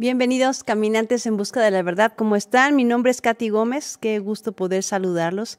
Bienvenidos, caminantes en busca de la verdad. ¿Cómo están? Mi nombre es Katy Gómez. Qué gusto poder saludarlos.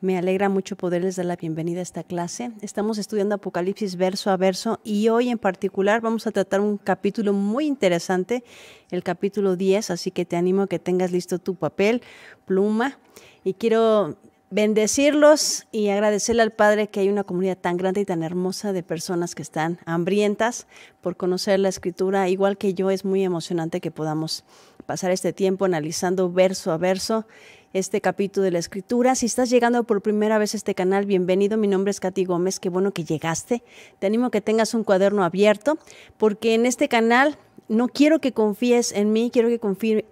Me alegra mucho poderles dar la bienvenida a esta clase. Estamos estudiando Apocalipsis verso a verso y hoy en particular vamos a tratar un capítulo muy interesante, el capítulo 10, así que te animo a que tengas listo tu papel, pluma. Y quiero bendecirlos y agradecerle al Padre que hay una comunidad tan grande y tan hermosa de personas que están hambrientas por conocer la escritura. Igual que yo, es muy emocionante que podamos pasar este tiempo analizando verso a verso este capítulo de la escritura. Si estás llegando por primera vez a este canal, bienvenido. Mi nombre es Katy Gómez. Qué bueno que llegaste. Te animo a que tengas un cuaderno abierto porque en este canal no quiero que confíes en mí, quiero que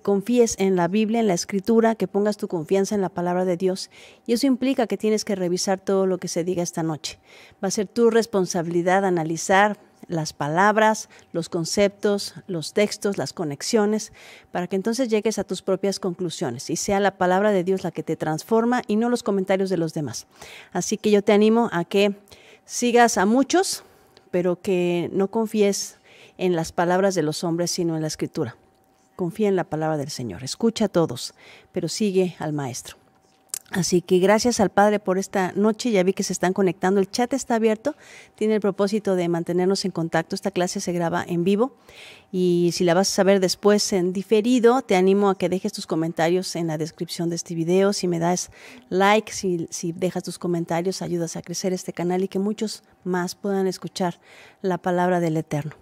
confíes en la Biblia, en la Escritura, que pongas tu confianza en la palabra de Dios. Y eso implica que tienes que revisar todo lo que se diga esta noche. Va a ser tu responsabilidad analizar las palabras, los conceptos, los textos, las conexiones, para que entonces llegues a tus propias conclusiones y sea la palabra de Dios la que te transforma y no los comentarios de los demás. Así que yo te animo a que sigas a muchos, pero que no confíes en las palabras de los hombres, sino en la escritura. Confía en la palabra del Señor. Escucha a todos, pero sigue al Maestro. Así que gracias al Padre por esta noche. Ya vi que se están conectando. El chat está abierto. Tiene el propósito de mantenernos en contacto. Esta clase se graba en vivo. Y si la vas a ver después en diferido, te animo a que dejes tus comentarios en la descripción de este video. Si me das like, si, si dejas tus comentarios, ayudas a crecer este canal y que muchos más puedan escuchar la palabra del Eterno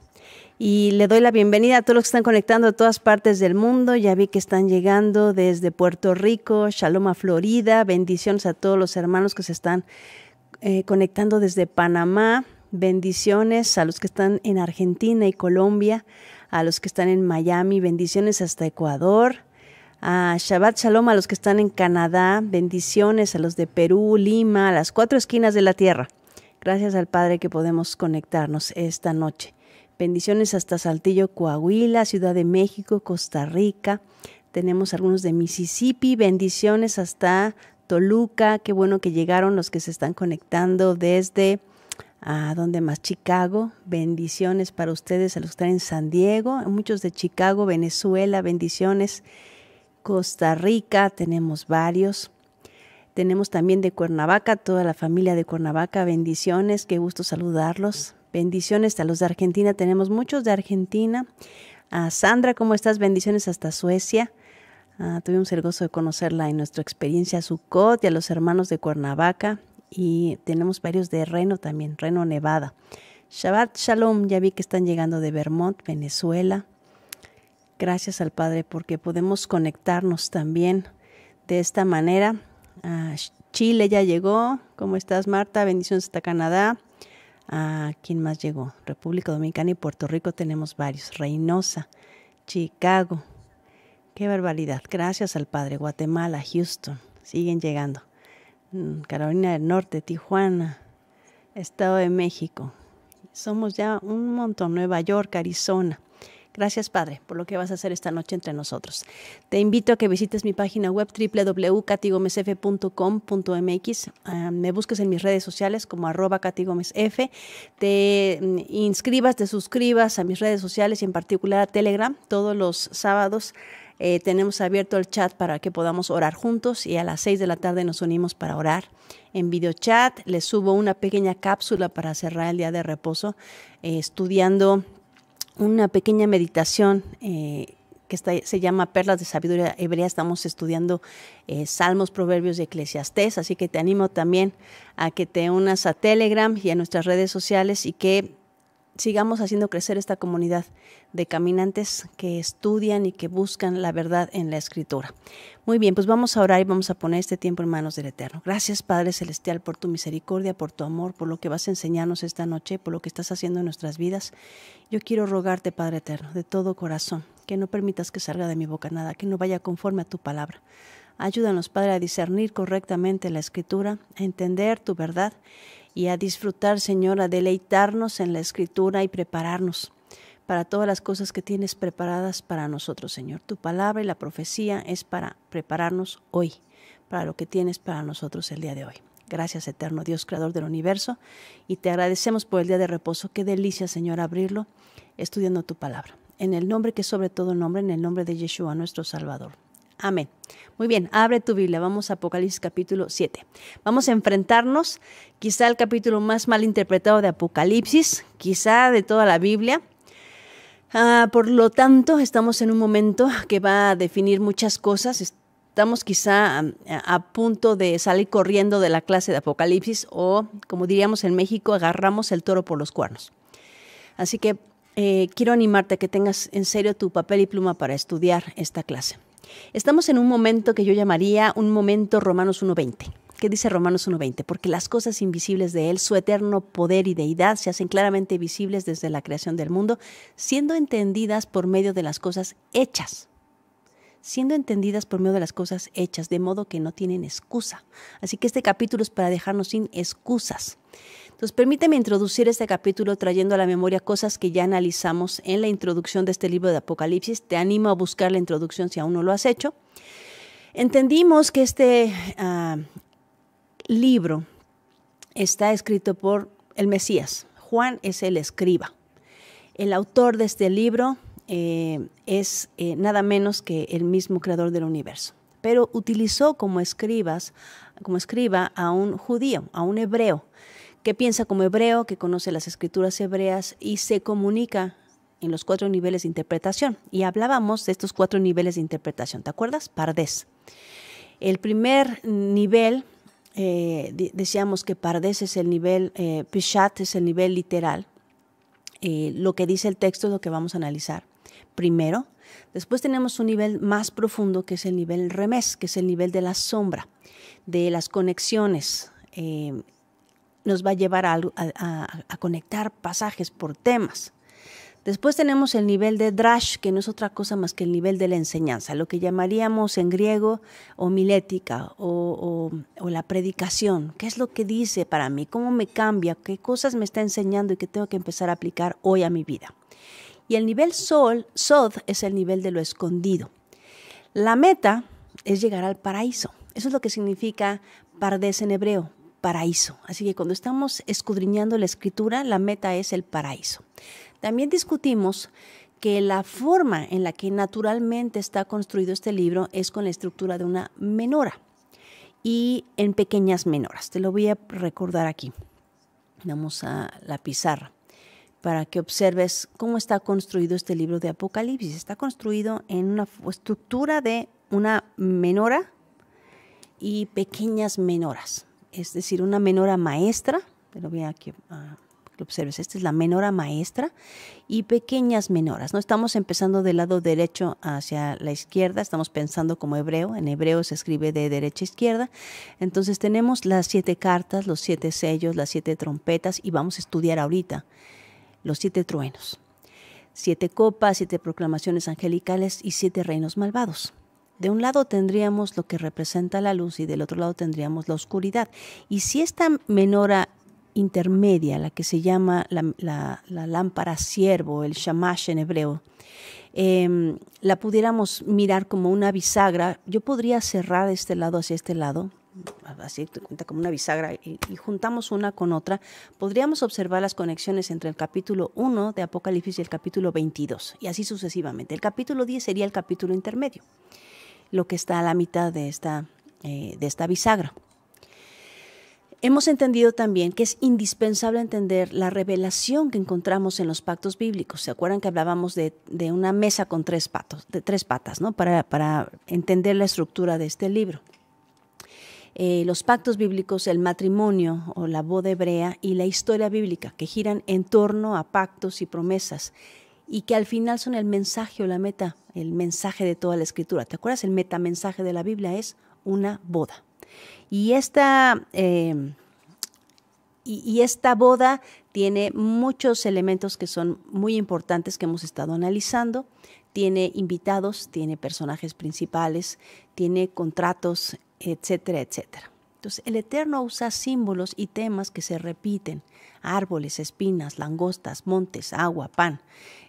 y le doy la bienvenida a todos los que están conectando de todas partes del mundo. Ya vi que están llegando desde Puerto Rico, Shalom Florida. Bendiciones a todos los hermanos que se están eh, conectando desde Panamá. Bendiciones a los que están en Argentina y Colombia, a los que están en Miami. Bendiciones hasta Ecuador. A Shabbat Shalom a los que están en Canadá. Bendiciones a los de Perú, Lima, a las cuatro esquinas de la tierra. Gracias al Padre que podemos conectarnos esta noche. Bendiciones hasta Saltillo, Coahuila, Ciudad de México, Costa Rica. Tenemos algunos de Mississippi. Bendiciones hasta Toluca. Qué bueno que llegaron los que se están conectando desde, ¿a dónde más? Chicago. Bendiciones para ustedes, a los que están en San Diego. Muchos de Chicago, Venezuela. Bendiciones. Costa Rica. Tenemos varios. Tenemos también de Cuernavaca, toda la familia de Cuernavaca, bendiciones, qué gusto saludarlos. Bendiciones a los de Argentina. Tenemos muchos de Argentina. A Sandra, ¿cómo estás? Bendiciones hasta Suecia. Ah, tuvimos el gozo de conocerla en nuestra experiencia a Sucot y a los hermanos de Cuernavaca. Y tenemos varios de Reno también, Reno, Nevada. Shabbat Shalom, ya vi que están llegando de Vermont, Venezuela. Gracias al Padre porque podemos conectarnos también de esta manera. Ah, Chile ya llegó. ¿Cómo estás, Marta? Bendiciones hasta Canadá. ¿A ¿Quién más llegó? República Dominicana y Puerto Rico tenemos varios. Reynosa, Chicago. Qué barbaridad. Gracias al Padre. Guatemala, Houston. Siguen llegando. Mm, Carolina del Norte, Tijuana, Estado de México. Somos ya un montón. Nueva York, Arizona. Gracias, Padre, por lo que vas a hacer esta noche entre nosotros. Te invito a que visites mi página web www.catigomesf.com.mx. Ah, me busques en mis redes sociales como arroba catigomesf. Te mm, inscribas, te suscribas a mis redes sociales y en particular a Telegram todos los sábados. Eh, tenemos abierto el chat para que podamos orar juntos y a las seis de la tarde nos unimos para orar. En video chat. les subo una pequeña cápsula para cerrar el día de reposo, eh, estudiando una pequeña meditación eh, que se llama Perlas de Sabiduría Hebrea. Estamos estudiando eh, Salmos, Proverbios y Eclesiastés, así que te animo también a que te unas a Telegram y a nuestras redes sociales y que sigamos haciendo crecer esta comunidad de caminantes que estudian y que buscan la verdad en la escritura. Muy bien, pues vamos a orar y vamos a poner este tiempo en manos del Eterno. Gracias Padre Celestial por tu misericordia, por tu amor, por lo que vas a enseñarnos esta noche, por lo que estás haciendo en nuestras vidas. Yo quiero rogarte Padre Eterno de todo corazón que no permitas que salga de mi boca nada, que no vaya conforme a tu palabra. Ayúdanos Padre a discernir correctamente la escritura, a entender tu verdad y a disfrutar, Señor, a deleitarnos en la escritura y prepararnos para todas las cosas que tienes preparadas para nosotros, Señor. Tu palabra y la profecía es para prepararnos hoy, para lo que tienes para nosotros el día de hoy. Gracias, eterno Dios, creador del universo, y te agradecemos por el día de reposo. Qué delicia, Señor, abrirlo estudiando tu palabra. En el nombre que sobre todo nombre, en el nombre de Yeshua, nuestro Salvador. Amén. Muy bien, abre tu Biblia, vamos a Apocalipsis capítulo 7. Vamos a enfrentarnos quizá el capítulo más mal interpretado de Apocalipsis, quizá de toda la Biblia. Ah, por lo tanto, estamos en un momento que va a definir muchas cosas. Estamos quizá a, punto de salir corriendo de la clase de Apocalipsis o, como diríamos en México, agarramos el toro por los cuernos. Así que eh, quiero animarte a que tengas en serio tu papel y pluma para estudiar esta clase. Estamos en un momento que yo llamaría un momento Romanos 1.20. ¿Qué dice Romanos 1.20? Porque las cosas invisibles de Él, su eterno poder y deidad, se hacen claramente visibles desde la creación del mundo, siendo entendidas por medio de las cosas hechas siendo entendidas por medio de las cosas hechas, de modo que no tienen excusa. Así que este capítulo es para dejarnos sin excusas permíteme introducir este capítulo trayendo a la memoria cosas que ya analizamos en la introducción de este libro de Apocalipsis. Te animo a buscar la introducción si aún no lo has hecho. Entendimos que este ah, libro está escrito por el Mesías. Juan es el escriba. El autor de este libro eh, es eh, nada menos que el mismo creador del universo. Pero utilizó como escribas, como escriba a un judío, a un hebreo, que piensa como hebreo, que conoce las escrituras hebreas y se comunica en los cuatro niveles de interpretación. Y hablábamos de estos cuatro niveles de interpretación, ¿te acuerdas? Pardés. El primer nivel, eh, decíamos que Pardés es el nivel, eh, Pishat es el nivel literal. Eh, lo que dice el texto es lo que vamos a analizar primero. Después tenemos un nivel más profundo que es el nivel remés, que es el nivel de la sombra, de las conexiones, nos va a llevar a, conectar pasajes por temas. Después tenemos el nivel de drash, que no es otra cosa más que el nivel de la enseñanza, lo que llamaríamos en griego homilética o, o, o, la predicación. ¿Qué es lo que dice para mí? ¿Cómo me cambia? ¿Qué cosas me está enseñando y que tengo que empezar a aplicar hoy a mi vida? Y el nivel sol, sod, es el nivel de lo escondido. La meta es llegar al paraíso. Eso es lo que significa pardes en hebreo paraíso. Así que cuando estamos escudriñando la escritura, la meta es el paraíso. También discutimos que la forma en la que naturalmente está construido este libro es con la estructura de una menora y en pequeñas menoras. Te lo voy a recordar aquí. Vamos a la pizarra para que observes cómo está construido este libro de Apocalipsis. Está construido en una estructura de una menora y pequeñas menoras es decir, una menora maestra, pero vea que lo observes, esta es la menora maestra y pequeñas menoras. No estamos empezando del lado derecho hacia la izquierda, estamos pensando como hebreo, en hebreo se escribe de derecha a izquierda. Entonces tenemos las siete cartas, los siete sellos, las siete trompetas y vamos a estudiar ahorita los siete truenos, siete copas, siete proclamaciones angelicales y siete reinos malvados de un lado tendríamos lo que representa la luz y del otro lado tendríamos la oscuridad. Y si esta menora intermedia, la que se llama la, lámpara siervo, el shamash en hebreo, em, la pudiéramos mirar como una bisagra, yo podría cerrar este lado hacia este lado, así cuenta como una bisagra, y, y, juntamos una con otra, podríamos observar las conexiones entre el capítulo 1 de Apocalipsis y el capítulo 22, y así sucesivamente. El capítulo 10 sería el capítulo intermedio lo que está a la mitad de esta, eh, de esta bisagra. Hemos entendido también que es indispensable entender la revelación que encontramos en los pactos bíblicos. ¿Se acuerdan que hablábamos de, una mesa con tres, de tres patas ¿no? para, entender la estructura de este libro? Eh, los pactos bíblicos, el matrimonio o la boda hebrea y la historia bíblica, que giran en torno a pactos y promesas y que al final son el mensaje o la meta, el mensaje de toda la escritura. ¿Te acuerdas? El meta mensaje de la Biblia es una boda. Y esta, em, y esta boda tiene muchos elementos que son muy importantes que hemos estado analizando. Tiene invitados, tiene personajes principales, tiene contratos, etcétera, etcétera. Entonces, el Eterno usa símbolos y temas que se repiten árboles, espinas, langostas, montes, agua, pan.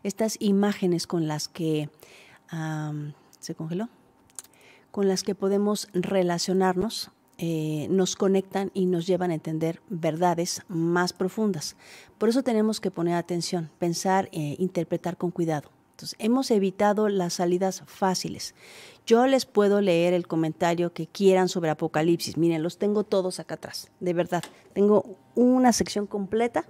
Estas imágenes con las que... ¿Se congeló? Con las que podemos relacionarnos eh, nos conectan y nos llevan a entender verdades más profundas. Por eso tenemos que poner atención, pensar, e interpretar con cuidado. Entonces, hemos evitado las salidas fáciles yo les puedo leer el comentario que quieran sobre Apocalipsis. Miren, los tengo todos acá atrás, de verdad. Tengo una sección completa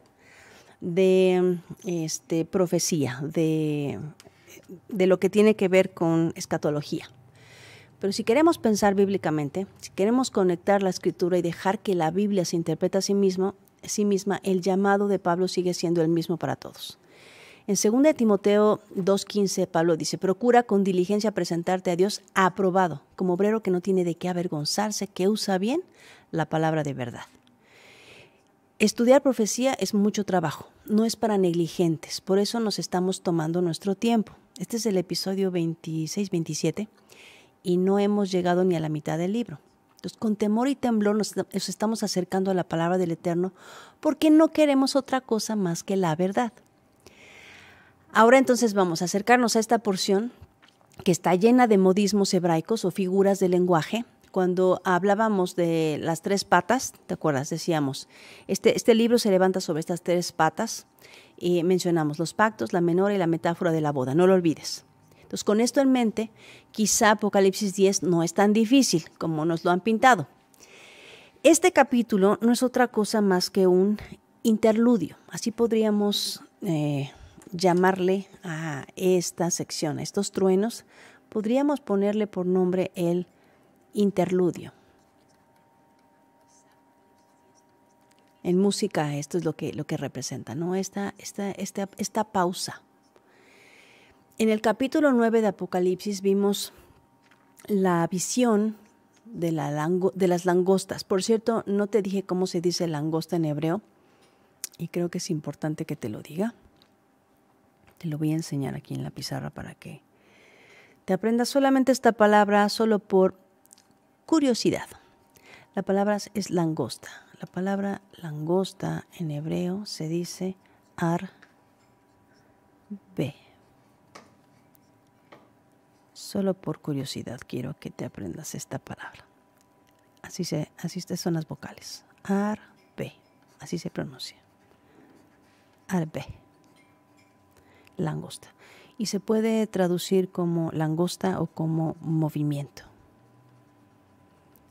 de este, profecía, de, lo que tiene que ver con escatología. Pero si queremos pensar bíblicamente, si queremos conectar la escritura y dejar que la Biblia se interprete a sí, mismo, a sí misma, el llamado de Pablo sigue siendo el mismo para todos. En 2 Timoteo 2.15, Pablo dice, procura con diligencia presentarte a Dios aprobado, como obrero que no tiene de qué avergonzarse, que usa bien la palabra de verdad. Estudiar profecía es mucho trabajo, no es para negligentes, por eso nos estamos tomando nuestro tiempo. Este es el episodio 26-27 y no hemos llegado ni a la mitad del libro. Entonces, con temor y temblor nos, estamos acercando a la palabra del Eterno porque no queremos otra cosa más que la verdad. Ahora entonces vamos a acercarnos a esta porción que está llena de modismos hebraicos o figuras de lenguaje. Cuando hablábamos de las tres patas, ¿te acuerdas? Decíamos, este, este, libro se levanta sobre estas tres patas y mencionamos los pactos, la menor y la metáfora de la boda, no lo olvides. Entonces, con esto en mente, quizá Apocalipsis 10 no es tan difícil como nos lo han pintado. Este capítulo no es otra cosa más que un interludio, así podríamos... Eh, llamarle a esta sección, a estos truenos, podríamos ponerle por nombre el interludio. En música esto es lo que, lo que representa, ¿no? Esta, esta, pausa. En el capítulo 9 de Apocalipsis vimos la visión de, la de las langostas. Por cierto, no te dije cómo se dice langosta en hebreo y creo que es importante que te lo diga. Te lo voy a enseñar aquí en la pizarra para que te aprendas solamente esta palabra solo por curiosidad. La palabra es langosta. La palabra langosta en hebreo se dice ar be. Solo por curiosidad quiero que te aprendas esta palabra. Así, se, así son las vocales. Ar, be. Así se pronuncia. Ar-be langosta y se puede traducir como langosta o como movimiento.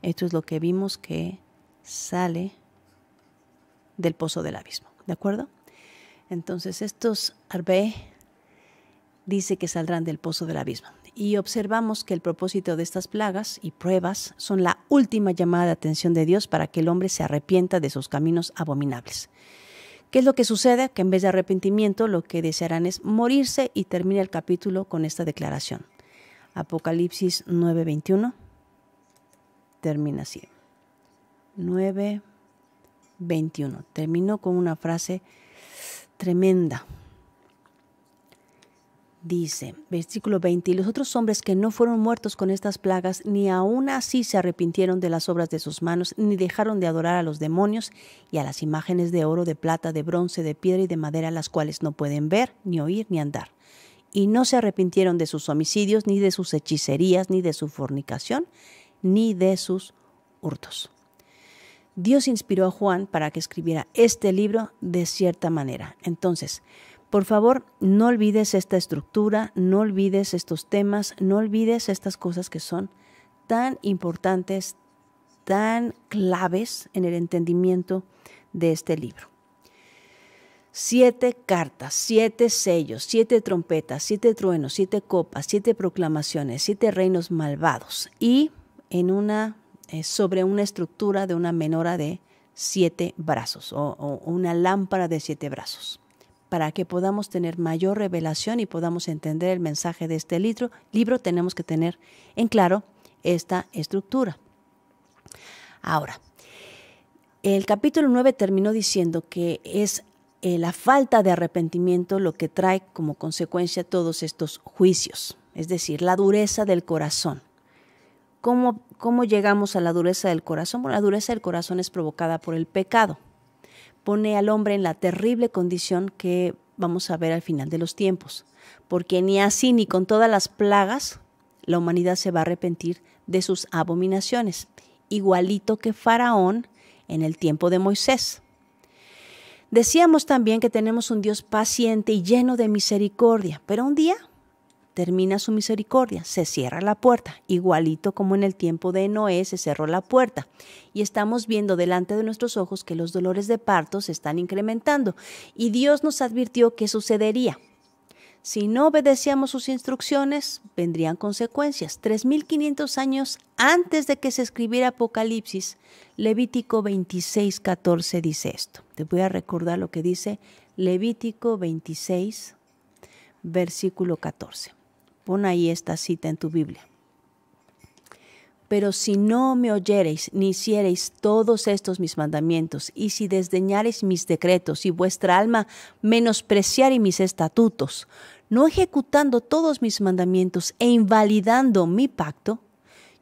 Esto es lo que vimos que sale del pozo del abismo, ¿de acuerdo? Entonces estos arbe dice que saldrán del pozo del abismo. Y observamos que el propósito de estas plagas y pruebas son la última llamada de atención de Dios para que el hombre se arrepienta de sus caminos abominables. ¿Qué es lo que sucede? Que en vez de arrepentimiento lo que desearán es morirse y termina el capítulo con esta declaración. Apocalipsis 9:21 termina así. 9:21. Terminó con una frase tremenda, dice, versículo 20, y los otros hombres que no fueron muertos con estas plagas, ni aún así se arrepintieron de las obras de sus manos, ni dejaron de adorar a los demonios y a las imágenes de oro, de plata, de bronce, de piedra y de madera, las cuales no pueden ver, ni oír, ni andar. Y no se arrepintieron de sus homicidios, ni de sus hechicerías, ni de su fornicación, ni de sus hurtos. Dios inspiró a Juan para que escribiera este libro de cierta manera. Entonces, por favor, no olvides esta estructura, no olvides estos temas, no olvides estas cosas que son tan importantes, tan claves en el entendimiento de este libro. Siete cartas, siete sellos, siete trompetas, siete truenos, siete copas, siete proclamaciones, siete reinos malvados y en una, eh, sobre una estructura de una menora de siete brazos o una lámpara de siete brazos para que podamos tener mayor revelación y podamos entender el mensaje de este libro, tenemos que tener en claro esta estructura. Ahora, el capítulo 9 terminó diciendo que es eh, la falta de arrepentimiento lo que trae como consecuencia todos estos juicios, es decir, la dureza del corazón. ¿Cómo, ¿Cómo llegamos a la dureza del corazón? Bueno, la dureza del corazón es provocada por el pecado pone al hombre en la terrible condición que vamos a ver al final de los tiempos, porque ni así ni con todas las plagas la humanidad se va a arrepentir de sus abominaciones, igualito que Faraón en el tiempo de Moisés. Decíamos también que tenemos un Dios paciente y lleno de misericordia, pero un día termina su misericordia, se cierra la puerta, igualito como en el tiempo de Noé se cerró la puerta. Y estamos viendo delante de nuestros ojos que los dolores de parto se están incrementando. Y Dios nos advirtió que sucedería. Si no obedecíamos sus instrucciones, vendrían consecuencias. 3.500 años antes de que se escribiera Apocalipsis, Levítico 26, 14 dice esto. Te voy a recordar lo que dice Levítico 26, versículo 14. Pon ahí esta cita en tu Biblia. Pero si no me oyereis ni hiciereis todos estos mis mandamientos, y si desdeñareis mis decretos y vuestra alma menospreciare mis estatutos, no ejecutando todos mis mandamientos e invalidando mi pacto,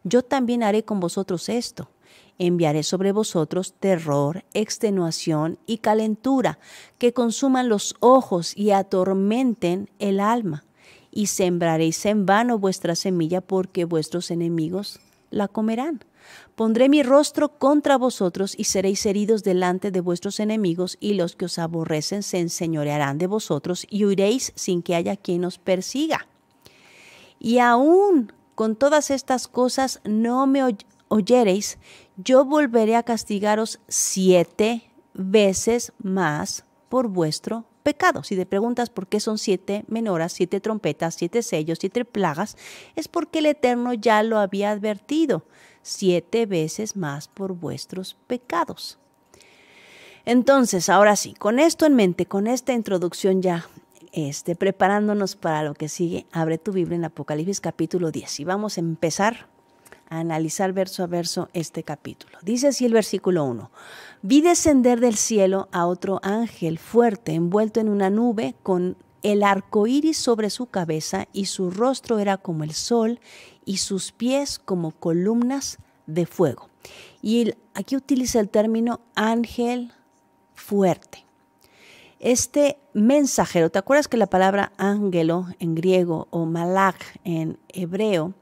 yo también haré con vosotros esto. Enviaré sobre vosotros terror, extenuación y calentura, que consuman los ojos y atormenten el alma y sembraréis en vano vuestra semilla porque vuestros enemigos la comerán. Pondré mi rostro contra vosotros y seréis heridos delante de vuestros enemigos y los que os aborrecen se enseñorearán de vosotros y huiréis sin que haya quien os persiga. Y aún con todas estas cosas no me oyeréis oyereis, yo volveré a castigaros siete veces más por vuestro pecados. Si te preguntas por qué son siete menoras, siete trompetas, siete sellos, siete plagas, es porque el Eterno ya lo había advertido, siete veces más por vuestros pecados. Entonces, ahora sí, con esto en mente, con esta introducción ya este, preparándonos para lo que sigue, abre tu Biblia en Apocalipsis capítulo 10 y vamos a empezar analizar verso a verso este capítulo. Dice así el versículo 1. Vi descender del cielo a otro ángel fuerte envuelto en una nube con el arco iris sobre su cabeza y su rostro era como el sol y sus pies como columnas de fuego. Y aquí utiliza el término ángel fuerte. Este mensajero, ¿te acuerdas que la palabra ángelo en griego o malach en hebreo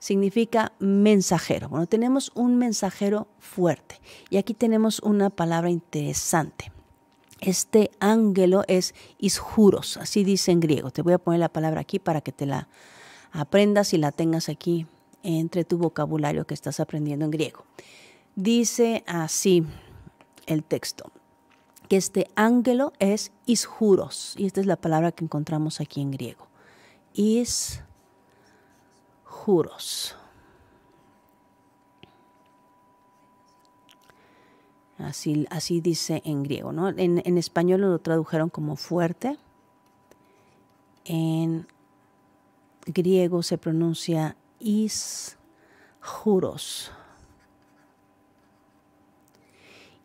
significa mensajero. Bueno, tenemos un mensajero fuerte y aquí tenemos una palabra interesante. Este ángelo es isjuros, así dice en griego. Te voy a poner la palabra aquí para que te la aprendas y la tengas aquí entre tu vocabulario que estás aprendiendo en griego. Dice así el texto, que este ángelo es isjuros, y esta es la palabra que encontramos aquí en griego. Is juros. Así, así dice en griego, ¿no? En, en español lo tradujeron como fuerte. En griego se pronuncia is juros.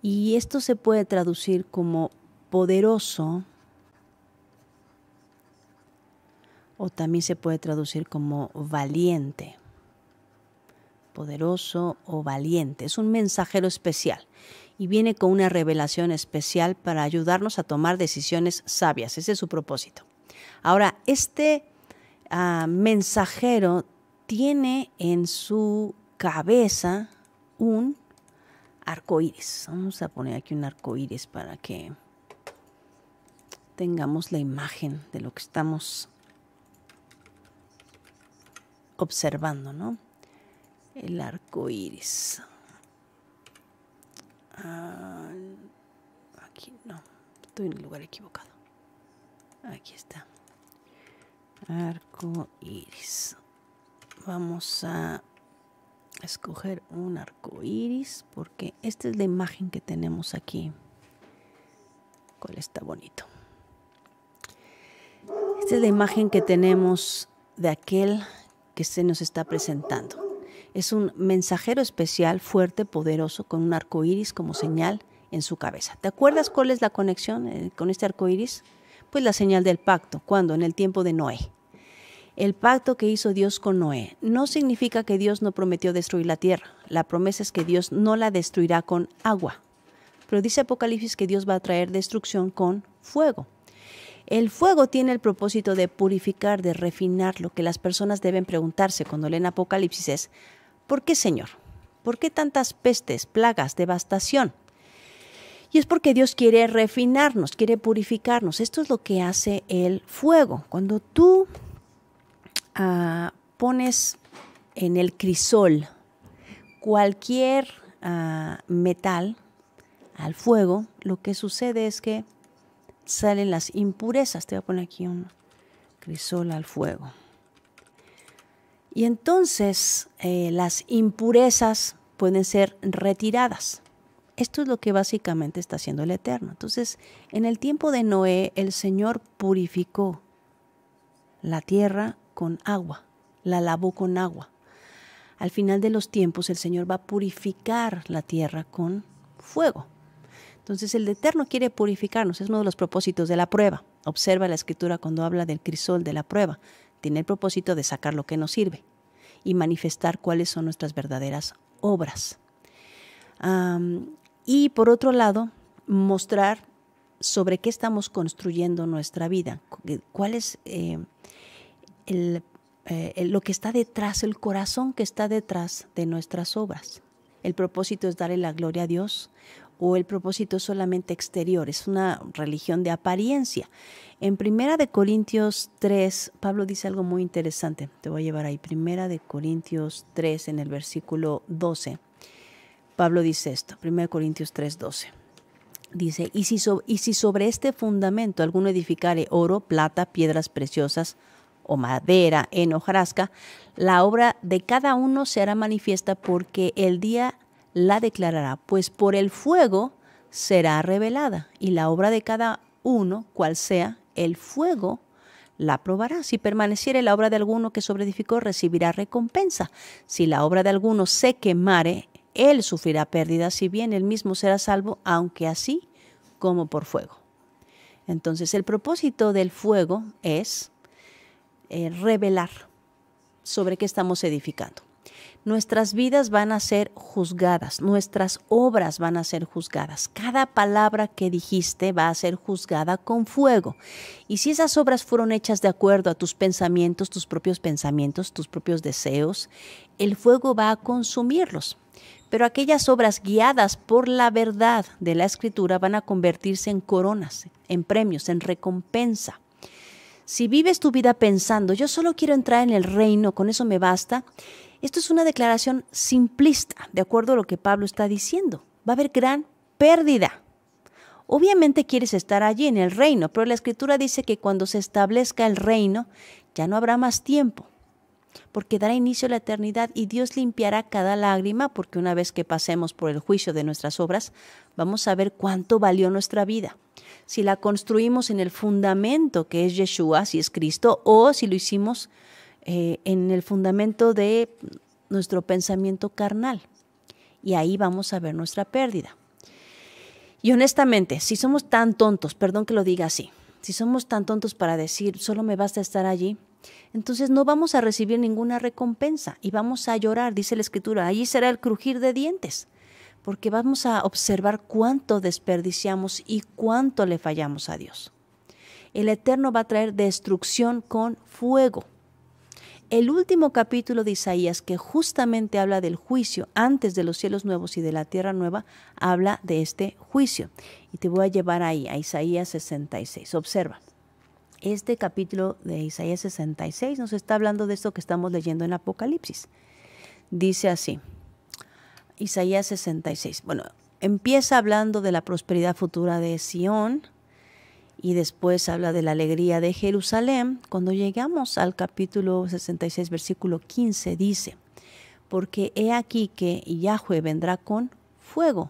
Y esto se puede traducir como poderoso o también se puede traducir como valiente, poderoso o valiente. Es un mensajero especial y viene con una revelación especial para ayudarnos a tomar decisiones sabias. Ese es su propósito. Ahora, este ah, mensajero tiene en su cabeza un arco iris. Vamos a poner aquí un arco iris para que tengamos la imagen de lo que estamos observando, ¿no? El arco iris. Ah, aquí no, estoy en el lugar equivocado. Aquí está. Arco iris. Vamos a escoger un arco iris porque esta es la imagen que tenemos aquí. ¿Cuál está bonito? Esta es la imagen que tenemos de aquel que se nos está presentando. Es un mensajero especial, fuerte, poderoso, con un arco iris como señal en su cabeza. ¿Te acuerdas cuál es la conexión eh, con este arco iris? Pues la señal del pacto. cuando En el tiempo de Noé. El pacto que hizo Dios con Noé no significa que Dios no prometió destruir la tierra. La promesa es que Dios no la destruirá con agua. Pero dice Apocalipsis que Dios va a traer destrucción con fuego. El fuego tiene el propósito de purificar, de refinar. Lo que las personas deben preguntarse cuando leen Apocalipsis es, ¿por qué Señor? ¿Por qué tantas pestes, plagas, devastación? Y es porque Dios quiere refinarnos, quiere purificarnos. Esto es lo que hace el fuego. Cuando tú ah, pones en el crisol cualquier ah, metal al fuego, lo que sucede es que salen las impurezas. Te voy a poner aquí un crisol al fuego. Y entonces eh, las impurezas pueden ser retiradas. Esto es lo que básicamente está haciendo el Eterno. Entonces, en el tiempo de Noé, el Señor purificó la tierra con agua, la lavó con agua. Al final de los tiempos, el Señor va a purificar la tierra con fuego. Entonces el Eterno quiere purificarnos, es uno de los propósitos de la prueba. Observa la escritura cuando habla del crisol de la prueba. Tiene el propósito de sacar lo que nos sirve y manifestar cuáles son nuestras verdaderas obras. y por otro lado, mostrar sobre qué estamos construyendo nuestra vida, eh, cuál es eh, eh, lo que está detrás, el corazón que está detrás de nuestras obras. El propósito es darle la gloria a Dios, o el propósito es solamente exterior, es una religión de apariencia. En Primera de Corintios 3, Pablo dice algo muy interesante, te voy a llevar ahí, Primera de Corintios 3 en el versículo 12. Pablo dice esto, 1 Corintios 3, 12. Dice, y si, y si sobre este fundamento alguno edificare oro, plata, piedras preciosas, o madera en hojarasca, la obra de cada uno se hará manifiesta porque el día la declarará, pues por el fuego será revelada, y la obra de cada uno, cual sea, el fuego la probará. Si permaneciere la obra de alguno que sobreedificó, recibirá recompensa. Si la obra de alguno se quemare, él sufrirá pérdida, si bien él mismo será salvo, aunque así como por fuego. Entonces el propósito del fuego es eh, revelar sobre qué estamos edificando nuestras vidas van a ser juzgadas, nuestras obras van a ser juzgadas. Cada palabra que dijiste va a ser juzgada con fuego. Y si esas obras fueron hechas de acuerdo a tus pensamientos, tus propios pensamientos, tus propios deseos, el fuego va a consumirlos. Pero aquellas obras guiadas por la verdad de la escritura van a convertirse en coronas, en premios, en recompensa. Si vives tu vida pensando, yo solo quiero entrar en el reino, con eso me basta, esto es una declaración simplista, de acuerdo a lo que Pablo está diciendo. Va a haber gran pérdida. Obviamente quieres estar allí en el reino, pero la escritura dice que cuando se establezca el reino ya no habrá más tiempo, porque dará inicio a la eternidad y Dios limpiará cada lágrima, porque una vez que pasemos por el juicio de nuestras obras, vamos a ver cuánto valió nuestra vida. Si la construimos en el fundamento que es Yeshua, si es Cristo, o si lo hicimos eh, en el fundamento de nuestro pensamiento carnal. Y ahí vamos a ver nuestra pérdida. Y honestamente, si somos tan tontos, perdón que lo diga así, si somos tan tontos para decir solo me basta estar allí, entonces no vamos a recibir ninguna recompensa y vamos a llorar, dice la escritura, allí será el crujir de dientes, porque vamos a observar cuánto desperdiciamos y cuánto le fallamos a Dios. El Eterno va a traer destrucción con fuego el último capítulo de Isaías, que justamente habla del juicio antes de los cielos nuevos y de la tierra nueva, habla de este juicio. Y te voy a llevar ahí, a Isaías 66. Observa. Este capítulo de Isaías 66 nos está hablando de esto que estamos leyendo en Apocalipsis. Dice así, Isaías 66. Bueno, empieza hablando de la prosperidad futura de Sión, y después habla de la alegría de Jerusalén. Cuando llegamos al capítulo 66, versículo 15, dice, porque he aquí que Yahweh vendrá con fuego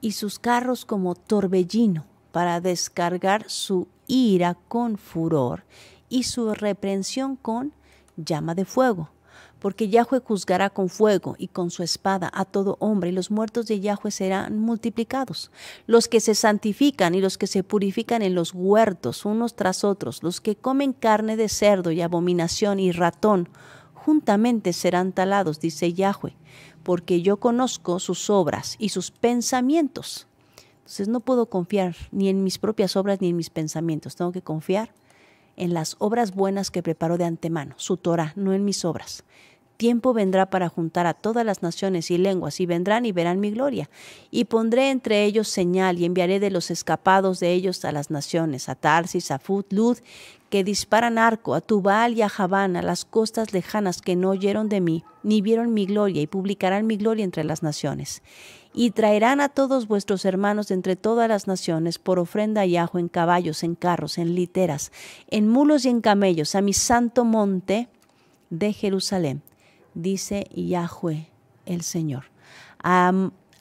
y sus carros como torbellino para descargar su ira con furor y su reprensión con llama de fuego porque Yahweh juzgará con fuego y con su espada a todo hombre, y los muertos de Yahweh serán multiplicados. Los que se santifican y los que se purifican en los huertos, unos tras otros, los que comen carne de cerdo y abominación y ratón, juntamente serán talados, dice Yahweh, porque yo conozco sus obras y sus pensamientos. Entonces no puedo confiar ni en mis propias obras ni en mis pensamientos, tengo que confiar en las obras buenas que preparó de antemano, su Torah, no en mis obras tiempo vendrá para juntar a todas las naciones y lenguas, y vendrán y verán mi gloria. Y pondré entre ellos señal, y enviaré de los escapados de ellos a las naciones, a Tarsis, a Fut, Lud, que disparan arco, a Tubal y a Javán, a las costas lejanas que no oyeron de mí, ni vieron mi gloria, y publicarán mi gloria entre las naciones. Y traerán a todos vuestros hermanos de entre todas las naciones por ofrenda y ajo en caballos, en carros, en literas, en mulos y en camellos, a mi santo monte de Jerusalén dice Yahweh, el Señor.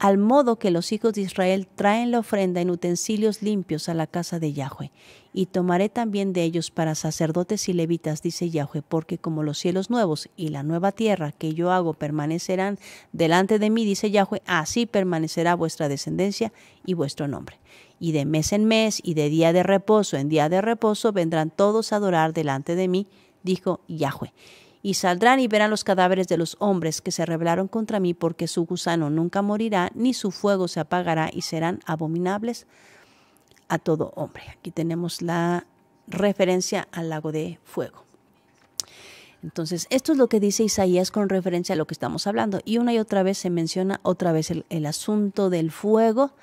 al modo que los hijos de Israel traen la ofrenda en utensilios limpios a la casa de Yahweh. Y tomaré también de ellos para sacerdotes y levitas, dice Yahweh, porque como los cielos nuevos y la nueva tierra que yo hago permanecerán delante de mí, dice Yahweh, así permanecerá vuestra descendencia y vuestro nombre. Y de mes en mes y de día de reposo en día de reposo vendrán todos a adorar delante de mí, dijo Yahweh y saldrán y verán los cadáveres de los hombres que se rebelaron contra mí, porque su gusano nunca morirá, ni su fuego se apagará, y serán abominables a todo hombre. Aquí tenemos la referencia al lago de fuego. Entonces, esto es lo que dice Isaías con referencia a lo que estamos hablando. Y una y otra vez se menciona otra vez el, el asunto del fuego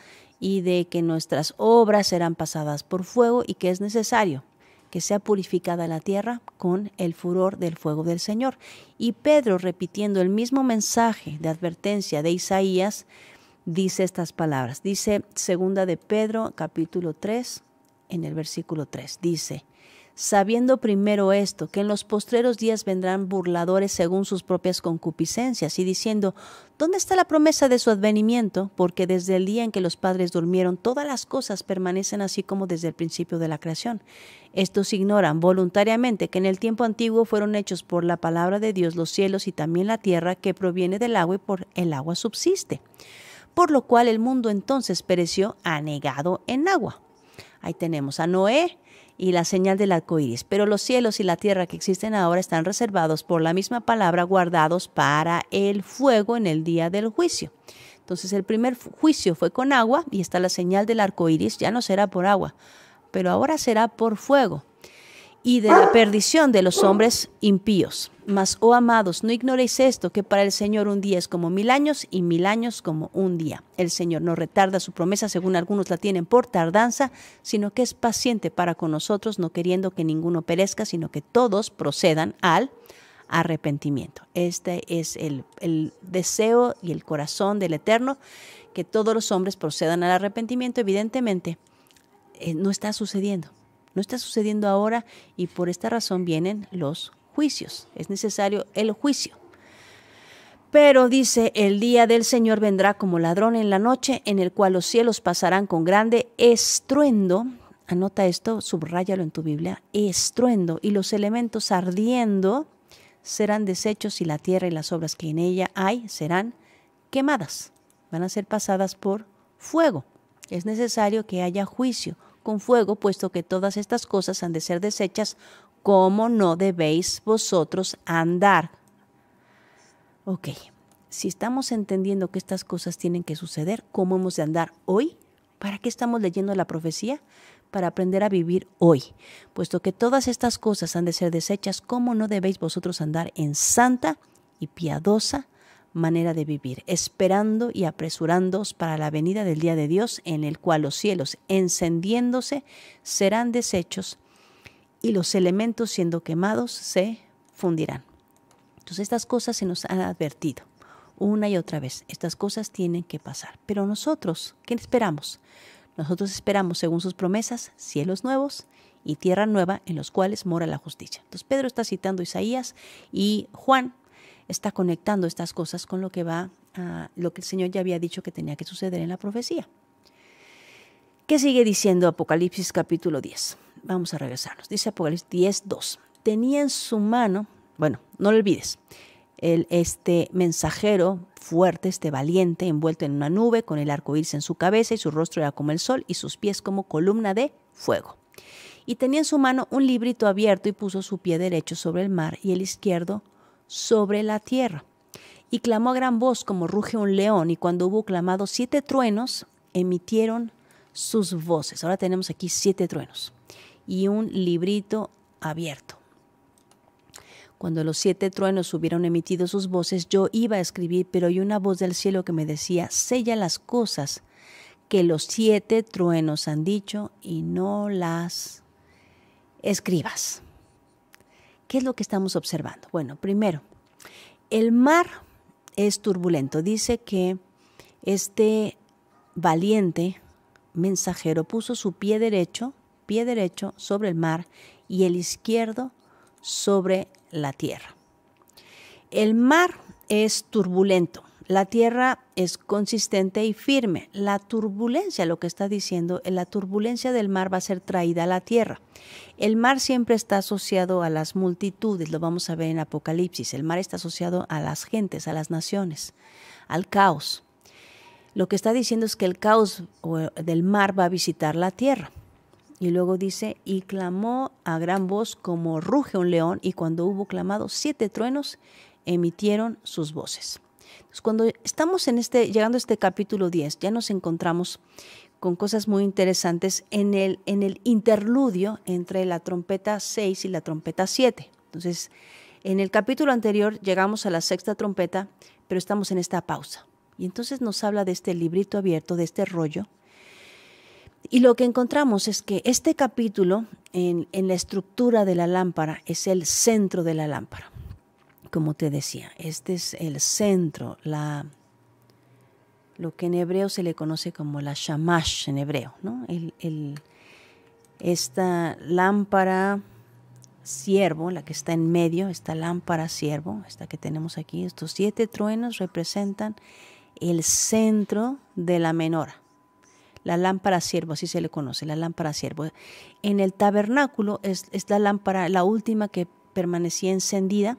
y de que nuestras obras serán pasadas por fuego y que es necesario que sea purificada la tierra con el furor del fuego del Señor. Y Pedro, repitiendo el mismo mensaje de advertencia de Isaías, dice estas palabras. Dice segunda de Pedro, capítulo 3, en el versículo 3. Dice, sabiendo primero esto, que en los postreros días vendrán burladores según sus propias concupiscencias, y diciendo, ¿dónde está la promesa de su advenimiento? Porque desde el día en que los padres durmieron, todas las cosas permanecen así como desde el principio de la creación. Estos ignoran voluntariamente que en el tiempo antiguo fueron hechos por la palabra de Dios los cielos y también la tierra que proviene del agua y por el agua subsiste. Por lo cual el mundo entonces pereció anegado en agua. Ahí tenemos a Noé, y la señal del arco iris, pero los cielos y la tierra que existen ahora están reservados por la misma palabra guardados para el fuego en el día del juicio. Entonces el primer juicio fue con agua y está la señal del arco iris, ya no será por agua, pero ahora será por fuego y de la perdición de los hombres impíos. Mas, oh amados, no ignoréis esto, que para el Señor un día es como mil años y mil años como un día. El Señor no retarda su promesa, según algunos la tienen por tardanza, sino que es paciente para con nosotros, no queriendo que ninguno perezca, sino que todos procedan al arrepentimiento. Este es el, deseo y el corazón del Eterno, que todos los hombres procedan al arrepentimiento. Evidentemente, eh, no está sucediendo no está sucediendo ahora y por esta razón vienen los juicios. Es necesario el juicio. Pero dice, el día del Señor vendrá como ladrón en la noche, en el cual los cielos pasarán con grande estruendo. Anota esto, subrayalo en tu Biblia, estruendo, y los elementos ardiendo serán deshechos y la tierra y las obras que en ella hay serán quemadas, van a ser pasadas por fuego. Es necesario que haya juicio, con fuego, puesto que todas estas cosas han de ser desechas, ¿cómo no debéis vosotros andar? Ok, si estamos entendiendo que estas cosas tienen que suceder, ¿cómo hemos de andar hoy? ¿Para qué estamos leyendo la profecía? Para aprender a vivir hoy. Puesto que todas estas cosas han de ser desechas, ¿cómo no debéis vosotros andar en santa y piadosa? manera de vivir, esperando y apresurándoos para la venida del día de Dios, en el cual los cielos, encendiéndose, serán deshechos y los elementos siendo quemados se fundirán. Entonces estas cosas se nos han advertido una y otra vez. Estas cosas tienen que pasar. Pero nosotros, ¿qué esperamos? Nosotros esperamos, según sus promesas, cielos nuevos y tierra nueva en los cuales mora la justicia. Entonces Pedro está citando Isaías y Juan está conectando estas cosas con lo que va, a, lo que el Señor ya había dicho que tenía que suceder en la profecía. ¿Qué sigue diciendo Apocalipsis capítulo 10? Vamos a regresarnos. Dice Apocalipsis 10, 2. Tenía en su mano, bueno, no lo olvides, el, este mensajero fuerte, este valiente, envuelto en una nube, con el arco irse en su cabeza y su rostro era como el sol y sus pies como columna de fuego. Y tenía en su mano un librito abierto y puso su pie derecho sobre el mar y el izquierdo sobre la tierra. Y clamó a gran voz como ruge un león, y cuando hubo clamado siete truenos, emitieron sus voces. Ahora tenemos aquí siete truenos y un librito abierto. Cuando los siete truenos hubieron emitido sus voces, yo iba a escribir, pero hay una voz del cielo que me decía, sella las cosas que los siete truenos han dicho y no las escribas. ¿Qué es lo que estamos observando? Bueno, primero, el mar es turbulento. Dice que este valiente mensajero puso su pie derecho, pie derecho sobre el mar y el izquierdo sobre la tierra. El mar es turbulento la tierra es consistente y firme. La turbulencia, lo que está diciendo, eh, la turbulencia del mar va a ser traída a la tierra. El mar siempre está asociado a las multitudes, lo vamos a ver en Apocalipsis. El mar está asociado a las gentes, a las naciones, al caos. Lo que está diciendo es que el caos eh, del mar va a visitar la tierra. Y luego dice, y clamó a gran voz como ruge un león, y cuando hubo clamado siete truenos, emitieron sus voces cuando estamos en este, llegando a este capítulo 10, ya nos encontramos con cosas muy interesantes en el, en el interludio entre la trompeta 6 y la trompeta 7. Entonces, en el capítulo anterior llegamos a la sexta trompeta, pero estamos en esta pausa. Y entonces nos habla de este librito abierto, de este rollo. Y lo que encontramos es que este capítulo en la estructura de la lámpara es el centro de la lámpara como te decía, este es el centro, la, lo que en hebreo se le conoce como la shamash en hebreo, ¿no? esta lámpara siervo, la que está en medio, esta lámpara siervo, esta que tenemos aquí, estos siete truenos representan el centro de la menora. La lámpara siervo, así se le conoce, la lámpara siervo. En el tabernáculo es, es la lámpara, la última que permanecía encendida,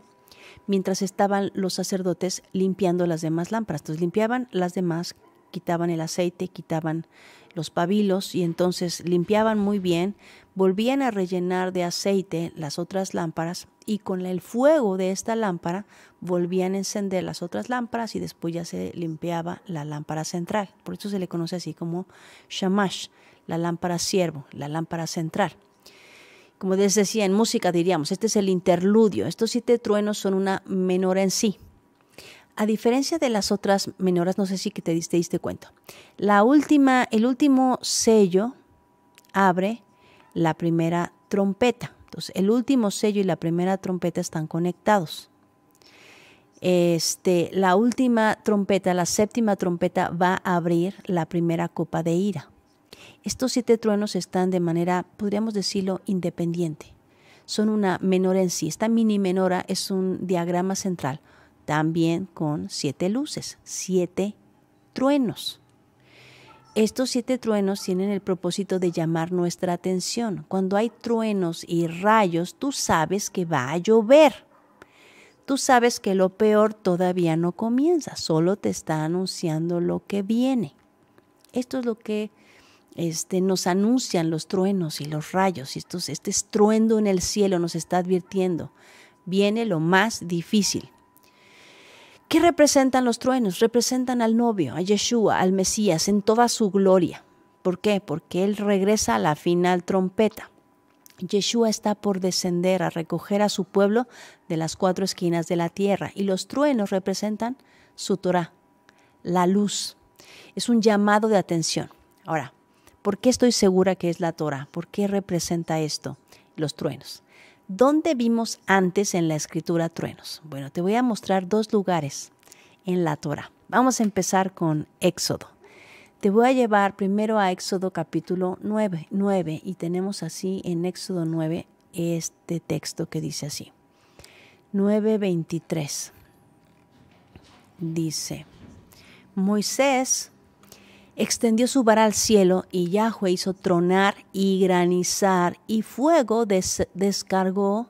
mientras estaban los sacerdotes limpiando las demás lámparas. Entonces limpiaban las demás, quitaban el aceite, quitaban los pabilos y entonces limpiaban muy bien, volvían a rellenar de aceite las otras lámparas y con el fuego de esta lámpara volvían a encender las otras lámparas y después ya se limpiaba la lámpara central. Por eso se le conoce así como shamash, la lámpara siervo, la lámpara central como les decía, en música diríamos, este es el interludio, estos siete truenos son una menor en sí. A diferencia de las otras menoras, no sé si que te, diste, diste cuenta, la última, el último sello abre la primera trompeta. Entonces, el último sello y la primera trompeta están conectados. Este, la última trompeta, la séptima trompeta, va a abrir la primera copa de ira. Estos siete truenos están de manera, podríamos decirlo, independiente. Son una menor en sí. Esta mini menora es un diagrama central, también con siete luces, siete truenos. Estos siete truenos tienen el propósito de llamar nuestra atención. Cuando hay truenos y rayos, tú sabes que va a llover. Tú sabes que lo peor todavía no comienza, solo te está anunciando lo que viene. Esto es lo que este, nos anuncian los truenos y los rayos. Y este estruendo en el cielo nos está advirtiendo. Viene lo más difícil. ¿Qué representan los truenos? Representan al novio, a Yeshua, al Mesías, en toda su gloria. ¿Por qué? Porque Él regresa a la final trompeta. Yeshua está por descender a recoger a su pueblo de las cuatro esquinas de la tierra y los truenos representan su Torah, la luz. Es un llamado de atención. Ahora, ¿Por qué estoy segura que es la Torah? ¿Por qué representa esto? Los truenos. ¿Dónde vimos antes en la escritura truenos? Bueno, te voy a mostrar dos lugares en la Torah. Vamos a empezar con Éxodo. Te voy a llevar primero a Éxodo capítulo 9, y tenemos así en Éxodo 9 este texto que dice así. 9.23. Dice, Moisés extendió su vara al cielo y Yahweh hizo tronar y granizar y fuego descargó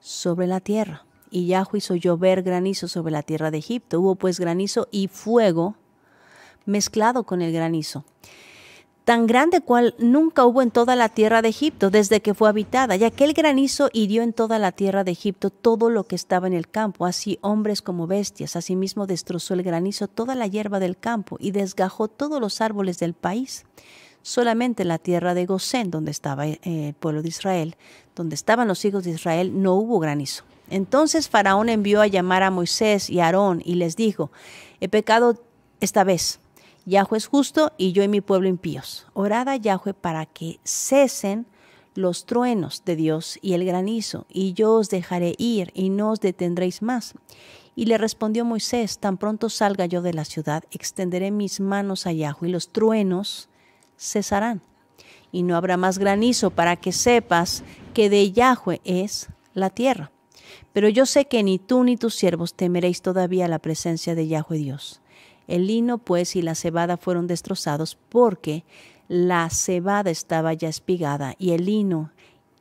sobre la tierra. Y Yahweh hizo llover granizo sobre la tierra de Egipto. Hubo pues granizo y fuego mezclado con el granizo tan grande cual nunca hubo en toda la tierra de Egipto desde que fue habitada, y aquel granizo hirió en toda la tierra de Egipto todo lo que estaba en el campo, así hombres como bestias. Asimismo destrozó el granizo toda la hierba del campo y desgajó todos los árboles del país. Solamente la tierra de Gosén, donde estaba eh, el pueblo de Israel, donde estaban los hijos de Israel, no hubo granizo. Entonces Faraón envió a llamar a Moisés y a Aarón y les dijo, he pecado esta vez Yahweh es justo y yo y mi pueblo impíos. Orad a Yahweh para que cesen los truenos de Dios y el granizo, y yo os dejaré ir y no os detendréis más. Y le respondió Moisés, tan pronto salga yo de la ciudad, extenderé mis manos a Yahweh y los truenos cesarán. Y no habrá más granizo para que sepas que de Yahweh es la tierra. Pero yo sé que ni tú ni tus siervos temeréis todavía la presencia de Yahweh Dios el lino, pues, y la cebada fueron destrozados porque la cebada estaba ya espigada y el lino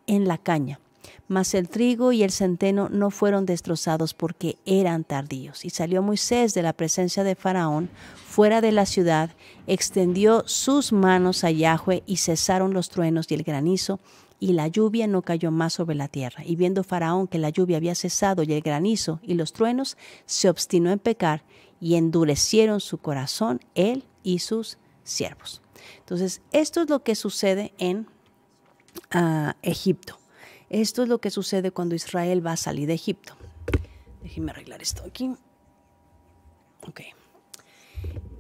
en la caña. Mas el trigo y el centeno no fueron destrozados porque eran tardíos. Y salió Moisés de la presencia de Faraón fuera de la ciudad, extendió sus manos a Yahweh y cesaron los truenos y el granizo, y la lluvia no cayó más sobre la tierra. Y viendo Faraón que la lluvia había cesado y el granizo y los truenos, se obstinó en pecar y endurecieron su corazón él y sus siervos. Entonces, esto es lo que sucede en ah, Egipto. Esto es lo que sucede cuando Israel va a salir de Egipto. Déjenme arreglar esto aquí.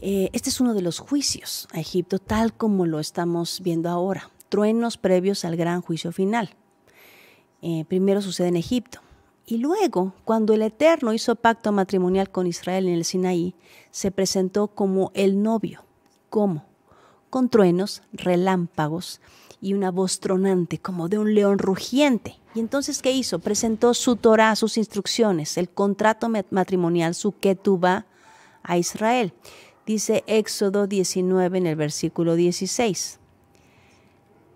Eh, este es uno de los juicios a Egipto, tal como lo estamos viendo ahora. Truenos previos al gran juicio final. Eh, primero sucede en Egipto. Y luego, cuando el Eterno hizo pacto matrimonial con Israel en el Sinaí, se presentó como el novio. ¿Cómo? Con truenos, relámpagos y una voz tronante como de un león rugiente. Y entonces, ¿qué hizo? Presentó su Torah, sus instrucciones, el contrato matrimonial, su ketubá a Israel. Dice Éxodo 19 en el versículo 16.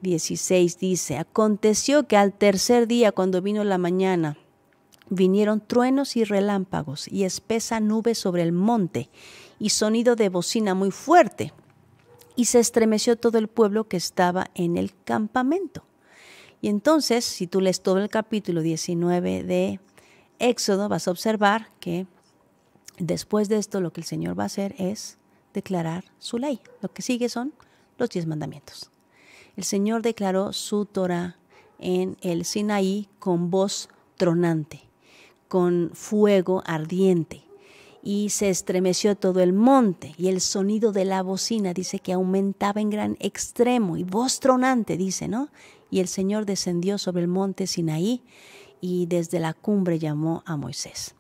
16 dice, aconteció que al tercer día, cuando vino la mañana, vinieron truenos y relámpagos y espesa nube sobre el monte y sonido de bocina muy fuerte. Y se estremeció todo el pueblo que estaba en el campamento. Y entonces, si tú lees todo el capítulo 19 de Éxodo, vas a observar que después de esto lo que el Señor va a hacer es declarar su ley. Lo que sigue son los diez mandamientos. El Señor declaró su Torah en el Sinaí con voz tronante con fuego ardiente y se estremeció todo el monte y el sonido de la bocina dice que aumentaba en gran extremo y voz tronante dice, ¿no? Y el Señor descendió sobre el monte Sinaí y desde la cumbre llamó a Moisés.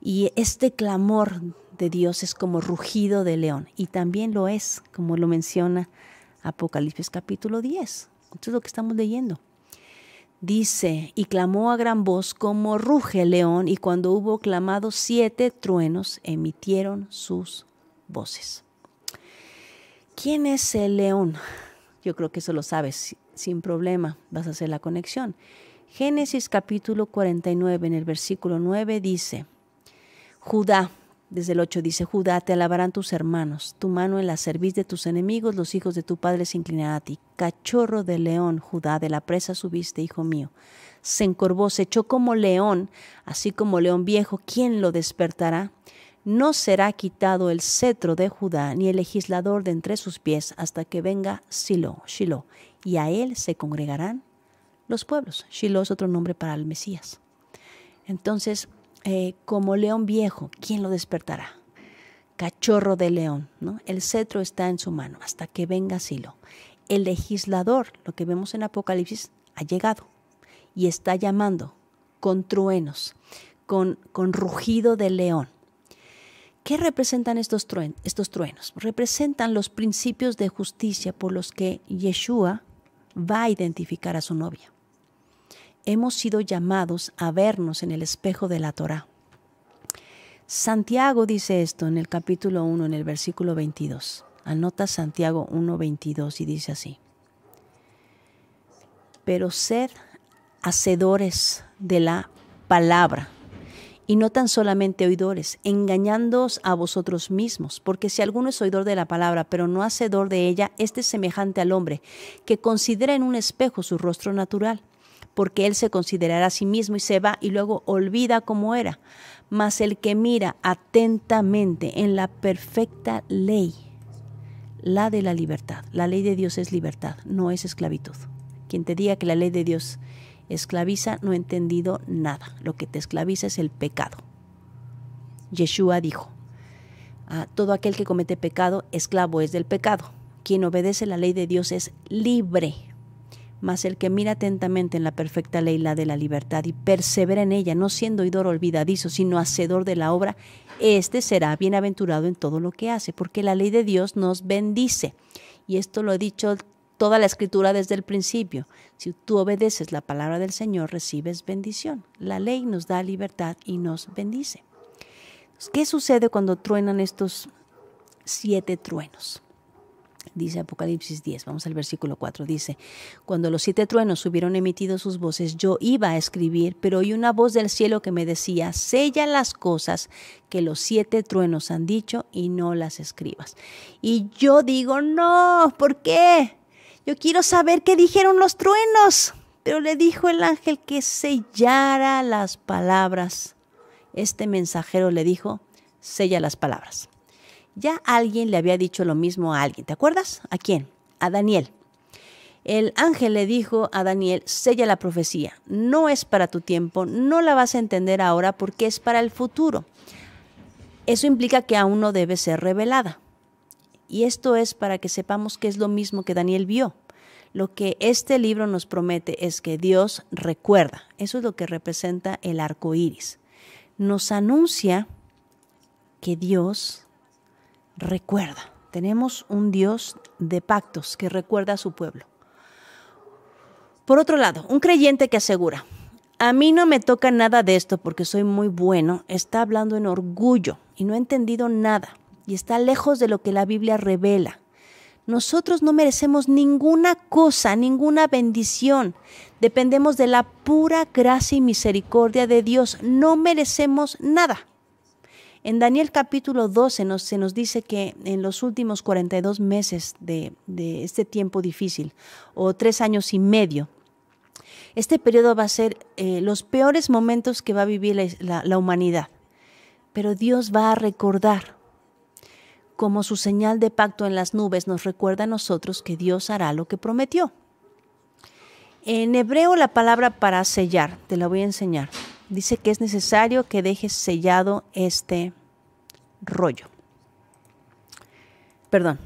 Y este clamor de Dios es como rugido de león y también lo es, como lo menciona Apocalipsis capítulo 10. Esto es lo que estamos leyendo. Dice, y clamó a gran voz como ruge el león, y cuando hubo clamado siete truenos, emitieron sus voces. ¿Quién es el león? Yo creo que eso lo sabes, sin problema, vas a hacer la conexión. Génesis capítulo 49, en el versículo 9 dice, Judá, desde el 8 dice, Judá, te alabarán tus hermanos, tu mano en la cerviz de tus enemigos, los hijos de tu padre se inclinarán a ti. Cachorro de león, Judá, de la presa subiste, hijo mío. Se encorvó, se echó como león, así como león viejo, ¿quién lo despertará? No será quitado el cetro de Judá, ni el legislador de entre sus pies, hasta que venga Shiloh Shiloh, y a él se congregarán los pueblos. Shiloh es otro nombre para el Mesías. Entonces, eh, como león viejo, ¿quién lo despertará? Cachorro de león, El cetro está en su mano hasta que venga Silo. El legislador, lo que vemos en Apocalipsis, ha llegado y está llamando con truenos, con, con rugido de león. ¿Qué representan estos, estos truenos? Representan los principios de justicia por los que Yeshua va a identificar a su novia hemos sido llamados a vernos en el espejo de la Torá. Santiago dice esto en el capítulo 1, en el versículo 22. Anota Santiago 1, 22 y dice así. Pero sed hacedores de la palabra y no tan solamente oidores, engañándoos a vosotros mismos, porque si alguno es oidor de la palabra, pero no hacedor de ella, este es semejante al hombre, que considera en un espejo su rostro natural, porque él se considerará a sí mismo y se va y luego olvida cómo era. Mas el que mira atentamente en la perfecta ley, la de la libertad, la ley de Dios es libertad, no es esclavitud. Quien te diga que la ley de Dios esclaviza, no ha entendido nada. Lo que te esclaviza es el pecado. Yeshua dijo, a todo aquel que comete pecado, esclavo es del pecado. Quien obedece la ley de Dios es libre mas el que mira atentamente en la perfecta ley, la de la libertad, y persevera en ella, no siendo oidor olvidadizo, sino hacedor de la obra, éste será bienaventurado en todo lo que hace, porque la ley de Dios nos bendice. Y esto lo he dicho toda la escritura desde el principio. Si tú obedeces la palabra del Señor, recibes bendición. La ley nos da libertad y nos bendice. ¿Qué sucede cuando truenan estos siete truenos? dice Apocalipsis 10, vamos al versículo 4, dice, cuando los siete truenos hubieron emitido sus voces, yo iba a escribir, pero oí una voz del cielo que me decía, sella las cosas que los siete truenos han dicho y no las escribas. Y yo digo, no, ¿por qué? Yo quiero saber qué dijeron los truenos. Pero le dijo el ángel que sellara las palabras. Este mensajero le dijo, sella las palabras. Ya alguien le había dicho lo mismo a alguien. ¿Te acuerdas? ¿A quién? A Daniel. El ángel le dijo a Daniel, sella la profecía, no es para tu tiempo, no la vas a entender ahora porque es para el futuro. Eso implica que aún no debe ser revelada. Y esto es para que sepamos que es lo mismo que Daniel vio. Lo que este libro nos promete es que Dios recuerda. Eso es lo que representa el arco iris. Nos anuncia que Dios recuerda, tenemos un Dios de pactos que recuerda a su pueblo. Por otro lado, un creyente que asegura, a mí no me toca nada de esto porque soy muy bueno, está hablando en orgullo y no ha entendido nada y está lejos de lo que la Biblia revela. Nosotros no merecemos ninguna cosa, ninguna bendición. Dependemos de la pura gracia y misericordia de Dios. No merecemos nada. En Daniel capítulo 12 se nos dice que en los últimos 42 meses de, este tiempo difícil, o tres años y medio, este periodo va a ser eh, los peores momentos que va a vivir la, la humanidad. Pero Dios va a recordar, como su señal de pacto en las nubes nos recuerda a nosotros que Dios hará lo que prometió. En hebreo la palabra para sellar, te la voy a enseñar dice que es necesario que dejes sellado este rollo. Perdón,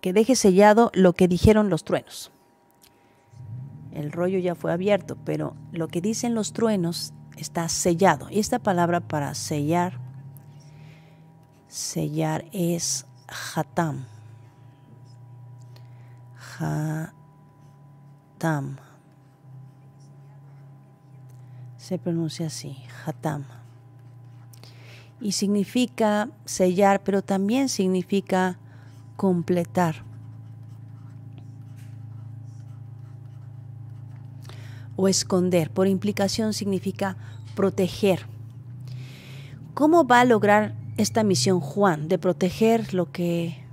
que deje sellado lo que dijeron los truenos. El rollo ya fue abierto, pero lo que dicen los truenos está sellado. Y esta palabra para sellar, sellar es hatam. Hatam se pronuncia así, Hatam. Y significa sellar, pero también significa completar. O esconder. Por implicación significa proteger. ¿Cómo va a lograr esta misión Juan de proteger lo que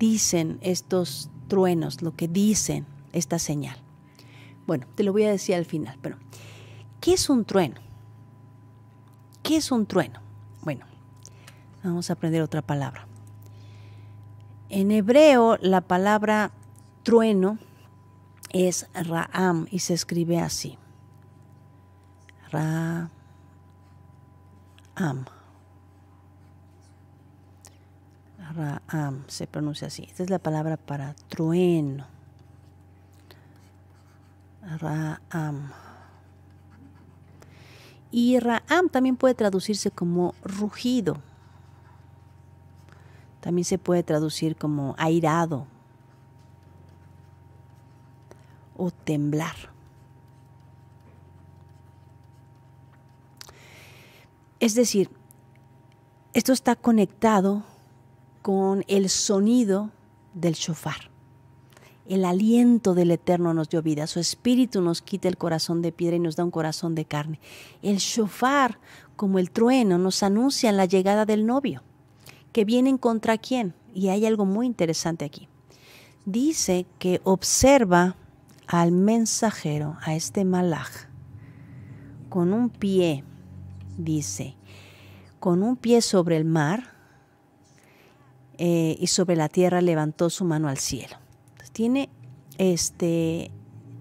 dicen estos truenos, lo que dicen esta señal? Bueno, te lo voy a decir al final, pero ¿Qué es un trueno? ¿Qué es un trueno? Bueno, vamos a aprender otra palabra. En hebreo, la palabra trueno es Ra'am y se escribe así. Ra'am. Ra'am se pronuncia así. Esta es la palabra para trueno. Ra'am. Y Ra'am también puede traducirse como rugido. También se puede traducir como airado o temblar. Es decir, esto está conectado con el sonido del shofar. El aliento del Eterno nos dio vida, su espíritu nos quita el corazón de piedra y nos da un corazón de carne. El shofar, como el trueno, nos anuncia la llegada del novio, que vienen contra quién. Y hay algo muy interesante aquí. Dice que observa al mensajero, a este malaj, con un pie, dice, con un pie sobre el mar eh, y sobre la tierra levantó su mano al cielo tiene este,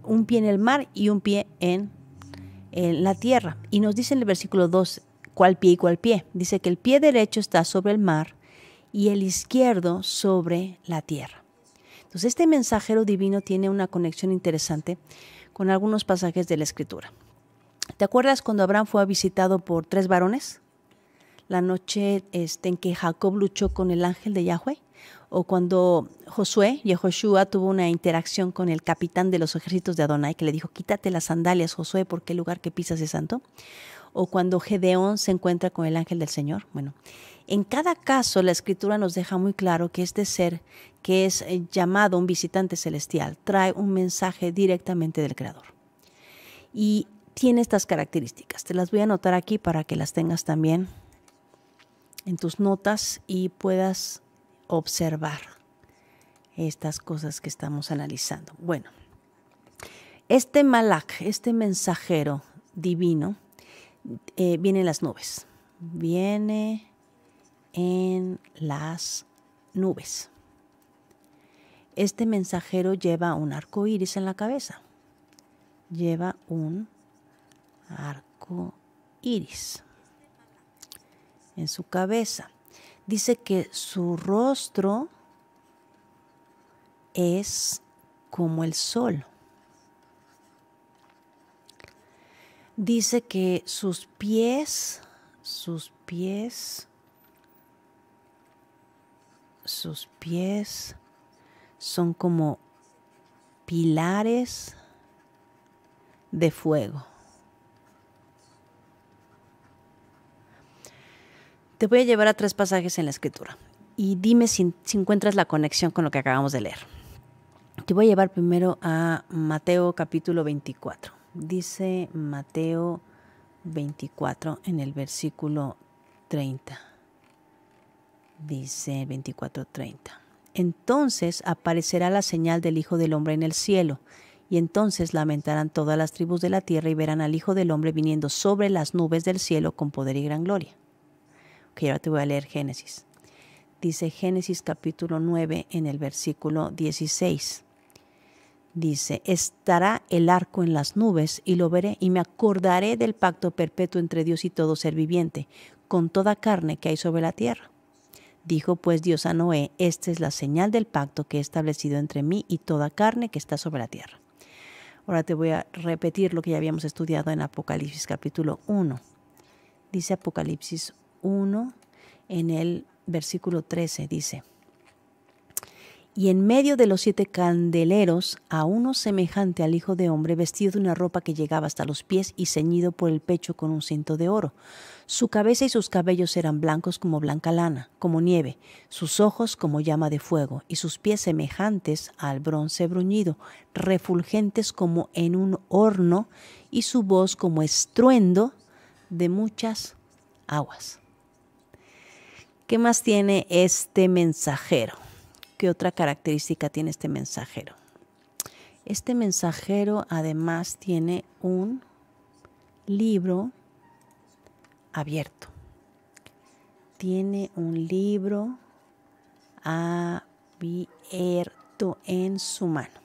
un pie en el mar y un pie en, la tierra. Y nos dice en el versículo 2 cuál pie y cuál pie. Dice que el pie derecho está sobre el mar y el izquierdo sobre la tierra. Entonces este mensajero divino tiene una conexión interesante con algunos pasajes de la escritura. ¿Te acuerdas cuando Abraham fue visitado por tres varones? La noche este, en que Jacob luchó con el ángel de Yahweh o cuando Josué, Yehoshua, tuvo una interacción con el capitán de los ejércitos de Adonai, que le dijo, quítate las sandalias, Josué, porque el lugar que pisas es santo, o cuando Gedeón se encuentra con el ángel del Señor. Bueno, en cada caso la escritura nos deja muy claro que este ser, que es eh, llamado un visitante celestial, trae un mensaje directamente del Creador. Y tiene estas características. Te las voy a anotar aquí para que las tengas también en tus notas y puedas observar estas cosas que estamos analizando. Bueno, este malak, este mensajero divino, eh, viene en las nubes. Viene en las nubes. Este mensajero lleva un arco iris en la cabeza. Lleva un arco iris en su cabeza dice que su rostro es como el sol. Dice que sus pies, sus pies, sus pies son como pilares de fuego. Te voy a llevar a tres pasajes en la escritura y dime si, encuentras la conexión con lo que acabamos de leer. Te voy a llevar primero a Mateo capítulo 24. Dice Mateo 24 en el versículo 30. Dice 24:30. Entonces aparecerá la señal del Hijo del Hombre en el cielo, y entonces lamentarán todas las tribus de la tierra y verán al Hijo del Hombre viniendo sobre las nubes del cielo con poder y gran gloria que ahora te voy a leer Génesis. Dice Génesis capítulo 9 en el versículo 16. Dice, estará el arco en las nubes y lo veré y me acordaré del pacto perpetuo entre Dios y todo ser viviente, con toda carne que hay sobre la tierra. Dijo pues Dios a Noé, esta es la señal del pacto que he establecido entre mí y toda carne que está sobre la tierra. Ahora te voy a repetir lo que ya habíamos estudiado en Apocalipsis capítulo 1. Dice Apocalipsis 1, en el versículo 13, dice, y en medio de los siete candeleros, a uno semejante al Hijo de Hombre, vestido de una ropa que llegaba hasta los pies y ceñido por el pecho con un cinto de oro. Su cabeza y sus cabellos eran blancos como blanca lana, como nieve, sus ojos como llama de fuego, y sus pies semejantes al bronce bruñido, refulgentes como en un horno, y su voz como estruendo de muchas aguas. ¿Qué más tiene este mensajero? ¿Qué otra característica tiene este mensajero? Este mensajero además tiene un libro abierto. Tiene un libro abierto en su mano.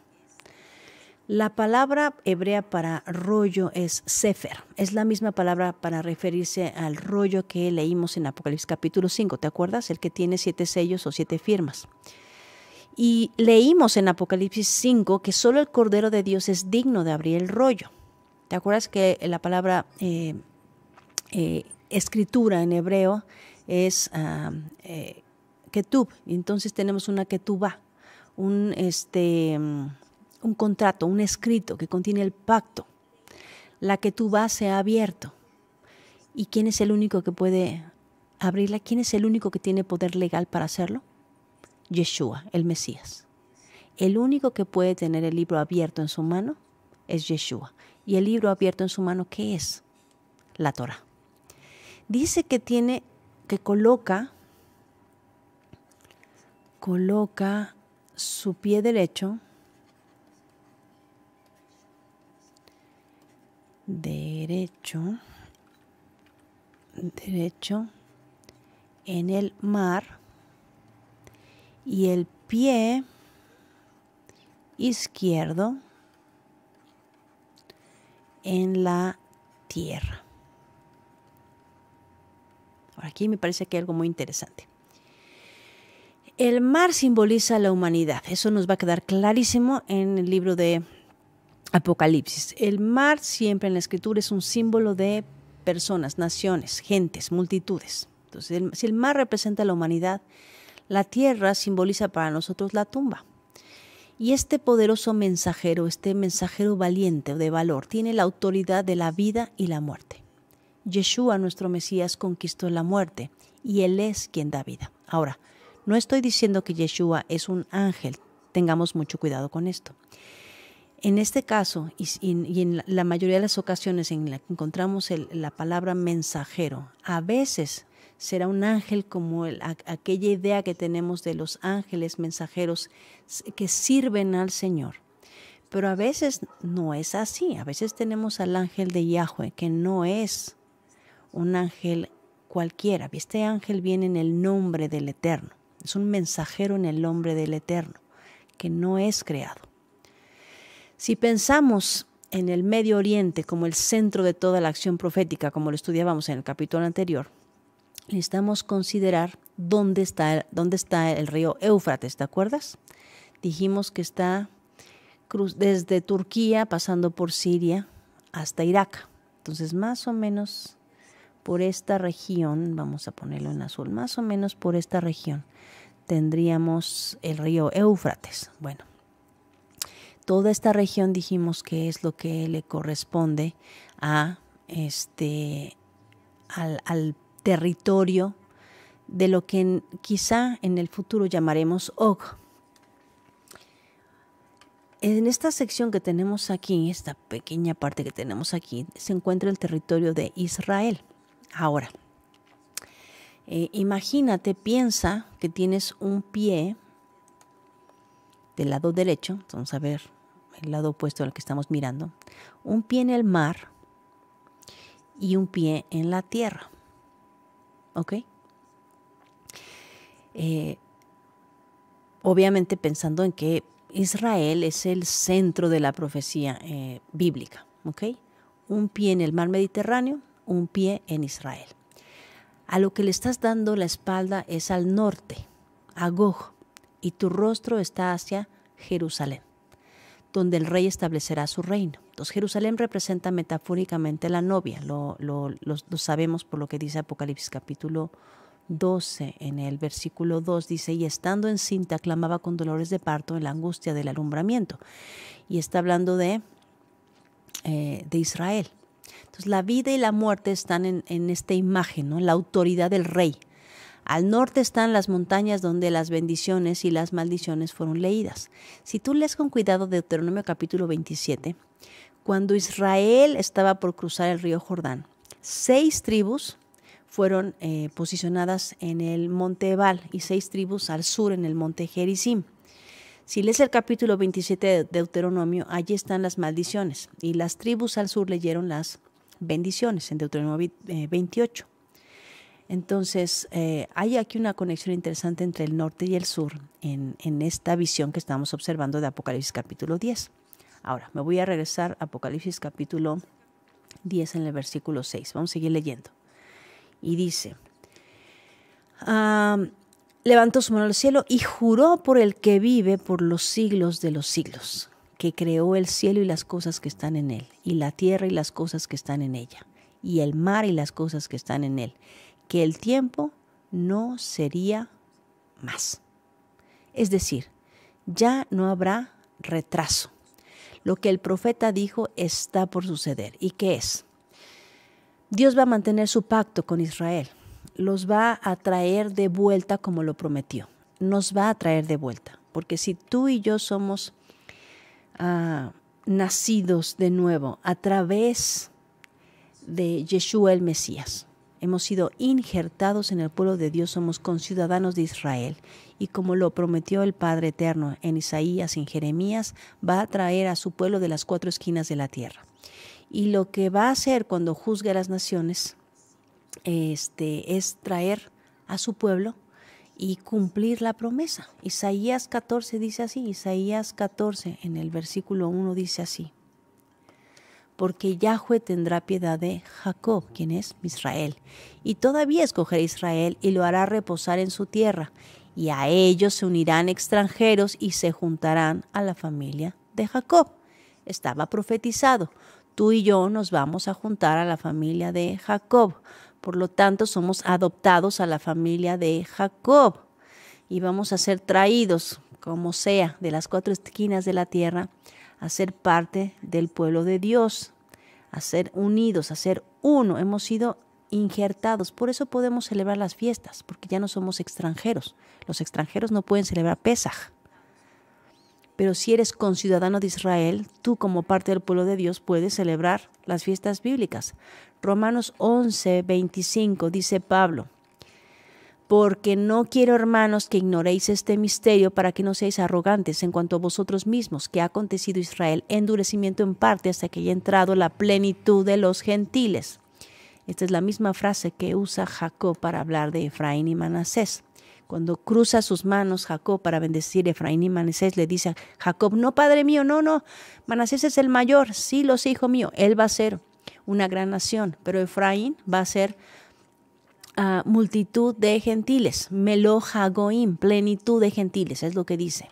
La palabra hebrea para rollo es sefer. Es la misma palabra para referirse al rollo que leímos en Apocalipsis capítulo 5. ¿Te acuerdas? El que tiene siete sellos o siete firmas. Y leímos en Apocalipsis 5 que solo el Cordero de Dios es digno de abrir el rollo. ¿Te acuerdas que la palabra eh, eh, escritura en hebreo es ah, eh, ketub? Entonces tenemos una ketuba, un este un contrato, un escrito que contiene el pacto, la que tú vas ha abierto. ¿Y quién es el único que puede abrirla? ¿Quién es el único que tiene poder legal para hacerlo? Yeshua, el Mesías. El único que puede tener el libro abierto en su mano es Yeshua. ¿Y el libro abierto en su mano qué es? La Torah. Dice que tiene, que coloca, coloca su pie derecho derecho derecho en el mar y el pie izquierdo en la tierra. Ahora aquí me parece que algo muy interesante. El mar simboliza la humanidad. Eso nos va a quedar clarísimo en el libro de Apocalipsis. El mar siempre en la escritura es un símbolo de personas, naciones, gentes, multitudes. Entonces, si el mar representa la humanidad, la tierra simboliza para nosotros la tumba. Y este poderoso mensajero, este mensajero valiente o de valor, tiene la autoridad de la vida y la muerte. Yeshua, nuestro Mesías, conquistó la muerte y Él es quien da vida. Ahora, no estoy diciendo que Yeshua es un ángel, tengamos mucho cuidado con esto. En este caso, y, en la mayoría de las ocasiones en las que encontramos la palabra mensajero, a veces será un ángel como aquella idea que tenemos de los ángeles mensajeros que sirven al Señor. Pero a veces no es así. A veces tenemos al ángel de Yahweh, que no es un ángel cualquiera. Este ángel viene en el nombre del Eterno. Es un mensajero en el nombre del Eterno, que no es creado. Si pensamos en el Medio Oriente como el centro de toda la acción profética, como lo estudiábamos en el capítulo anterior, necesitamos considerar dónde está, dónde está el río Éufrates, ¿te acuerdas? Dijimos que está desde Turquía, pasando por Siria hasta Irak. Entonces, más o menos por esta región, vamos a ponerlo en azul, más o menos por esta región tendríamos el río Éufrates. Bueno, toda esta región dijimos que es lo que le corresponde a este al, territorio de lo que quizá en el futuro llamaremos OG. En esta sección que tenemos aquí, esta pequeña parte que tenemos aquí, se encuentra el territorio de Israel. Ahora, eh, imagínate, piensa que tienes un pie del lado derecho, vamos a ver lado opuesto al que estamos mirando, un pie en el mar y un pie en la tierra. ¿Ok? Eh, obviamente pensando en que Israel es el centro de la profecía eh, bíblica. ¿Ok? Un pie en el mar Mediterráneo, un pie en Israel. A lo que le estás dando la espalda es al norte, a Goj, y tu rostro está hacia Jerusalén donde el rey establecerá su reino. Entonces Jerusalén representa metafóricamente la novia, lo, sabemos por lo que dice Apocalipsis capítulo 12, en el versículo 2 dice, y estando encinta clamaba con dolores de parto en la angustia del alumbramiento. Y está hablando de, eh, de Israel. Entonces la vida y la muerte están en, en esta imagen, ¿no? la autoridad del rey. Al norte están las montañas donde las bendiciones y las maldiciones fueron leídas. Si tú lees con cuidado Deuteronomio capítulo 27, cuando Israel estaba por cruzar el río Jordán, seis tribus fueron eh, posicionadas en el monte Ebal y seis tribus al sur en el monte Gerizim. Si lees el capítulo 27 de Deuteronomio, allí están las maldiciones y las tribus al sur leyeron las bendiciones en Deuteronomio 28. Entonces, eh, hay aquí una conexión interesante entre el norte y el sur en, esta visión que estamos observando de Apocalipsis capítulo 10. Ahora, me voy a regresar a Apocalipsis capítulo 10 en el versículo 6. Vamos a seguir leyendo. Y dice, levantó su mano al cielo y juró por el que vive por los siglos de los siglos, que creó el cielo y las cosas que están en él, y la tierra y las cosas que están en ella, y el mar y las cosas que están en él que el tiempo no sería más. Es decir, ya no habrá retraso. Lo que el profeta dijo está por suceder. ¿Y qué es? Dios va a mantener su pacto con Israel. Los va a traer de vuelta como lo prometió. Nos va a traer de vuelta. Porque si tú y yo somos ah, nacidos de nuevo a través de Yeshua el Mesías, hemos sido injertados en el pueblo de Dios, somos conciudadanos de Israel. Y como lo prometió el Padre Eterno en Isaías, en Jeremías, va a traer a su pueblo de las cuatro esquinas de la tierra. Y lo que va a hacer cuando juzgue a las naciones este, es traer a su pueblo y cumplir la promesa. Isaías 14 dice así, Isaías 14 en el versículo 1 dice así porque Yahweh tendrá piedad de Jacob, quien es Israel, y todavía escogerá Israel y lo hará reposar en su tierra, y a ellos se unirán extranjeros y se juntarán a la familia de Jacob. Estaba profetizado, tú y yo nos vamos a juntar a la familia de Jacob, por lo tanto somos adoptados a la familia de Jacob, y vamos a ser traídos, como sea, de las cuatro esquinas de la tierra a ser parte del pueblo de Dios, a ser unidos, a ser uno. Hemos sido injertados. Por eso podemos celebrar las fiestas, porque ya no somos extranjeros. Los extranjeros no pueden celebrar Pesaj. Pero si eres conciudadano de Israel, tú como parte del pueblo de Dios puedes celebrar las fiestas bíblicas. Romanos 11, 25 dice Pablo, porque no quiero, hermanos, que ignoréis este misterio para que no seáis arrogantes en cuanto a vosotros mismos, que ha acontecido Israel endurecimiento en parte hasta que haya entrado la plenitud de los gentiles. Esta es la misma frase que usa Jacob para hablar de Efraín y Manasés. Cuando cruza sus manos Jacob para bendecir a Efraín y Manasés, le dice a Jacob, no, padre mío, no, no, Manasés es el mayor, sí los hijo mío, él va a ser una gran nación, pero Efraín va a ser multitud de gentiles, melo plenitud de gentiles, es lo que dice.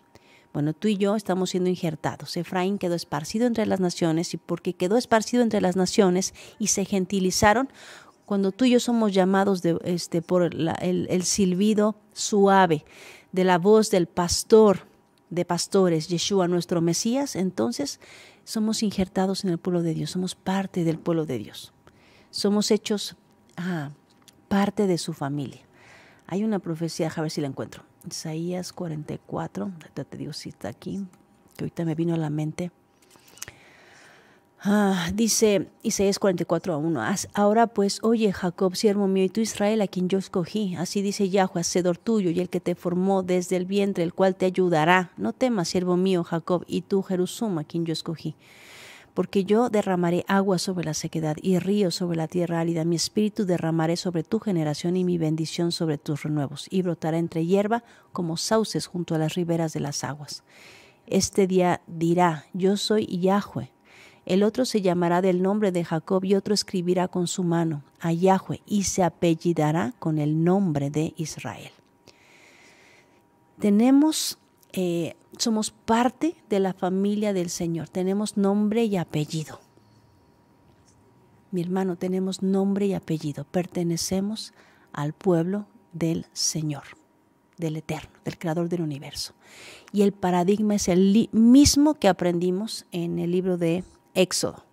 Bueno, tú y yo estamos siendo injertados. Efraín quedó esparcido entre las naciones y porque quedó esparcido entre las naciones y se gentilizaron, cuando tú y yo somos llamados de, este, por el, silbido suave de la voz del pastor de pastores, Yeshua, nuestro Mesías, entonces somos injertados en el pueblo de Dios, somos parte del pueblo de Dios. Somos hechos ah, parte de su familia. Hay una profecía, a ver si la encuentro. Isaías 44, te digo si está aquí, que ahorita me vino a la mente. Ah, dice Isaías 44 a 1. Ahora pues, oye Jacob, siervo mío, y tú Israel, a quien yo escogí. Así dice Yahweh, hacedor tuyo, y el que te formó desde el vientre, el cual te ayudará. No temas, siervo mío, Jacob, y tú Jerusalén, a quien yo escogí porque yo derramaré agua sobre la sequedad y río sobre la tierra árida, mi espíritu derramaré sobre tu generación y mi bendición sobre tus renuevos, y brotará entre hierba como sauces junto a las riberas de las aguas. Este día dirá, yo soy Yahweh. El otro se llamará del nombre de Jacob y otro escribirá con su mano a Yahweh y se apellidará con el nombre de Israel. Tenemos eh, somos parte de la familia del Señor, tenemos nombre y apellido. Mi hermano, tenemos nombre y apellido, pertenecemos al pueblo del Señor, del Eterno, del Creador del Universo. Y el paradigma es el mismo que aprendimos en el libro de Éxodo.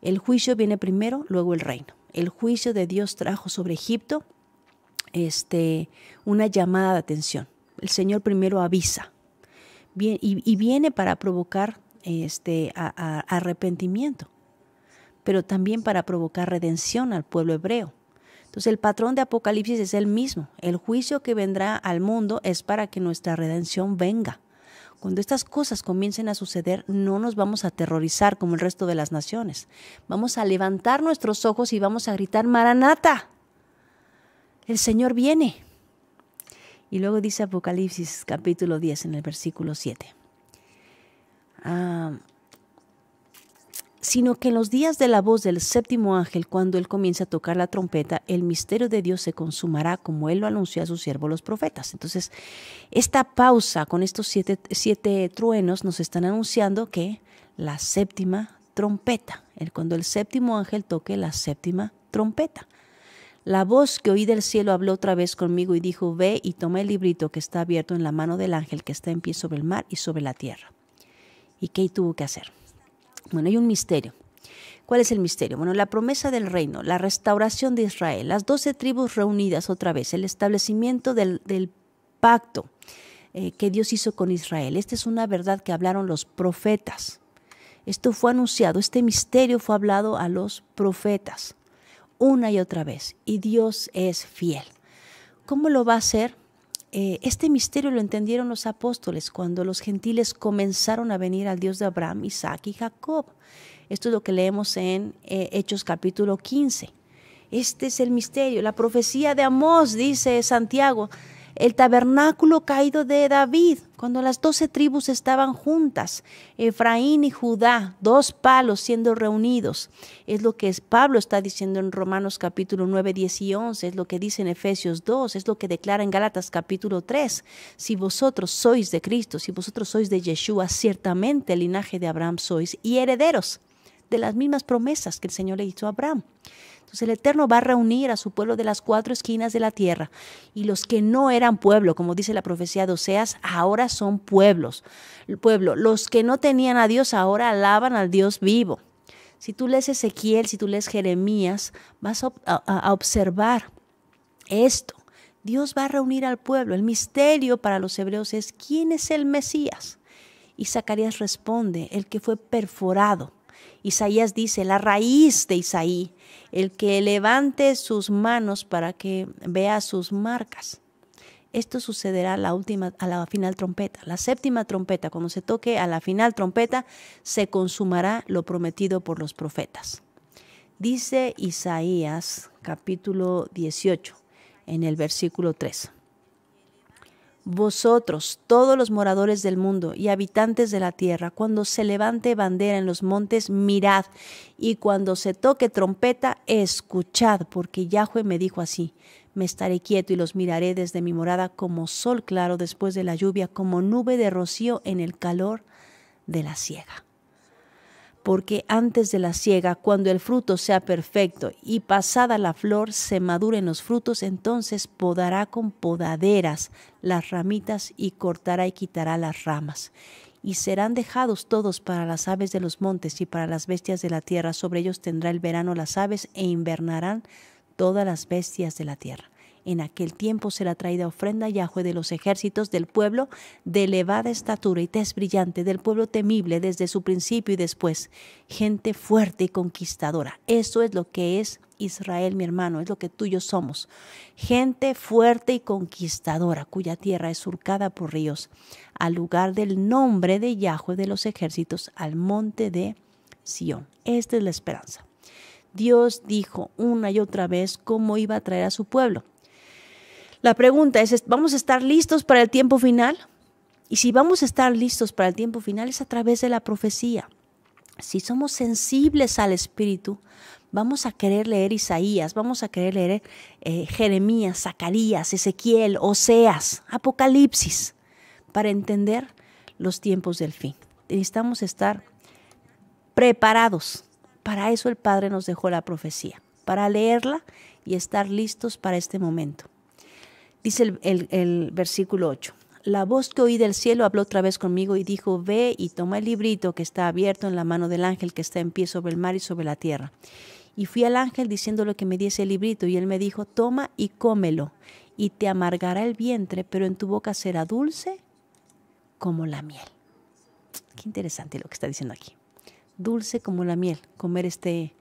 El juicio viene primero, luego el reino. El juicio de Dios trajo sobre Egipto este, una llamada de atención el Señor primero avisa y, viene para provocar este, arrepentimiento, pero también para provocar redención al pueblo hebreo. Entonces el patrón de Apocalipsis es el mismo. El juicio que vendrá al mundo es para que nuestra redención venga. Cuando estas cosas comiencen a suceder, no nos vamos a aterrorizar como el resto de las naciones. Vamos a levantar nuestros ojos y vamos a gritar, Maranata, el Señor viene. Y luego dice Apocalipsis capítulo 10 en el versículo 7. Ah, sino que en los días de la voz del séptimo ángel, cuando él comience a tocar la trompeta, el misterio de Dios se consumará como él lo anunció a sus siervos los profetas. Entonces, esta pausa con estos siete, siete truenos nos están anunciando que la séptima trompeta, el, cuando el séptimo ángel toque la séptima trompeta. La voz que oí del cielo habló otra vez conmigo y dijo, ve y toma el librito que está abierto en la mano del ángel que está en pie sobre el mar y sobre la tierra. ¿Y qué tuvo que hacer? Bueno, hay un misterio. ¿Cuál es el misterio? Bueno, la promesa del reino, la restauración de Israel, las doce tribus reunidas otra vez, el establecimiento del, pacto eh, que Dios hizo con Israel. Esta es una verdad que hablaron los profetas. Esto fue anunciado, este misterio fue hablado a los profetas una y otra vez. Y Dios es fiel. ¿Cómo lo va a hacer? Eh, este misterio lo entendieron los apóstoles cuando los gentiles comenzaron a venir al Dios de Abraham, Isaac y Jacob. Esto es lo que leemos en eh, Hechos capítulo 15. Este es el misterio, la profecía de Amós, dice Santiago el tabernáculo caído de David, cuando las doce tribus estaban juntas, Efraín y Judá, dos palos siendo reunidos. Es lo que Pablo está diciendo en Romanos capítulo 9, 10 y 11, es lo que dice en Efesios 2, es lo que declara en Gálatas capítulo 3. Si vosotros sois de Cristo, si vosotros sois de Yeshua, ciertamente el linaje de Abraham sois y herederos de las mismas promesas que el Señor le hizo a Abraham. Entonces el Eterno va a reunir a su pueblo de las cuatro esquinas de la tierra. Y los que no eran pueblo, como dice la profecía de Oseas, ahora son pueblos. El pueblo, los que no tenían a Dios ahora alaban al Dios vivo. Si tú lees Ezequiel, si tú lees Jeremías, vas a, a observar esto. Dios va a reunir al pueblo. El misterio para los hebreos es quién es el Mesías. Y Zacarías responde, el que fue perforado Isaías dice, la raíz de Isaí, el que levante sus manos para que vea sus marcas. Esto sucederá a la última, a la final trompeta, la séptima trompeta. Cuando se toque a la final trompeta, se consumará lo prometido por los profetas. Dice Isaías capítulo 18 en el versículo 3. Vosotros, todos los moradores del mundo y habitantes de la tierra, cuando se levante bandera en los montes, mirad, y cuando se toque trompeta, escuchad, porque Yahweh me dijo así, me estaré quieto y los miraré desde mi morada como sol claro después de la lluvia, como nube de rocío en el calor de la siega porque antes de la siega, cuando el fruto sea perfecto y pasada la flor se maduren los frutos, entonces podará con podaderas las ramitas y cortará y quitará las ramas. Y serán dejados todos para las aves de los montes y para las bestias de la tierra. Sobre ellos tendrá el verano las aves e invernarán todas las bestias de la tierra. En aquel tiempo será traída ofrenda Yahweh de los ejércitos del pueblo de elevada estatura y tez brillante, del pueblo temible desde su principio y después. Gente fuerte y conquistadora. Eso es lo que es Israel, mi hermano, es lo que tú y yo somos. Gente fuerte y conquistadora, cuya tierra es surcada por ríos, al lugar del nombre de Yahweh de los ejércitos, al monte de Sión. Esta es la esperanza. Dios dijo una y otra vez cómo iba a traer a su pueblo. La pregunta es, ¿vamos a estar listos para el tiempo final? Y si vamos a estar listos para el tiempo final es a través de la profecía. Si somos sensibles al Espíritu, vamos a querer leer Isaías, vamos a querer leer eh, Jeremías, Zacarías, Ezequiel, Oseas, Apocalipsis, para entender los tiempos del fin. Necesitamos estar preparados. Para eso el Padre nos dejó la profecía, para leerla y estar listos para este momento. Dice el, versículo 8 la voz que oí del cielo habló otra vez conmigo y dijo, ve y toma el librito que está abierto en la mano del ángel que está en pie sobre el mar y sobre la tierra. Y fui al ángel diciendo lo que me diese el librito y él me dijo, toma y cómelo, y te amargará el vientre, pero en tu boca será dulce como la miel. Qué interesante lo que está diciendo aquí. Dulce como la miel, comer este,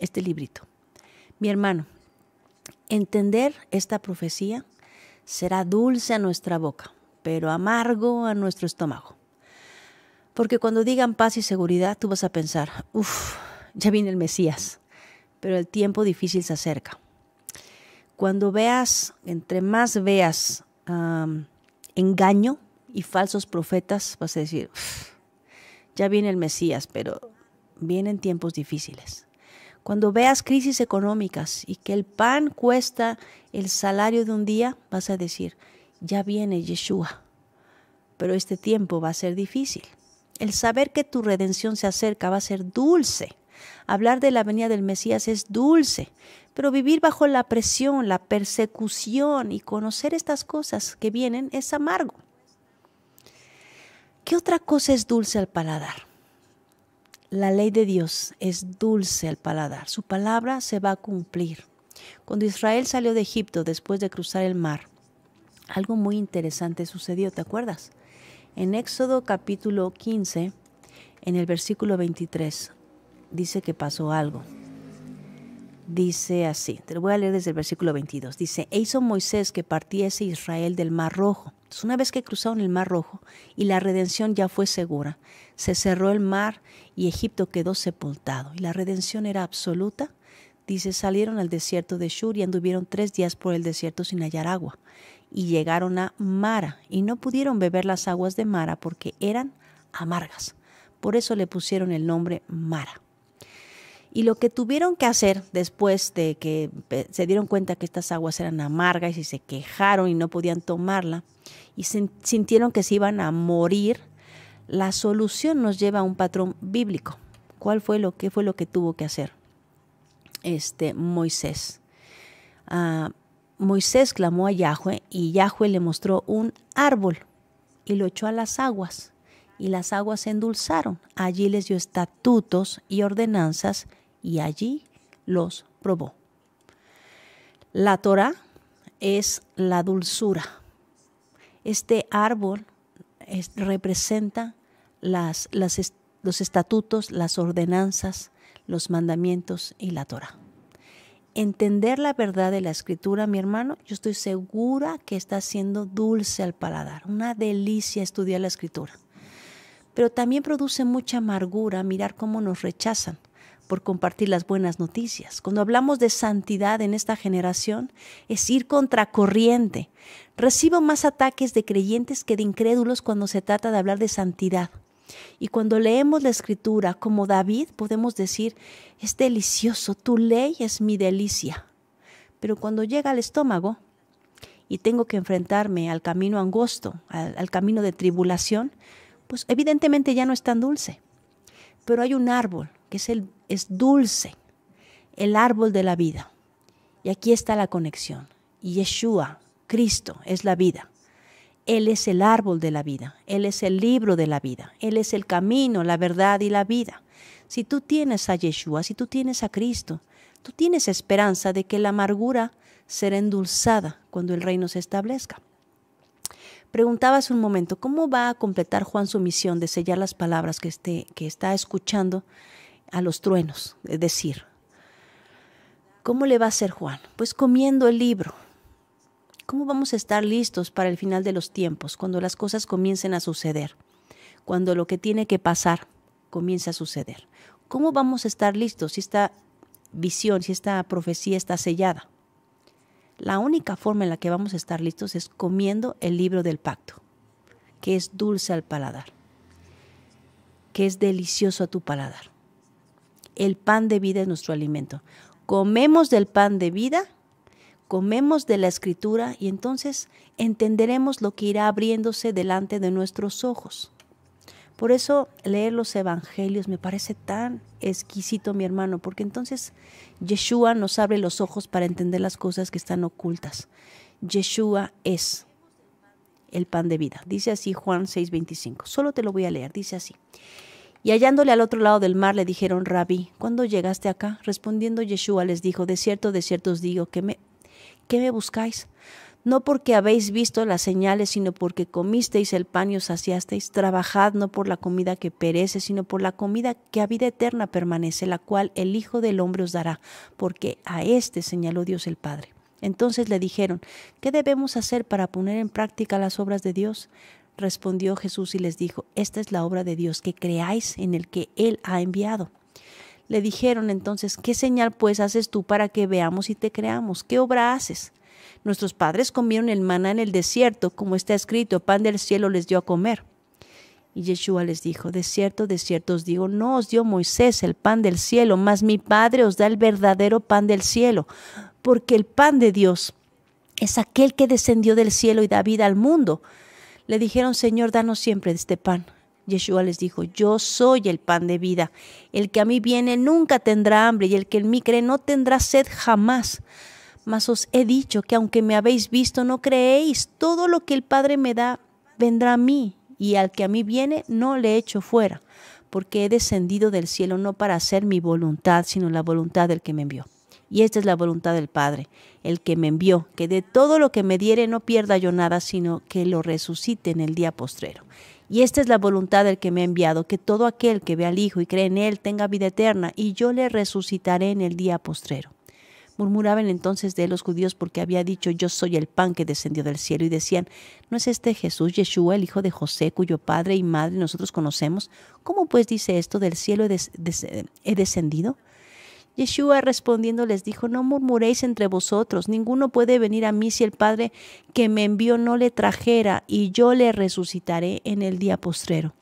este librito. Mi hermano, Entender esta profecía será dulce a nuestra boca, pero amargo a nuestro estómago. Porque cuando digan paz y seguridad, tú vas a pensar, uff, ya viene el Mesías, pero el tiempo difícil se acerca. Cuando veas, entre más veas engaño y falsos profetas, vas a decir, ya viene el Mesías, pero vienen tiempos difíciles. Cuando veas crisis económicas y que el pan cuesta el salario de un día, vas a decir, ya viene Yeshua, pero este tiempo va a ser difícil. El saber que tu redención se acerca va a ser dulce. Hablar de la venida del Mesías es dulce, pero vivir bajo la presión, la persecución y conocer estas cosas que vienen es amargo. ¿Qué otra cosa es dulce al paladar? la ley de Dios es dulce al paladar, su palabra se va a cumplir. Cuando Israel salió de Egipto después de cruzar el mar, algo muy interesante sucedió, ¿te acuerdas? En Éxodo capítulo 15, en el versículo 23, dice que pasó algo. Dice así, te lo voy a leer desde el versículo 22. Dice, e hizo Moisés que partiese Israel del mar rojo. Entonces, una vez que cruzaron el mar rojo y la redención ya fue segura, se cerró el mar y Egipto quedó sepultado y la redención era absoluta. Dice, salieron al desierto de Shur y anduvieron tres días por el desierto sin hallar agua y llegaron a Mara y no pudieron beber las aguas de Mara porque eran amargas. Por eso le pusieron el nombre Mara. Y lo que tuvieron que hacer después de que eh, se dieron cuenta que estas aguas eran amargas y se quejaron y no podían tomarla y sintieron que se iban a morir, la solución nos lleva a un patrón bíblico. ¿Cuál fue lo que fue lo que tuvo que hacer este Moisés? Ah, Moisés clamó a Yahweh y Yahweh le mostró un árbol y lo echó a las aguas y las aguas se endulzaron. Allí les dio estatutos y ordenanzas y allí los probó. La Torah es la dulzura. Este árbol representa los estatutos, las ordenanzas, los mandamientos y la Torah. Entender la verdad de la escritura, mi hermano, yo estoy segura que está siendo dulce al paladar, una delicia estudiar la escritura. Pero también produce mucha amargura mirar cómo nos rechazan, por compartir las buenas noticias. Cuando hablamos de santidad en esta generación, es ir contracorriente. Recibo más ataques de creyentes que de incrédulos cuando se trata de hablar de santidad. Y cuando leemos la escritura como David, podemos decir, es delicioso, tu ley es mi delicia. Pero cuando llega al estómago y tengo que enfrentarme al camino angosto, al, al camino de tribulación, pues evidentemente ya no es tan dulce. Pero hay un árbol, que es el es dulce, el árbol de la vida. Y aquí está la conexión. Yeshua, Cristo, es la vida. Él es el árbol de la vida, Él es el libro de la vida, Él es el camino, la verdad y la vida. Si tú tienes a Yeshua, si tú tienes a Cristo, tú tienes esperanza de que la amargura será endulzada cuando el reino se establezca. Preguntabas un momento, ¿cómo va a completar Juan su misión de sellar las palabras que, esté, que está escuchando a los truenos, es decir, ¿cómo le va a ser Juan? Pues comiendo el libro. ¿Cómo vamos a estar listos para el final de los tiempos, cuando las cosas comiencen a suceder, cuando lo que tiene que pasar comience a suceder? ¿Cómo vamos a estar listos si esta visión, si esta profecía está sellada? La única forma en la que vamos a estar listos es comiendo el libro del pacto, que es dulce al paladar, que es delicioso a tu paladar. El pan de vida es nuestro alimento. Comemos del pan de vida, comemos de la escritura y entonces entenderemos lo que irá abriéndose delante de nuestros ojos. Por eso leer los evangelios me parece tan exquisito, mi hermano, porque entonces Yeshua nos abre los ojos para entender las cosas que están ocultas. Yeshua es el pan de vida. Dice así Juan 6:25. Solo te lo voy a leer. Dice así. Y hallándole al otro lado del mar le dijeron, Rabí, ¿cuándo llegaste acá? Respondiendo Yeshua les dijo, de cierto, de cierto os digo, que me, ¿qué me buscáis? No porque habéis visto las señales, sino porque comisteis el pan y os saciasteis. Trabajad no por la comida que perece, sino por la comida que a vida eterna permanece, la cual el Hijo del Hombre os dará, porque a éste señaló Dios el Padre. Entonces le dijeron, ¿qué debemos hacer para poner en práctica las obras de Dios? Respondió Jesús y les dijo, esta es la obra de Dios, que creáis en el que Él ha enviado. Le dijeron entonces, ¿qué señal pues haces tú para que veamos y te creamos? ¿Qué obra haces? Nuestros padres comieron el maná en el desierto, como está escrito, pan del cielo les dio a comer. Y Yeshua les dijo, de cierto, de cierto os digo, no os dio Moisés el pan del cielo, mas mi Padre os da el verdadero pan del cielo, porque el pan de Dios es aquel que descendió del cielo y da vida al mundo le dijeron, Señor, danos siempre este pan. Yeshua les dijo, yo soy el pan de vida. El que a mí viene nunca tendrá hambre y el que en mí cree no tendrá sed jamás. Mas os he dicho que aunque me habéis visto no creéis, todo lo que el Padre me da vendrá a mí y al que a mí viene no le echo fuera, porque he descendido del cielo no para hacer mi voluntad, sino la voluntad del que me envió. Y esta es la voluntad del Padre, el que me envió, que de todo lo que me diere no pierda yo nada, sino que lo resucite en el día postrero. Y esta es la voluntad del que me ha enviado, que todo aquel que ve al Hijo y cree en Él tenga vida eterna, y yo le resucitaré en el día postrero. Murmuraban entonces de los judíos porque había dicho, yo soy el pan que descendió del cielo, y decían, ¿no es este Jesús, Yeshua, el hijo de José, cuyo padre y madre nosotros conocemos? ¿Cómo pues dice esto, del cielo he descendido? Yeshua respondiendo les dijo, no murmuréis entre vosotros, ninguno puede venir a mí si el Padre que me envió no le trajera, y yo le resucitaré en el día postrero.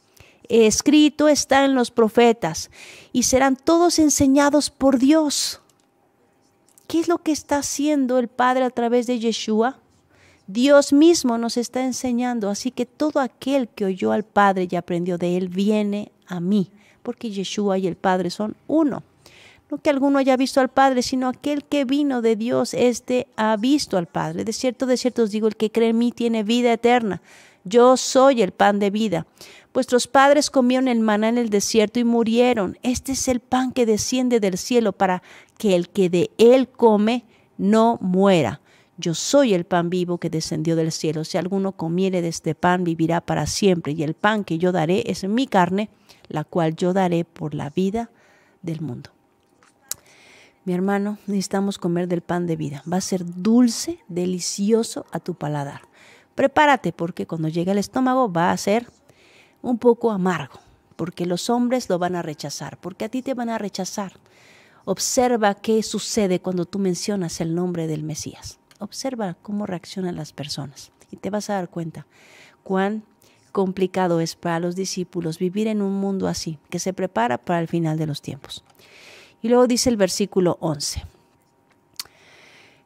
Escrito está en los profetas, y serán todos enseñados por Dios. ¿Qué es lo que está haciendo el Padre a través de Yeshua? Dios mismo nos está enseñando, así que todo aquel que oyó al Padre y aprendió de Él viene a mí, porque Yeshua y el Padre son uno que alguno haya visto al Padre, sino aquel que vino de Dios, este ha visto al Padre. De cierto, de cierto os digo, el que cree en mí tiene vida eterna. Yo soy el pan de vida. Vuestros padres comieron el maná en el desierto y murieron. Este es el pan que desciende del cielo para que el que de él come no muera. Yo soy el pan vivo que descendió del cielo. Si alguno comiere de este pan, vivirá para siempre. Y el pan que yo daré es mi carne, la cual yo daré por la vida del mundo. Mi hermano, necesitamos comer del pan de vida. Va a ser dulce, delicioso a tu paladar. Prepárate porque cuando llegue al estómago va a ser un poco amargo, porque los hombres lo van a rechazar, porque a ti te van a rechazar. Observa qué sucede cuando tú mencionas el nombre del Mesías. Observa cómo reaccionan las personas y te vas a dar cuenta cuán complicado es para los discípulos vivir en un mundo así, que se prepara para el final de los tiempos. Y luego dice el versículo 11.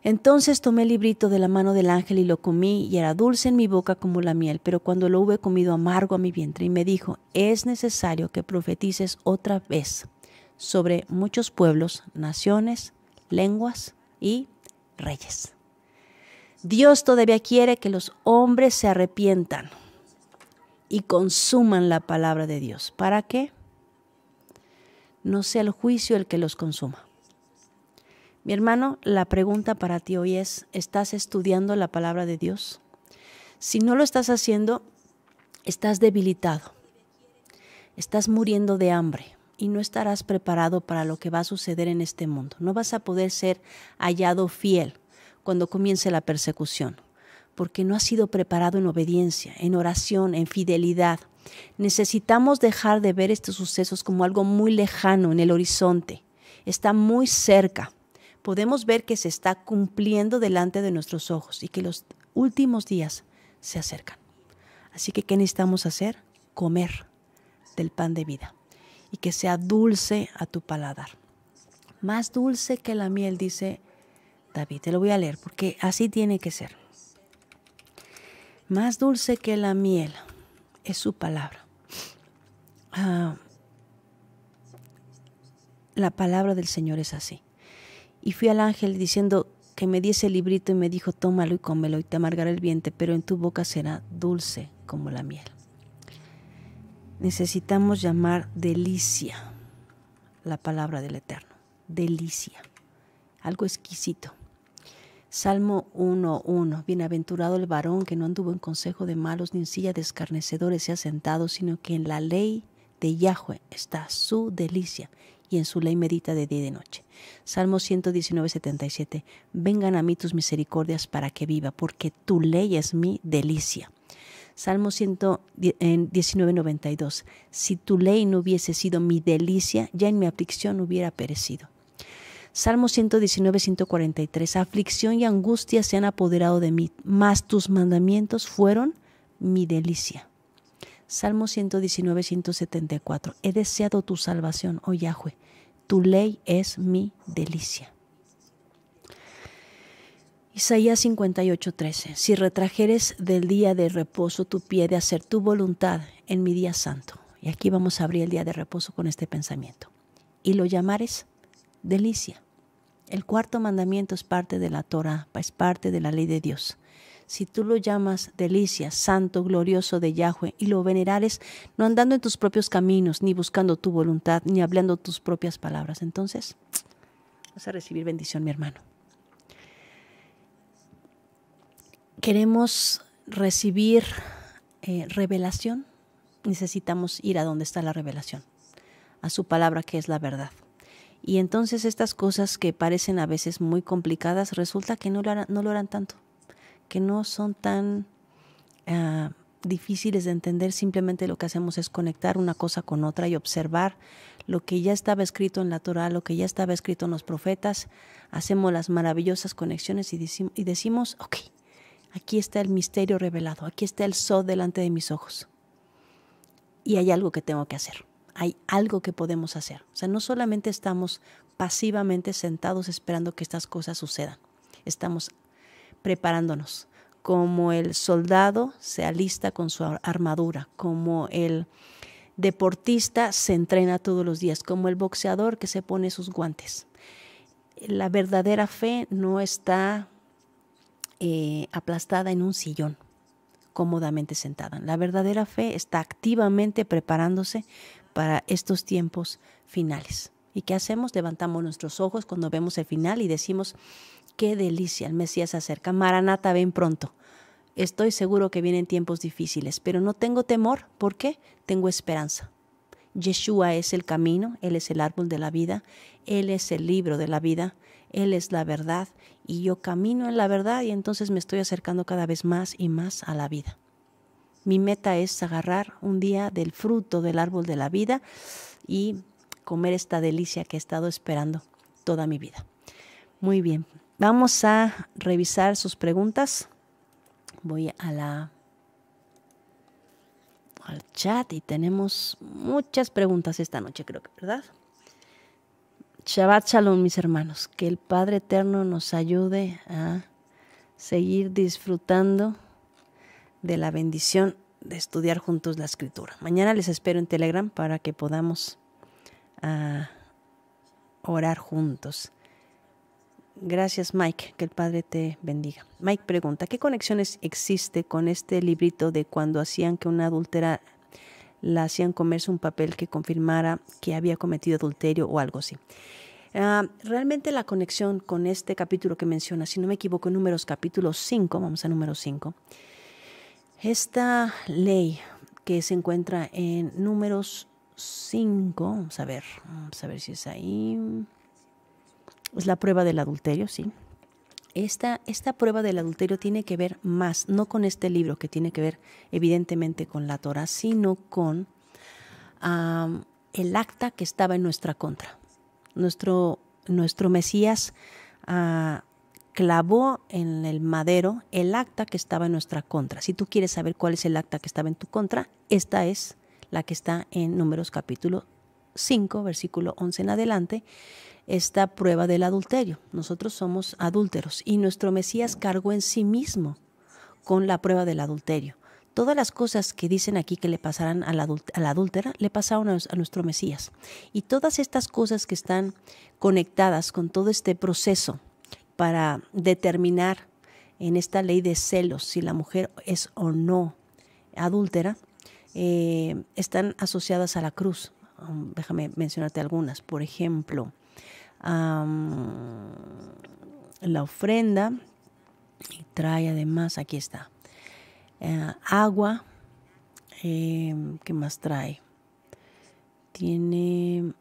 Entonces tomé el librito de la mano del ángel y lo comí, y era dulce en mi boca como la miel, pero cuando lo hube comido amargo a mi vientre, y me dijo, es necesario que profetices otra vez sobre muchos pueblos, naciones, lenguas y reyes. Dios todavía quiere que los hombres se arrepientan y consuman la palabra de Dios. ¿Para qué? no sea el juicio el que los consuma. Mi hermano, la pregunta para ti hoy es, ¿estás estudiando la palabra de Dios? Si no lo estás haciendo, estás debilitado, estás muriendo de hambre y no estarás preparado para lo que va a suceder en este mundo. No vas a poder ser hallado fiel cuando comience la persecución, porque no has sido preparado en obediencia, en oración, en fidelidad, Necesitamos dejar de ver estos sucesos como algo muy lejano en el horizonte. Está muy cerca. Podemos ver que se está cumpliendo delante de nuestros ojos y que los últimos días se acercan. Así que, ¿qué necesitamos hacer? Comer del pan de vida y que sea dulce a tu paladar. Más dulce que la miel, dice David. Te lo voy a leer porque así tiene que ser. Más dulce que la miel es su palabra. Ah, la palabra del Señor es así. Y fui al ángel diciendo que me diese el librito y me dijo, tómalo y cómelo y te amargará el vientre, pero en tu boca será dulce como la miel. Necesitamos llamar delicia la palabra del Eterno, delicia, algo exquisito. Salmo 1.1. Bienaventurado el varón que no anduvo en consejo de malos ni en silla de escarnecedores se ha sentado, sino que en la ley de Yahweh está su delicia y en su ley medita de día y de noche. Salmo 119.77. Vengan a mí tus misericordias para que viva, porque tu ley es mi delicia. Salmo 119.92. Si tu ley no hubiese sido mi delicia, ya en mi aflicción hubiera perecido. Salmo 119, 143. Aflicción y angustia se han apoderado de mí, mas tus mandamientos fueron mi delicia. Salmo 119, 174. He deseado tu salvación, oh Yahweh. Tu ley es mi delicia. Isaías 58, 13. Si retrajeres del día de reposo tu pie de hacer tu voluntad en mi día santo. Y aquí vamos a abrir el día de reposo con este pensamiento. Y lo llamares delicia. El cuarto mandamiento es parte de la Torah, es parte de la ley de Dios. Si tú lo llamas delicia, santo, glorioso de Yahweh, y lo venerares, no andando en tus propios caminos, ni buscando tu voluntad, ni hablando tus propias palabras, entonces vas a recibir bendición, mi hermano. Queremos recibir eh, revelación, necesitamos ir a donde está la revelación, a su palabra que es la verdad. Y entonces estas cosas que parecen a veces muy complicadas, resulta que no lo, harán, no lo tanto, que no son tan ah, difíciles de entender, simplemente lo que hacemos es conectar una cosa con otra y observar lo que ya estaba escrito en la Torah, lo que ya estaba escrito en los profetas, hacemos las maravillosas conexiones y, y decimos, ok, aquí está el misterio revelado, aquí está el sol delante de mis ojos y hay algo que tengo que hacer hay algo que podemos hacer. O sea, no solamente estamos pasivamente sentados esperando que estas cosas sucedan, estamos preparándonos, como el soldado se alista con su armadura, como el deportista se entrena todos los días, como el boxeador que se pone sus guantes. La verdadera fe no está eh, aplastada en un sillón, cómodamente sentada. La verdadera fe está activamente preparándose para estos tiempos finales. ¿Y qué hacemos? Levantamos nuestros ojos cuando vemos el final y decimos, qué delicia, el Mesías se acerca, Maranata, ven pronto. Estoy seguro que vienen tiempos difíciles, pero no tengo temor. ¿Por qué? Tengo esperanza. Yeshua es el camino, Él es el árbol de la vida, Él es el libro de la vida, Él es la verdad, y yo camino en la verdad y entonces me estoy acercando cada vez más y más a la vida. Mi meta es agarrar un día del fruto del árbol de la vida y comer esta delicia que he estado esperando toda mi vida. Muy bien, vamos a revisar sus preguntas. Voy la al chat y tenemos muchas preguntas esta noche, creo que, ¿verdad? Shabbat Shalom, mis hermanos. Que el Padre Eterno nos ayude a seguir disfrutando de la bendición de estudiar juntos la escritura. Mañana les espero en Telegram para que podamos ah, orar juntos. Gracias Mike, que el Padre te bendiga. Mike pregunta, ¿qué conexiones existe con este librito de cuando hacían que una adultera la hacían comerse un papel que confirmara que había cometido adulterio o algo así? Ah, realmente la conexión con este capítulo que menciona, si no me equivoco, en números capítulo 5, vamos a número 5 esta ley que se encuentra en números 5, vamos a ver, a ver si es ahí, es la prueba del adulterio, sí. Esta, esta prueba del adulterio tiene que ver más, no con este libro, que tiene que ver evidentemente con la Torah, sino con el acta que estaba en nuestra contra. Nuestro, nuestro Mesías ah, clavó en el madero el acta que estaba en nuestra contra. Si tú quieres saber cuál es el acta que estaba en tu contra, esta es la que está en números capítulo 5, versículo 11 en adelante, esta prueba del adulterio. Nosotros somos adúlteros y nuestro Mesías cargó en sí mismo con la prueba del adulterio. Todas las cosas que dicen aquí que le pasarán a la, adúltera le pasaron a, a nuestro Mesías. Y todas estas cosas que están conectadas con todo este proceso para determinar en esta ley de celos si la mujer es o no adúltera, eh, están asociadas a la cruz. Um, déjame mencionarte algunas. Por ejemplo, la ofrenda trae además, aquí está, eh, agua. Eh, ¿Qué más trae? Tiene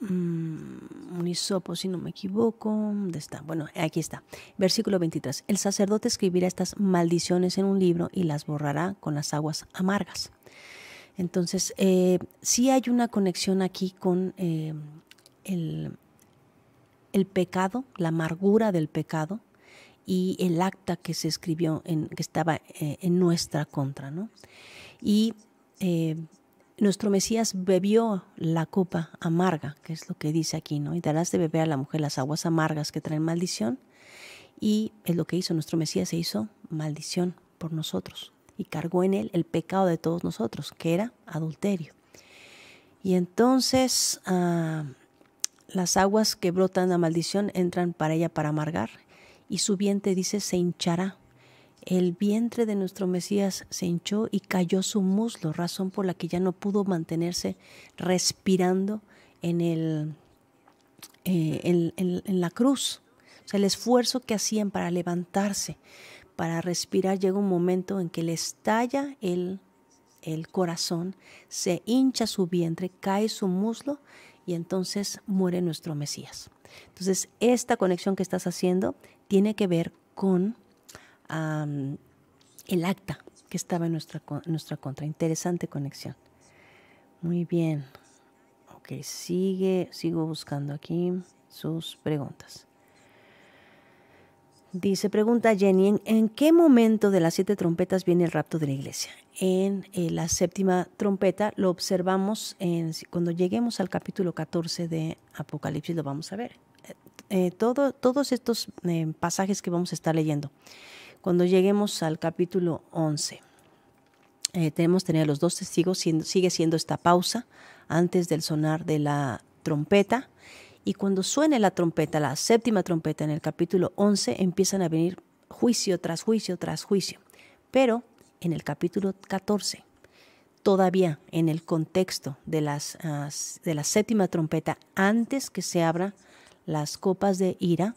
Mm, un hisopo, si no me equivoco. ¿Dónde está? Bueno, aquí está. Versículo 23. El sacerdote escribirá estas maldiciones en un libro y las borrará con las aguas amargas. Entonces, eh, sí hay una conexión aquí con eh, el, pecado, la amargura del pecado y el acta que se escribió, que estaba eh, en nuestra contra, ¿no? Y nuestro Mesías bebió la copa amarga, que es lo que dice aquí, ¿no? Y darás de beber a la mujer las aguas amargas que traen maldición. Y es lo que hizo nuestro Mesías, se hizo maldición por nosotros y cargó en él el pecado de todos nosotros, que era adulterio. Y entonces ah, las aguas que brotan la maldición entran para ella para amargar y su vientre dice se hinchará el vientre de nuestro Mesías se hinchó y cayó su muslo, razón por la que ya no pudo mantenerse respirando eh, en, la cruz. O sea, el esfuerzo que hacían para levantarse, para respirar, llega un momento en que le estalla el, el corazón, se hincha su vientre, cae su muslo y entonces muere nuestro Mesías. Entonces, esta conexión que estás haciendo tiene que ver con el acta que estaba en nuestra, nuestra contra. Interesante conexión. Muy bien. Ok, sigue, sigo buscando aquí sus preguntas. Dice, pregunta Jenny, ¿en, qué momento de las siete trompetas viene el rapto de la iglesia? En eh, la séptima trompeta lo observamos en, cuando lleguemos al capítulo 14 de Apocalipsis, lo vamos a ver. Eh, eh, todo, todos estos pasajes que vamos a estar leyendo cuando lleguemos al capítulo 11, eh, tenemos tener a los dos testigos, sigue siendo esta pausa antes del sonar de la trompeta. Y cuando suene la trompeta, la séptima trompeta en el capítulo 11, empiezan a venir juicio tras juicio tras juicio. Pero en el capítulo 14, todavía en el contexto de, las, ah, de la séptima trompeta, antes que se abran las copas de ira,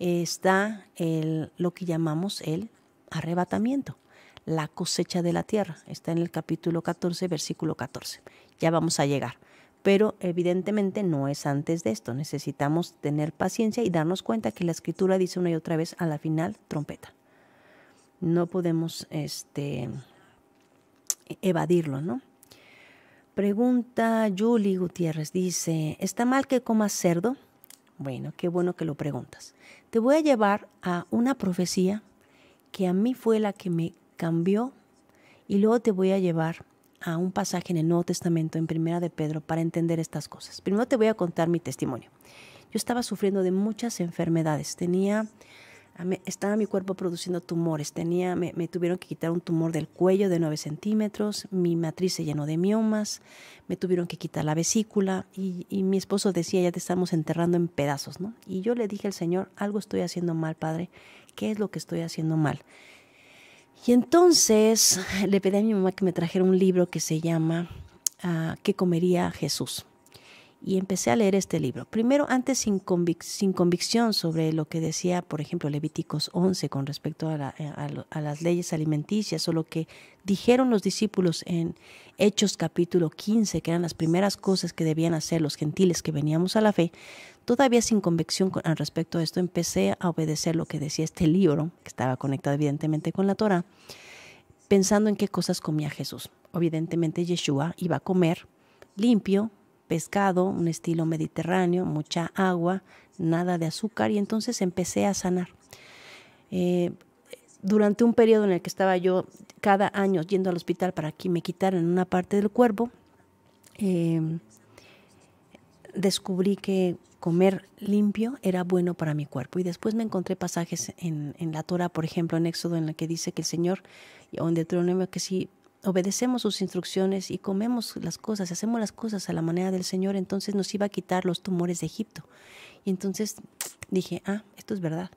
está lo que llamamos el arrebatamiento, la cosecha de la tierra. Está en el capítulo 14, versículo 14. Ya vamos a llegar. Pero evidentemente no es antes de esto. Necesitamos tener paciencia y darnos cuenta que la escritura dice una y otra vez a la final trompeta. No podemos este, evadirlo, ¿no? Pregunta Julie Gutiérrez, dice, ¿está mal que comas cerdo? Bueno, qué bueno que lo preguntas. Te voy a llevar a una profecía que a mí fue la que me cambió y luego te voy a llevar a un pasaje en el Nuevo Testamento, en Primera de Pedro, para entender estas cosas. Primero te voy a contar mi testimonio. Yo estaba sufriendo de muchas enfermedades. Tenía estaba mi cuerpo produciendo tumores. Tenía, me, tuvieron que quitar un tumor del cuello de 9 centímetros, mi matriz se llenó de miomas, me tuvieron que quitar la vesícula y, mi esposo decía, ya te estamos enterrando en pedazos, ¿no? Y yo le dije al Señor, algo estoy haciendo mal, Padre, ¿qué es lo que estoy haciendo mal? Y entonces le pedí a mi mamá que me trajera un libro que se llama ah, ¿Qué comería Jesús? y empecé a leer este libro. Primero, antes sin, convicción sobre lo que decía, por ejemplo, Levíticos 11 con respecto eh, a, las leyes alimenticias o lo que dijeron los discípulos en Hechos capítulo 15, que eran las primeras cosas que debían hacer los gentiles que veníamos a la fe. Todavía sin convicción al respecto a esto, empecé a obedecer lo que decía este libro, que estaba conectado evidentemente con la Torah, pensando en qué cosas comía Jesús. Evidentemente Yeshua iba a comer limpio, pescado, un estilo mediterráneo, mucha agua, nada de azúcar y entonces empecé a sanar. Eh, durante un periodo en el que estaba yo cada año yendo al hospital para que me quitaran una parte del cuerpo, em, descubrí que comer limpio era bueno para mi cuerpo. Y después me encontré pasajes en, la Torah, por ejemplo, en Éxodo, en la que dice que el Señor, o en Deuteronomio, que si obedecemos sus instrucciones y comemos las cosas, hacemos las cosas a la manera del Señor, entonces nos iba a quitar los tumores de Egipto. Y entonces dije, ah, esto es verdad.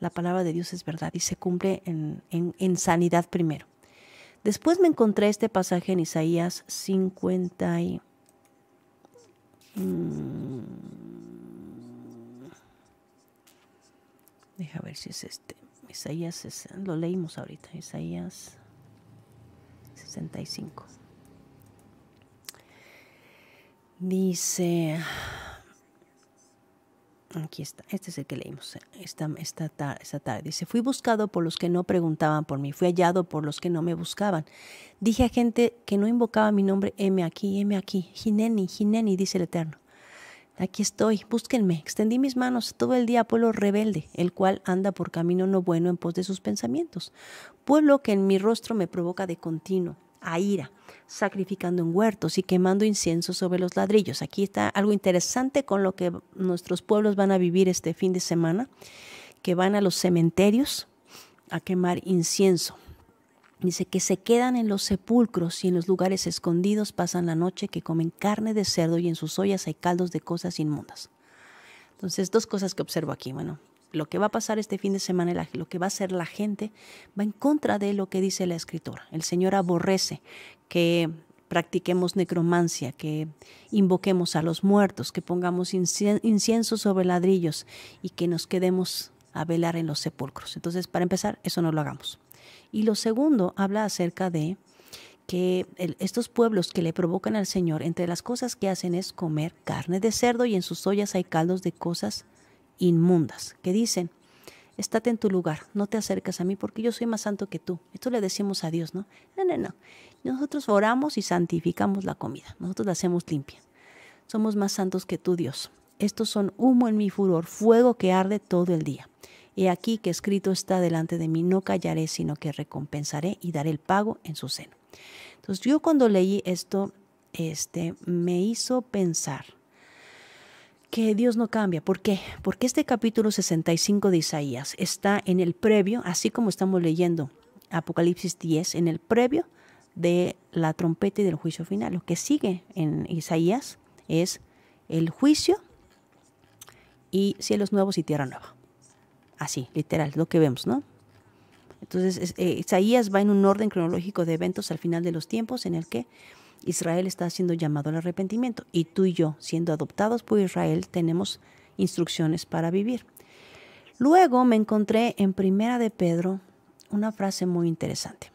La palabra de Dios es verdad y se cumple en, sanidad primero. Después me encontré este pasaje en Isaías 50 y, mm, deja ver si es este. Isaías, lo leímos ahorita. Isaías Dice, aquí está, este es el que leímos esta, esta, esta tarde. Dice, fui buscado por los que no preguntaban por mí, fui hallado por los que no me buscaban. Dije a gente que no invocaba mi nombre, M aquí, M aquí, Gineni, Gineni, dice el Eterno. Aquí estoy, búsquenme. Extendí mis manos todo el día a pueblo rebelde, el cual anda por camino no bueno en pos de sus pensamientos. Pueblo que en mi rostro me provoca de continuo, a ira, sacrificando en huertos y quemando incienso sobre los ladrillos. Aquí está algo interesante con lo que nuestros pueblos van a vivir este fin de semana, que van a los cementerios a quemar incienso. Dice que se quedan en los sepulcros y en los lugares escondidos pasan la noche, que comen carne de cerdo y en sus ollas hay caldos de cosas inmundas. Entonces, dos cosas que observo aquí. Bueno, lo que va a pasar este fin de semana, lo que va a hacer la gente, va en contra de lo que dice la escritora. El Señor aborrece que practiquemos necromancia, que invoquemos a los muertos, que pongamos incienso sobre ladrillos y que nos quedemos a velar en los sepulcros. Entonces, para empezar, eso no lo hagamos. Y lo segundo habla acerca de que estos pueblos que le provocan al Señor, entre las cosas que hacen es comer carne de cerdo y en sus ollas hay caldos de cosas inmundas, que dicen, estate en tu lugar, no te acercas a mí porque yo soy más santo que tú. Esto le decimos a Dios, ¿no? No, no, no. Nosotros oramos y santificamos la comida, nosotros la hacemos limpia. Somos más santos que tú, Dios. Estos son humo en mi furor, fuego que arde todo el día. Y aquí que escrito está delante de mí, no callaré, sino que recompensaré y daré el pago en su seno. Entonces yo cuando leí esto, este, me hizo pensar que Dios no cambia. ¿Por qué? Porque este capítulo 65 de Isaías está en el previo, así como estamos leyendo Apocalipsis 10, en el previo de la trompeta y del juicio final. Lo que sigue en Isaías es el juicio y cielos nuevos y tierra nueva así, literal, lo que vemos, ¿no? Entonces, eh, Isaías va en un orden cronológico de eventos al final de los tiempos en el que Israel está siendo llamado al arrepentimiento y tú y yo, siendo adoptados por Israel, tenemos instrucciones para vivir. Luego me encontré en Primera de Pedro una frase muy interesante.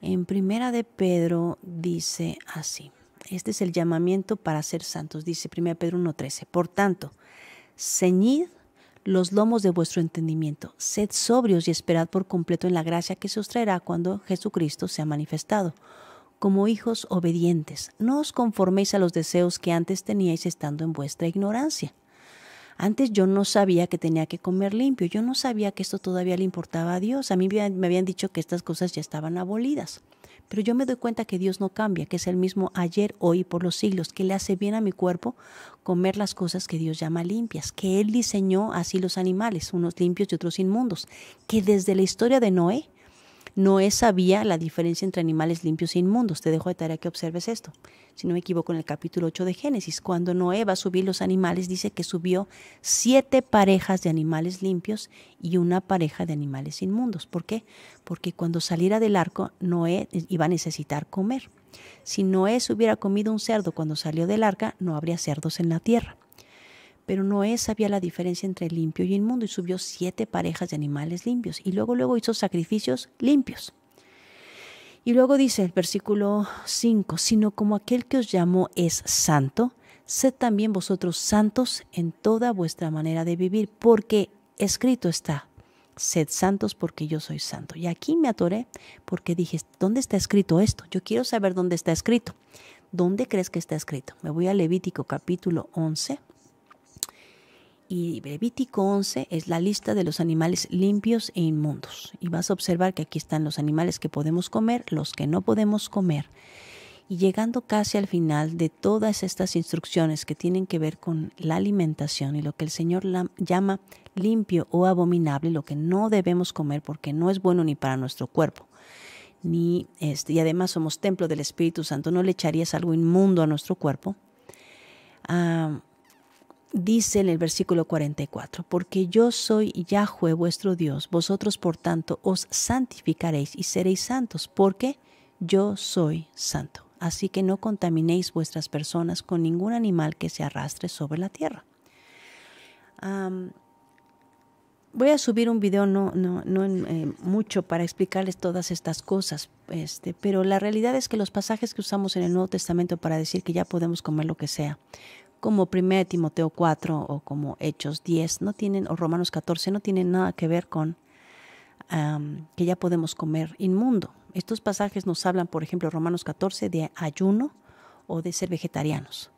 En Primera de Pedro dice así, este es el llamamiento para ser santos, dice 1 Pedro 1.13. Por tanto, ceñid los lomos de vuestro entendimiento. Sed sobrios y esperad por completo en la gracia que se os traerá cuando Jesucristo sea manifestado. Como hijos obedientes, no os conforméis a los deseos que antes teníais estando en vuestra ignorancia. Antes yo no sabía que tenía que comer limpio, yo no sabía que esto todavía le importaba a Dios. A mí me habían dicho que estas cosas ya estaban abolidas. Pero yo me doy cuenta que Dios no cambia, que es el mismo ayer, hoy por los siglos, que le hace bien a mi cuerpo comer las cosas que Dios llama limpias, que Él diseñó así los animales, unos limpios y otros inmundos, que desde la historia de Noé no es sabía la diferencia entre animales limpios e inmundos. Te dejo de tarea que observes esto. Si no me equivoco, en el capítulo 8 de Génesis, cuando Noé va a subir los animales, dice que subió siete parejas de animales limpios y una pareja de animales inmundos. ¿Por qué? Porque cuando saliera del arco, Noé iba a necesitar comer. Si Noé hubiera comido un cerdo cuando salió del arca, no habría cerdos en la tierra. Pero Noé sabía la diferencia entre limpio y inmundo y subió siete parejas de animales limpios y luego luego hizo sacrificios limpios. Y luego dice el versículo 5, sino como aquel que os llamó es santo, sed también vosotros santos en toda vuestra manera de vivir, porque escrito está, sed santos porque yo soy santo. Y aquí me atoré porque dije, ¿dónde está escrito esto? Yo quiero saber dónde está escrito. ¿Dónde crees que está escrito? Me voy a Levítico capítulo 11 y Levítico 11 es la lista de los animales limpios e inmundos. Y vas a observar que aquí están los animales que podemos comer, los que no podemos comer. Y llegando casi al final de todas estas instrucciones que tienen que ver con la alimentación y lo que el Señor llama limpio o abominable, lo que no debemos comer porque no es bueno ni para nuestro cuerpo. Ni este, y además somos templo del Espíritu Santo, no le echarías algo inmundo a nuestro cuerpo. Ah, dice en el versículo 44, porque yo soy Yahweh vuestro Dios, vosotros por tanto os santificaréis y seréis santos, porque yo soy santo. Así que no contaminéis vuestras personas con ningún animal que se arrastre sobre la tierra. voy a subir un video, no, no, eh, mucho para explicarles todas estas cosas, este, pero la realidad es que los pasajes que usamos en el Nuevo Testamento para decir que ya podemos comer lo que sea, como 1 Timoteo 4 o como Hechos 10, no tienen, o Romanos 14, no tienen nada que ver con que ya podemos comer inmundo. Estos pasajes nos hablan, por ejemplo, Romanos 14, de ayuno o de ser vegetarianos.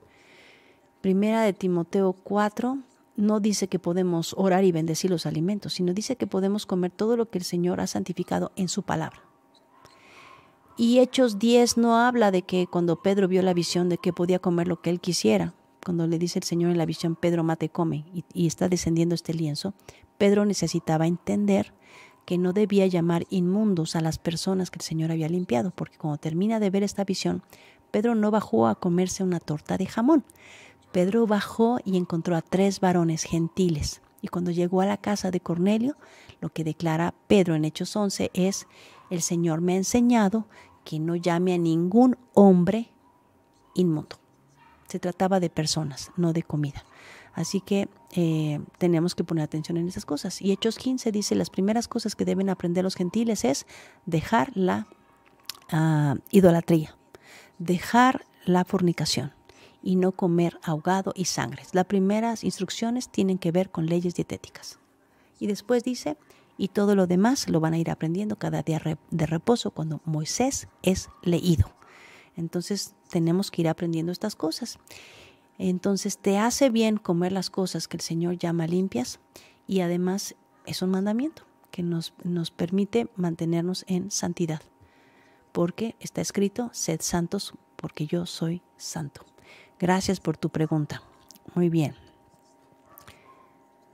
Primera de Timoteo 4 no dice que podemos orar y bendecir los alimentos, sino dice que podemos comer todo lo que el Señor ha santificado en su palabra. Y Hechos 10 no habla de que cuando Pedro vio la visión de que podía comer lo que él quisiera, cuando le dice el Señor en la visión, Pedro, mate, come, y, está descendiendo este lienzo, Pedro necesitaba entender que no debía llamar inmundos a las personas que el Señor había limpiado, porque cuando termina de ver esta visión, Pedro no bajó a comerse una torta de jamón. Pedro bajó y encontró a tres varones gentiles. Y cuando llegó a la casa de Cornelio, lo que declara Pedro en Hechos 11 es, el Señor me ha enseñado que no llame a ningún hombre inmundo. Se trataba de personas, no de comida. Así que eh, tenemos que poner atención en esas cosas. Y Hechos 15 dice, las primeras cosas que deben aprender los gentiles es dejar la ah, idolatría, dejar la fornicación y no comer ahogado y sangre. Las primeras instrucciones tienen que ver con leyes dietéticas. Y después dice, y todo lo demás lo van a ir aprendiendo cada día de reposo cuando Moisés es leído. Entonces tenemos que ir aprendiendo estas cosas. Entonces te hace bien comer las cosas que el Señor llama limpias y además es un mandamiento que nos, nos permite mantenernos en santidad, porque está escrito, sed santos porque yo soy santo. Gracias por tu pregunta. Muy bien.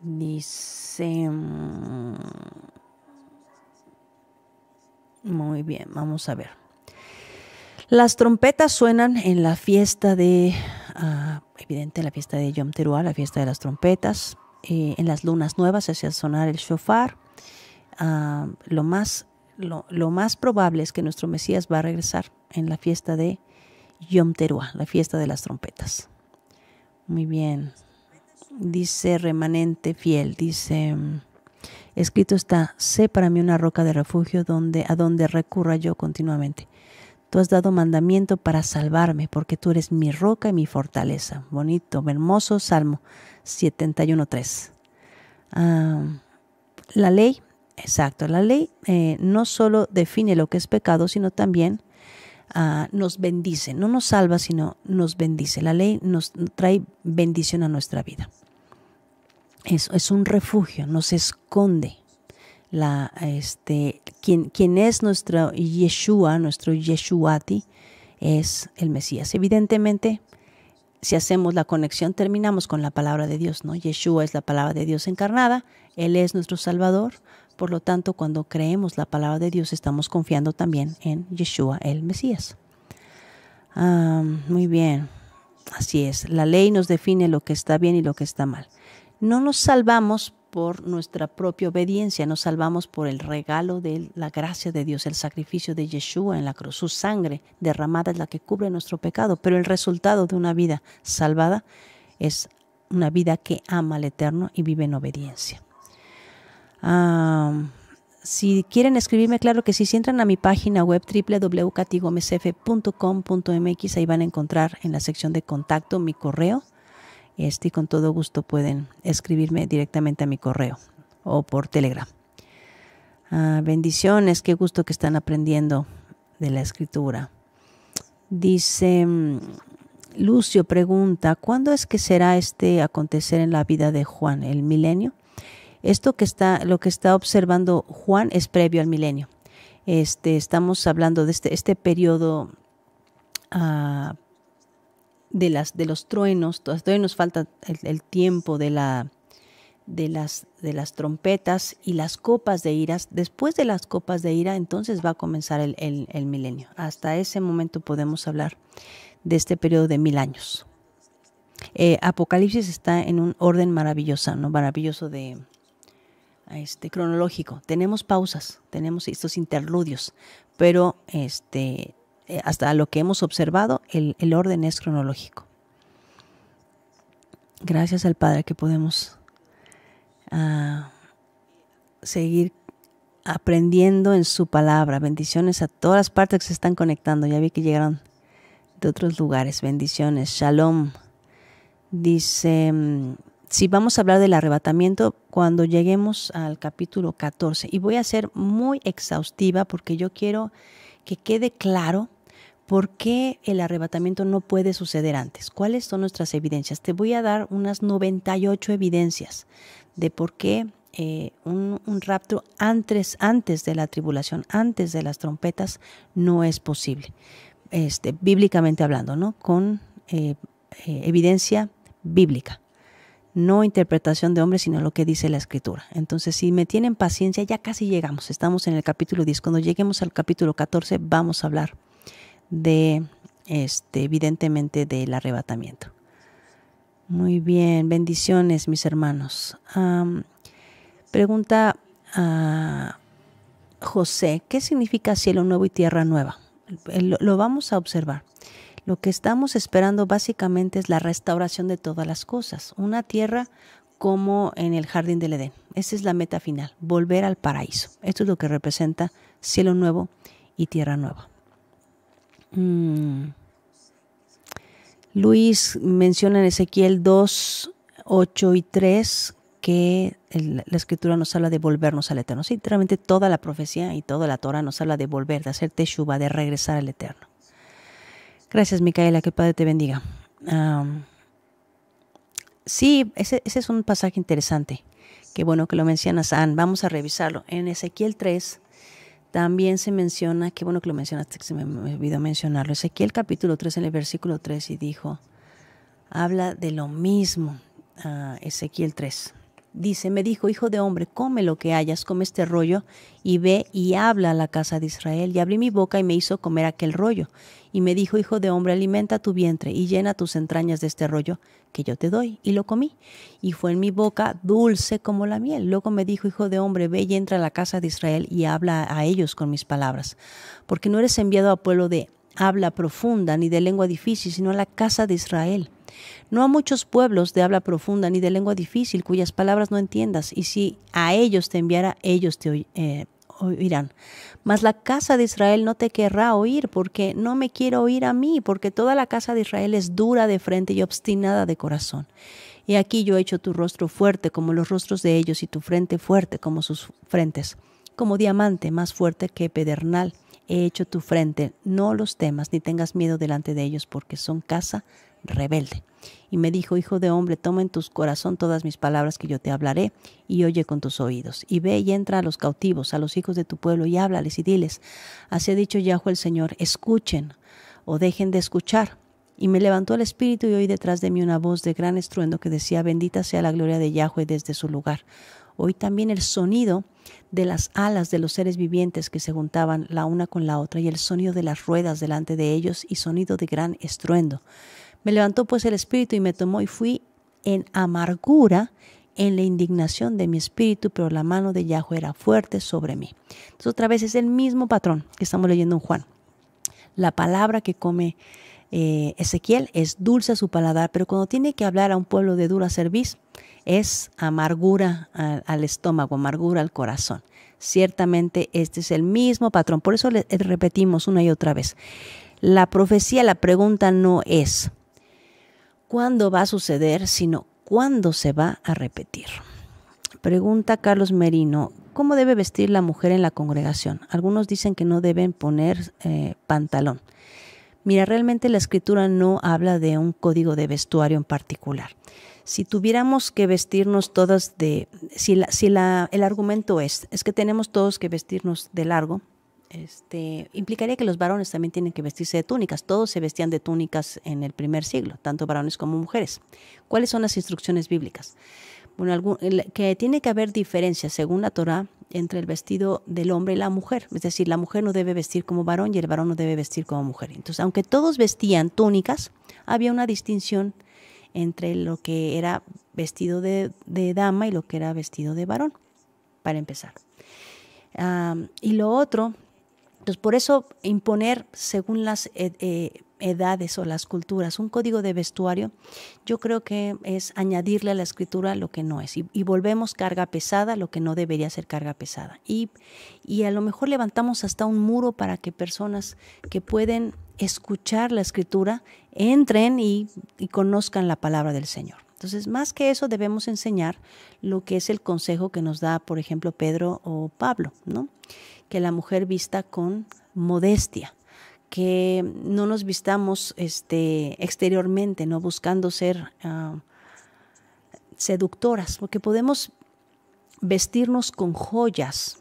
Dice... Mm, muy bien, vamos a ver. Las trompetas suenan en la fiesta de, uh, evidente, la fiesta de Yom Teruah, la fiesta de las trompetas. Eh, en las lunas nuevas hacia sonar el shofar. Ah, lo, más, lo, más probable es que nuestro Mesías va a regresar en la fiesta de Yom Teruah, la fiesta de las trompetas. Muy bien. Dice remanente fiel, dice, escrito está, sé para mí una roca de refugio donde, a donde recurra yo continuamente. Tú has dado mandamiento para salvarme, porque tú eres mi roca y mi fortaleza. Bonito, hermoso Salmo 71.3. Ah, la ley, exacto, la ley eh, no solo define lo que es pecado, sino también ah, nos bendice. No nos salva, sino nos bendice. La ley nos trae bendición a nuestra vida. Es, es un refugio, nos esconde. La, este, quien, es nuestro Yeshua, nuestro Yeshuati, es el Mesías. Evidentemente, si hacemos la conexión, terminamos con la palabra de Dios, ¿no? Yeshua es la palabra de Dios encarnada, Él es nuestro Salvador, por lo tanto, cuando creemos la palabra de Dios, estamos confiando también en Yeshua, el Mesías. Ah, muy bien, así es, la ley nos define lo que está bien y lo que está mal. No nos salvamos por nuestra propia obediencia, nos salvamos por el regalo de la gracia de Dios, el sacrificio de Yeshua en la cruz. Su sangre derramada es la que cubre nuestro pecado, pero el resultado de una vida salvada es una vida que ama al Eterno y vive en obediencia. Ah, si quieren escribirme, claro que sí, si entran a mi página web www.catigomesf.com.mx, ahí van a encontrar en la sección de contacto mi correo y con todo gusto pueden escribirme directamente a mi correo o por Telegram. Ah, bendiciones, qué gusto que están aprendiendo de la escritura. Dice mm, Lucio pregunta, ¿cuándo es que será este acontecer en la vida de Juan, el milenio? Esto que está, lo que está observando Juan es previo al milenio. Este, estamos hablando de este, este periodo ah, de, las, de los truenos, todavía nos falta el, tiempo de, la, de, las, de las trompetas y las copas de iras. Después de las copas de ira, entonces va a comenzar el, milenio. Hasta ese momento podemos hablar de este periodo de mil años. Eh, Apocalipsis está en un orden maravilloso, ¿no? maravilloso de este, cronológico. Tenemos pausas, tenemos estos interludios, pero este, eh, hasta lo que hemos observado, el, el orden es cronológico. Gracias al Padre que podemos ah, seguir aprendiendo en su palabra. Bendiciones a todas las partes que se están conectando. Ya vi que llegaron de otros lugares. Bendiciones. Shalom. Dice, mm, si vamos a hablar del arrebatamiento cuando lleguemos al capítulo 14. Y voy a ser muy exhaustiva porque yo quiero que quede claro por qué el arrebatamiento no puede suceder antes. ¿Cuáles son nuestras evidencias? Te voy a dar unas 98 evidencias de por qué eh, un, rapto antes, antes de la tribulación, antes de las trompetas, no es posible. Este, bíblicamente hablando, ¿no? Con eh, eh, evidencia bíblica no interpretación de hombres, sino lo que dice la escritura. Entonces, si me tienen paciencia, ya casi llegamos, estamos en el capítulo 10. Cuando lleguemos al capítulo 14, vamos a hablar de, este, evidentemente, del arrebatamiento. Muy bien, bendiciones, mis hermanos. pregunta a José, ¿qué significa cielo nuevo y tierra nueva? lo vamos a observar. Lo que estamos esperando básicamente es la restauración de todas las cosas, una tierra como en el jardín del Edén. Esa es la meta final, volver al paraíso. Esto es lo que representa cielo nuevo y tierra nueva. Mm. Luis menciona en Ezequiel 2, 8 y 3 que la escritura nos habla de volvernos al Eterno. Sinceramente toda la profecía y toda la Torah nos habla de volver, de hacer teshuva, de regresar al Eterno. Gracias, Micaela, que el Padre te bendiga. sí, ese, es un pasaje interesante. Qué bueno que lo mencionas, Ann. Vamos a revisarlo. En Ezequiel 3 también se menciona, qué bueno que lo mencionaste, que se me, olvidó mencionarlo. Ezequiel capítulo 3 en el versículo 3 y dijo, habla de lo mismo, ah, Ezequiel 3 dice, me dijo, hijo de hombre, come lo que hayas, come este rollo, y ve y habla a la casa de Israel. Y abrí mi boca y me hizo comer aquel rollo. Y me dijo, hijo de hombre, alimenta tu vientre y llena tus entrañas de este rollo que yo te doy. Y lo comí. Y fue en mi boca dulce como la miel. Luego me dijo, hijo de hombre, ve y entra a la casa de Israel y habla a ellos con mis palabras. Porque no eres enviado a pueblo de habla profunda ni de lengua difícil, sino a la casa de Israel. No a muchos pueblos de habla profunda ni de lengua difícil, cuyas palabras no entiendas, y si a ellos te enviara, ellos te eh, oirán. Mas la casa de Israel no te querrá oír, porque no me quiero oír a mí, porque toda la casa de Israel es dura de frente y obstinada de corazón. Y aquí yo he hecho tu rostro fuerte como los rostros de ellos, y tu frente fuerte como sus frentes, como diamante más fuerte que pedernal he hecho tu frente, no los temas ni tengas miedo delante de ellos, porque son casa rebelde. Y me dijo, hijo de hombre, toma en tus corazón todas mis palabras que yo te hablaré, y oye con tus oídos, y ve y entra a los cautivos, a los hijos de tu pueblo, y háblales y diles, así ha dicho Yahweh el Señor, escuchen o dejen de escuchar. Y me levantó el espíritu y oí detrás de mí una voz de gran estruendo que decía, bendita sea la gloria de Yahweh desde su lugar. Oí también el sonido de las alas de los seres vivientes que se juntaban la una con la otra y el sonido de las ruedas delante de ellos y sonido de gran estruendo. Me levantó pues el espíritu y me tomó y fui en amargura, en la indignación de mi espíritu, pero la mano de Yahweh era fuerte sobre mí. Entonces otra vez es el mismo patrón que estamos leyendo en Juan. La palabra que come eh, Ezequiel es dulce a su paladar, pero cuando tiene que hablar a un pueblo de dura cerviz, es amargura al, estómago, amargura al corazón. Ciertamente este es el mismo patrón. Por eso le eh, repetimos una y otra vez. La profecía, la pregunta no es cuándo va a suceder, sino cuándo se va a repetir. Pregunta Carlos Merino, ¿cómo debe vestir la mujer en la congregación? Algunos dicen que no deben poner eh, pantalón. Mira, realmente la escritura no habla de un código de vestuario en particular si tuviéramos que vestirnos todas de, si, la, si la, el argumento es, es que tenemos todos que vestirnos de largo, este, implicaría que los varones también tienen que vestirse de túnicas. Todos se vestían de túnicas en el primer siglo, tanto varones como mujeres. ¿Cuáles son las instrucciones bíblicas? Bueno, que tiene que haber diferencia según la Torah, entre el vestido del hombre y la mujer. Es decir, la mujer no debe vestir como varón y el varón no debe vestir como mujer. Entonces, aunque todos vestían túnicas, había una distinción entre lo que era vestido de, dama y lo que era vestido de varón, para empezar. y lo otro, pues, por eso imponer según las eh, eh, edades o las culturas un código de vestuario, yo creo que es añadirle a la escritura lo que no es. Y, volvemos carga pesada, lo que no debería ser carga pesada. Y, y a lo mejor levantamos hasta un muro para que personas que pueden escuchar la escritura, entren y, conozcan la palabra del Señor. Entonces, más que eso, debemos enseñar lo que es el consejo que nos da, por ejemplo, Pedro o Pablo, ¿no? Que la mujer vista con modestia, que no nos vistamos este, exteriormente, ¿no? Buscando ser ah, seductoras, porque podemos vestirnos con joyas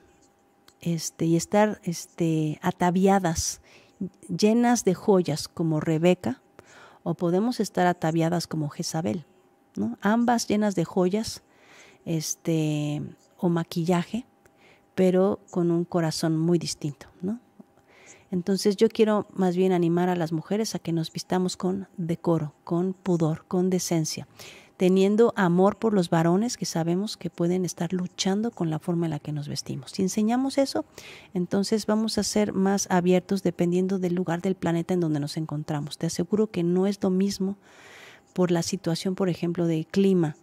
este, y estar este, ataviadas llenas de joyas como Rebeca o podemos estar ataviadas como Jezabel, ¿no? Ambas llenas de joyas este, o maquillaje, pero con un corazón muy distinto, Entonces yo quiero más bien animar a las mujeres a que nos vistamos con decoro, con pudor, con decencia teniendo amor por los varones que sabemos que pueden estar luchando con la forma en la que nos vestimos. Si enseñamos eso, entonces vamos a ser más abiertos dependiendo del lugar del planeta en donde nos encontramos. Te aseguro que no es lo mismo por la situación, por ejemplo, de clima,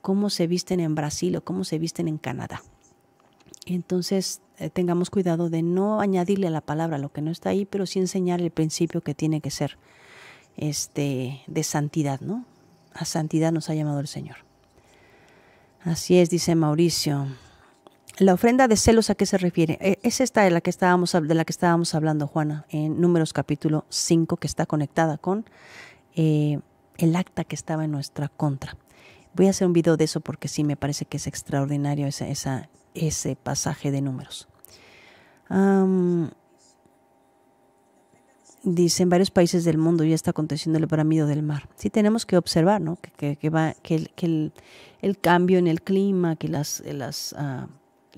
cómo se visten en Brasil o cómo se visten en Canadá. Entonces, eh, tengamos cuidado de no añadirle a la palabra lo que no está ahí, pero sí enseñar el principio que tiene que ser este de santidad, ¿no? a santidad nos ha llamado el Señor. Así es, dice Mauricio. La ofrenda de celos a qué se refiere? Eh, es esta de la que estábamos, de la que estábamos hablando, Juana, en Números capítulo 5, que está conectada con eh, el acta que estaba en nuestra contra. Voy a hacer un video de eso porque sí me parece que es extraordinario ese pasaje de números dice en varios países del mundo ya está aconteciendo el bramido del mar. Sí tenemos que observar ¿no? que, va, que, el, cambio en el clima, que las, las, ah,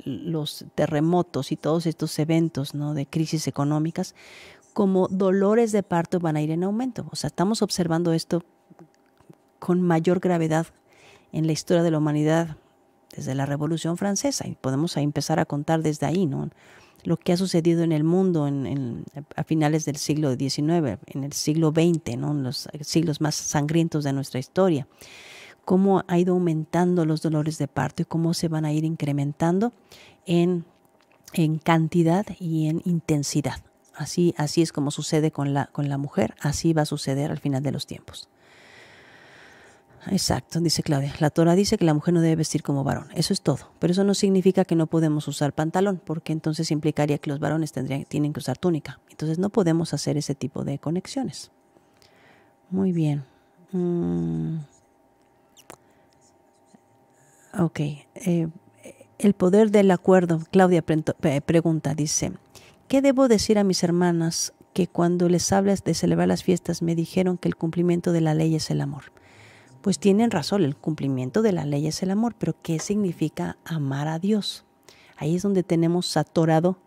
los terremotos y todos estos eventos ¿no? de crisis económicas como dolores de parto van a ir en aumento. O sea, estamos observando esto con mayor gravedad en la historia de la humanidad desde la Revolución Francesa y podemos empezar a contar desde ahí, ¿no? lo que ha sucedido en el mundo en, a finales del siglo XIX, en el siglo XX, ¿no? en los siglos más sangrientos de nuestra historia, cómo ha ido aumentando los dolores de parto y cómo se van a ir incrementando en, en cantidad y en intensidad. Así, así es como sucede con la, con la mujer, así va a suceder al final de los tiempos. Exacto, dice Claudia. La Torah dice que la mujer no debe vestir como varón. Eso es todo. Pero eso no significa que no podemos usar pantalón, porque entonces implicaría que los varones tendrían, tienen que usar túnica. Entonces no podemos hacer ese tipo de conexiones. Muy bien. Mm. Ok. Eh, el poder del acuerdo. Claudia pregunta, dice, ¿qué debo decir a mis hermanas que cuando les hablas de celebrar las fiestas me dijeron que el cumplimiento de la ley es el amor? pues tienen razón, el cumplimiento de la ley es el amor, pero ¿qué significa amar a Dios? Ahí es donde tenemos atorado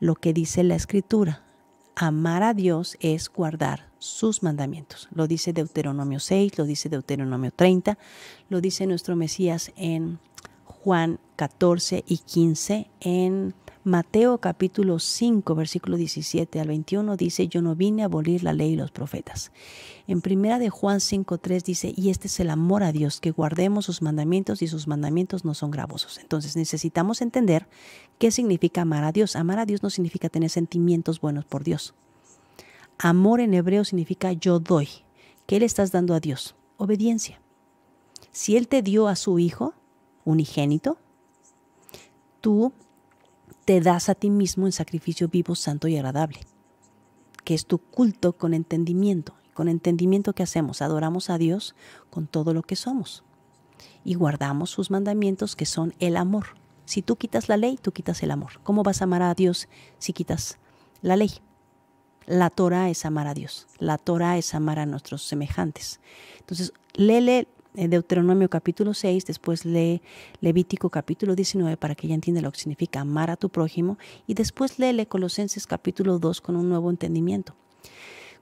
lo que dice la escritura. Amar a Dios es guardar sus mandamientos. Lo dice Deuteronomio 6, lo dice Deuteronomio 30, lo dice nuestro Mesías en Juan 14 y 15, en Mateo capítulo 5, versículo 17 al 21 dice, yo no vine a abolir la ley y los profetas. En primera de Juan 5, 3 dice, y este es el amor a Dios, que guardemos sus mandamientos y sus mandamientos no son gravosos. Entonces necesitamos entender qué significa amar a Dios. Amar a Dios no significa tener sentimientos buenos por Dios. Amor en hebreo significa yo doy. ¿Qué le estás dando a Dios? Obediencia. Si Él te dio a su Hijo unigénito, tú te das a ti mismo en sacrificio vivo, santo y agradable, que es tu culto con entendimiento. Con entendimiento que hacemos, adoramos a Dios con todo lo que somos y guardamos sus mandamientos que son el amor. Si tú quitas la ley, tú quitas el amor. ¿Cómo vas a amar a Dios si quitas la ley? La Torah es amar a Dios, la Torah es amar a nuestros semejantes. Entonces, lele. Eh, Deuteronomio capítulo 6, después lee Levítico capítulo 19 para que ella entienda lo que significa amar a tu prójimo y después lee Colosenses capítulo 2 con un nuevo entendimiento.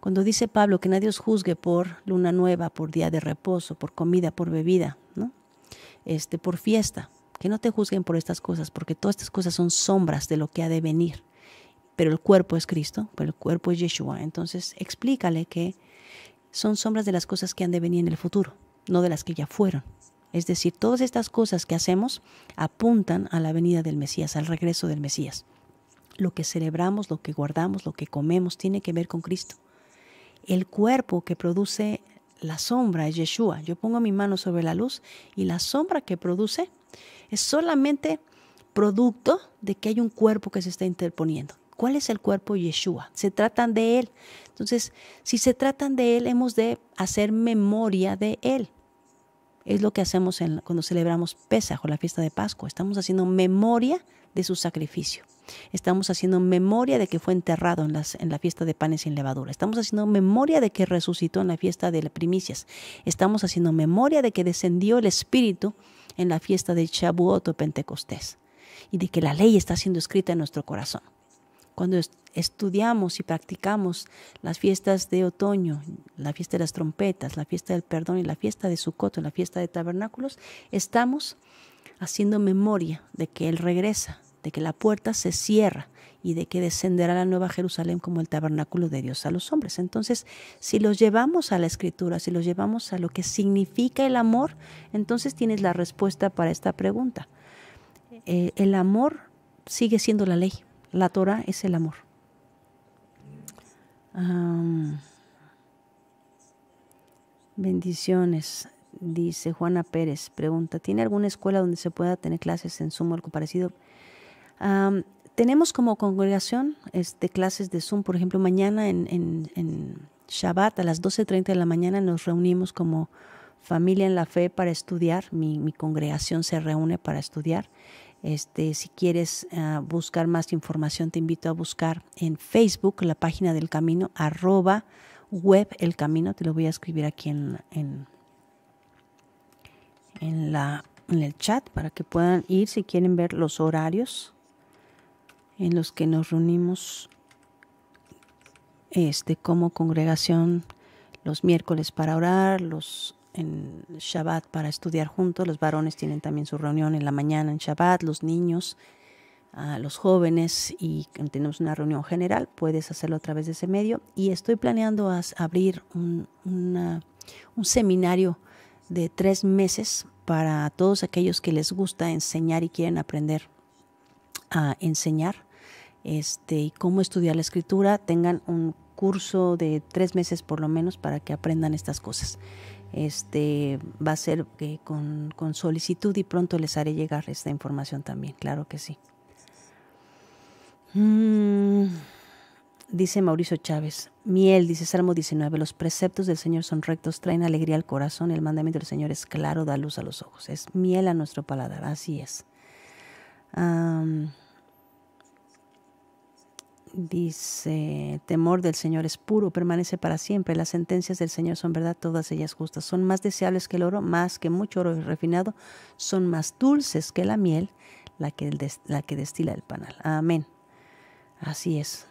Cuando dice Pablo que nadie os juzgue por luna nueva, por día de reposo, por comida, por bebida, este, por fiesta, que no te juzguen por estas cosas, porque todas estas cosas son sombras de lo que ha de venir. Pero el cuerpo es Cristo, pero el cuerpo es Yeshua. Entonces explícale que son sombras de las cosas que han de venir en el futuro no de las que ya fueron. Es decir, todas estas cosas que hacemos apuntan a la venida del Mesías, al regreso del Mesías. Lo que celebramos, lo que guardamos, lo que comemos, tiene que ver con Cristo. El cuerpo que produce la sombra es Yeshua. Yo pongo mi mano sobre la luz y la sombra que produce es solamente producto de que hay un cuerpo que se está interponiendo. ¿Cuál es el cuerpo Yeshua? Se tratan de Él. Entonces, si se tratan de Él, hemos de hacer memoria de Él. Es lo que hacemos cuando celebramos Pesajo, la fiesta de Pascua. Estamos haciendo memoria de su sacrificio. Estamos haciendo memoria de que fue enterrado en, las, la fiesta de panes sin levadura. Estamos haciendo memoria de que resucitó en la fiesta de las primicias. Estamos haciendo memoria de que descendió el Espíritu en la fiesta de Shabuot o Pentecostés. Y de que la ley está siendo escrita en nuestro corazón cuando estudiamos y practicamos las fiestas de otoño, la fiesta de las trompetas, la fiesta del perdón y la fiesta de Sucoto, la fiesta de tabernáculos, estamos haciendo memoria de que Él regresa, de que la puerta se cierra y de que descenderá la nueva Jerusalén como el tabernáculo de Dios a los hombres. Entonces, si los llevamos a la escritura, si los llevamos a lo que significa el amor, entonces tienes la respuesta para esta pregunta. Eh, el amor sigue siendo la ley. La Torah es el amor. bendiciones, dice Juana Pérez. Pregunta, ¿tiene alguna escuela donde se pueda tener clases en Zoom o algo parecido? tenemos como congregación este, clases de Zoom. Por ejemplo, mañana en, en, Shabbat a las 12.30 de la mañana nos reunimos como familia en la fe para estudiar. Mi, mi congregación se reúne para estudiar. Este, si quieres ah, buscar más información, te invito a buscar en Facebook la página del camino, arroba web el camino. Te lo voy a escribir aquí en, en, en, la, en el chat para que puedan ir si quieren ver los horarios en los que nos reunimos este, como congregación los miércoles para orar, los en Shabbat para estudiar juntos. Los varones tienen también su reunión en la mañana en Shabbat, los niños, los jóvenes y tenemos una reunión general. Puedes hacerlo a través de ese medio. Y estoy planeando abrir un, un seminario de tres meses para todos aquellos que les gusta enseñar y quieren aprender a enseñar este, y cómo estudiar la escritura, tengan un curso de tres meses por lo menos para que aprendan estas cosas este, va a ser que eh, con, solicitud y pronto les haré llegar esta información también, claro que sí. Mm, dice Mauricio Chávez, miel, dice Salmo 19, los preceptos del Señor son rectos, traen alegría al corazón, el mandamiento del Señor es claro, da luz a los ojos, es miel a nuestro paladar, así es. Dice, temor del Señor es puro, permanece para siempre. Las sentencias del Señor son verdad, todas ellas justas. Son más deseables que el oro, más que mucho oro refinado. Son más dulces que la miel, la que, la que destila el panal. Amén. Así es.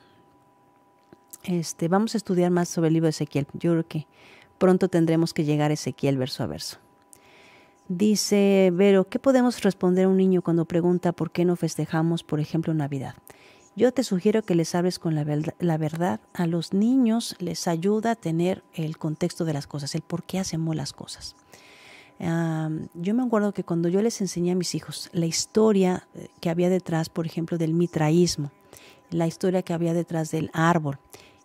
Este, vamos a estudiar más sobre el libro de Ezequiel. Yo creo que pronto tendremos que llegar a Ezequiel verso a verso. Dice, Vero, ¿qué podemos responder a un niño cuando pregunta por qué no festejamos, por ejemplo, Navidad? Yo te sugiero que les hables con la, la, verdad. A los niños les ayuda a tener el contexto de las cosas, el por qué hacemos las cosas. yo me acuerdo que cuando yo les enseñé a mis hijos la historia eh, que había detrás, por ejemplo, del mitraísmo, la historia que había detrás del árbol,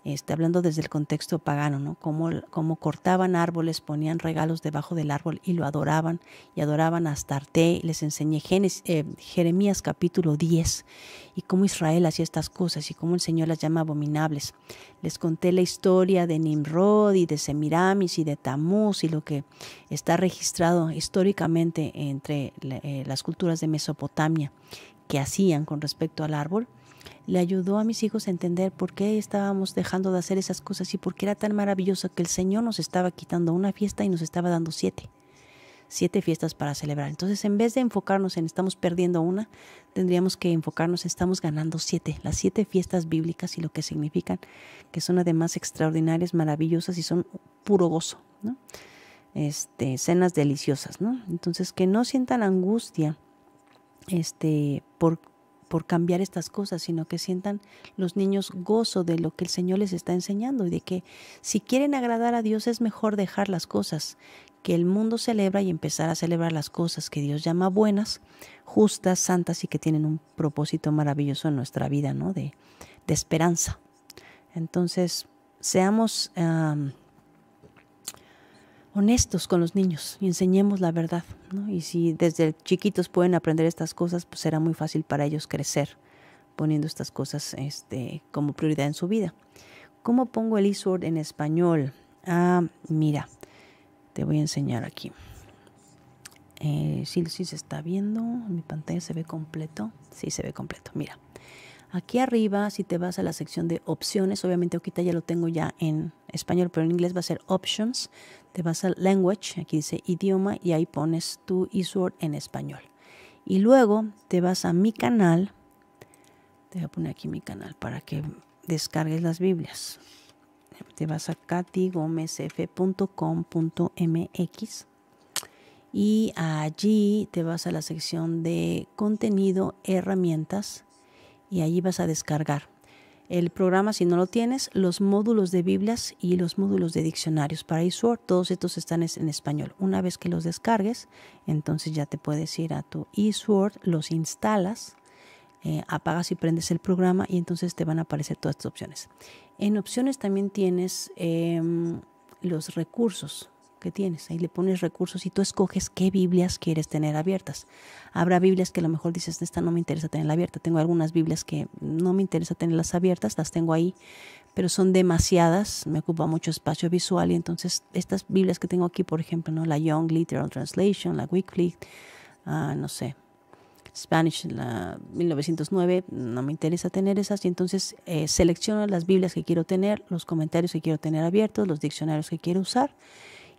este, hablando desde el contexto pagano, ¿no? Cómo, cómo, cortaban árboles, ponían regalos debajo del árbol y lo adoraban, y adoraban a arte. Les enseñé eh, Jeremías capítulo 10, y cómo Israel hacía estas cosas, y cómo el Señor las llama abominables. Les conté la historia de Nimrod y de Semiramis y de Tamuz y lo que está registrado históricamente entre eh, las culturas de Mesopotamia que hacían con respecto al árbol le ayudó a mis hijos a entender por qué estábamos dejando de hacer esas cosas y por qué era tan maravilloso que el Señor nos estaba quitando una fiesta y nos estaba dando siete. Siete fiestas para celebrar. Entonces, en vez de enfocarnos en estamos perdiendo una, tendríamos que enfocarnos en estamos ganando siete, las siete fiestas bíblicas y lo que significan, que son además extraordinarias, maravillosas y son puro gozo, Este, cenas deliciosas, ¿no? Entonces, que no sientan angustia este, por por cambiar estas cosas, sino que sientan los niños gozo de lo que el Señor les está enseñando y de que si quieren agradar a Dios es mejor dejar las cosas que el mundo celebra y empezar a celebrar las cosas que Dios llama buenas, justas, santas y que tienen un propósito maravilloso en nuestra vida, ¿no? De, esperanza. Entonces, seamos honestos con los niños y enseñemos la verdad. ¿no? Y si desde chiquitos pueden aprender estas cosas, pues será muy fácil para ellos crecer poniendo estas cosas este, como prioridad en su vida. ¿Cómo pongo el eSword en español? Ah, mira, te voy a enseñar aquí. Eh, sí, sí se está viendo, mi pantalla se ve completo. Sí, se ve completo, mira. Aquí arriba, si te vas a la sección de opciones, obviamente ahorita ya lo tengo ya en español, pero en inglés va a ser options. Te vas a language, aquí dice idioma y ahí pones tu eSword en español. Y luego te vas a mi canal. Te voy a poner aquí mi canal para que descargues las Biblias. Te vas a catigomezf.com.mx y allí te vas a la sección de contenido, herramientas y allí vas a descargar el programa si no lo tienes, los módulos de Biblias y los módulos de diccionarios para eSword, todos estos están en español. Una vez que los descargues, entonces ya te puedes ir a tu eSword, los instalas, eh, apagas y prendes el programa y entonces te van a aparecer todas estas opciones. En opciones también tienes em, los recursos, que tienes. Ahí le pones recursos y tú escoges qué Biblias quieres tener abiertas. Habrá Biblias que a lo mejor dices, esta no me interesa tenerla abierta. Tengo algunas Biblias que no me interesa tenerlas abiertas, las tengo ahí, pero son demasiadas, me ocupa mucho espacio visual y entonces estas Biblias que tengo aquí, por ejemplo, ¿no? la Young Literal Translation, la Weekly ah, no sé, Spanish, la 1909, no me interesa tener esas y entonces eh, selecciono las Biblias que quiero tener, los comentarios que quiero tener abiertos, los diccionarios que quiero usar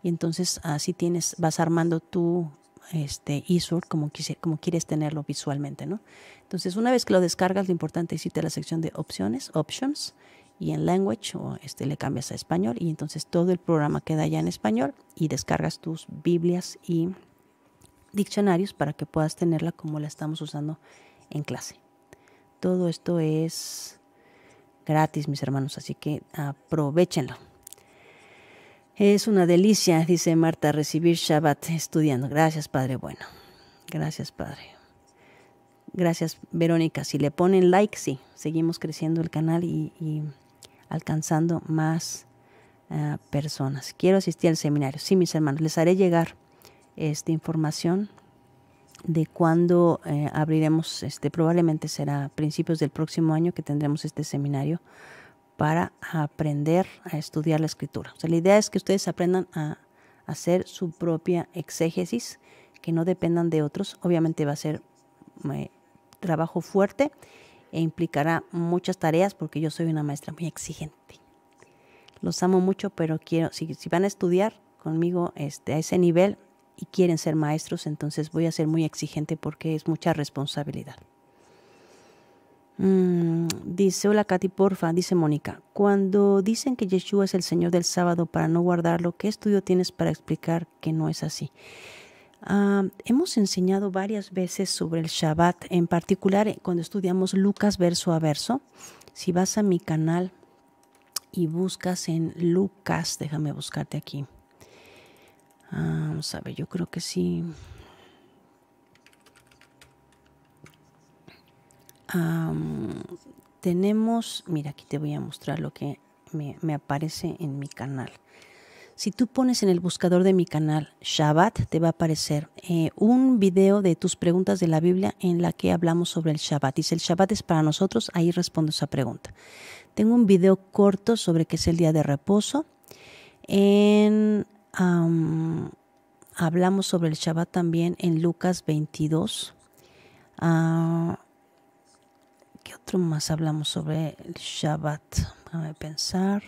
y entonces así tienes, vas armando tu este como, quise, como quieres tenerlo visualmente, ¿no? Entonces una vez que lo descargas, lo importante es irte a la sección de opciones, options, y en language o este le cambias a español y entonces todo el programa queda ya en español y descargas tus Biblias y diccionarios para que puedas tenerla como la estamos usando en clase. Todo esto es gratis, mis hermanos, así que aprovechenlo. Es una delicia, dice Marta, recibir Shabbat estudiando. Gracias, Padre. Bueno, gracias, Padre. Gracias, Verónica. Si le ponen like, sí, seguimos creciendo el canal y, alcanzando más ah, personas. Quiero asistir al seminario. Sí, mis hermanos, les haré llegar esta información de cuándo eh, abriremos, este, probablemente será a principios del próximo año que tendremos este seminario para aprender a estudiar la escritura. O sea, la idea es que ustedes aprendan a hacer su propia exégesis, que no dependan de otros. Obviamente va a ser un eh, trabajo fuerte e implicará muchas tareas porque yo soy una maestra muy exigente. Los amo mucho, pero quiero, si, van a estudiar conmigo este, a ese nivel y quieren ser maestros, entonces voy a ser muy exigente porque es mucha responsabilidad. Mm, dice, hola Katy, porfa, dice Mónica, cuando dicen que Yeshua es el Señor del sábado para no guardarlo, ¿qué estudio tienes para explicar que no es así? Ah, hemos enseñado varias veces sobre el Shabbat, en particular eh, cuando estudiamos Lucas verso a verso. Si vas a mi canal y buscas en Lucas, déjame buscarte aquí. Ah, vamos a ver, yo creo que sí. tenemos, mira, aquí te voy a mostrar lo que me, aparece en mi canal. Si tú pones en el buscador de mi canal Shabbat, te va a aparecer eh, un video de tus preguntas de la Biblia en la que hablamos sobre el Shabbat. Y si el Shabbat es para nosotros, ahí respondo esa pregunta. Tengo un video corto sobre qué es el día de reposo. hablamos sobre el Shabbat también en Lucas 22 otro más hablamos sobre el Shabbat? Déjame pensar.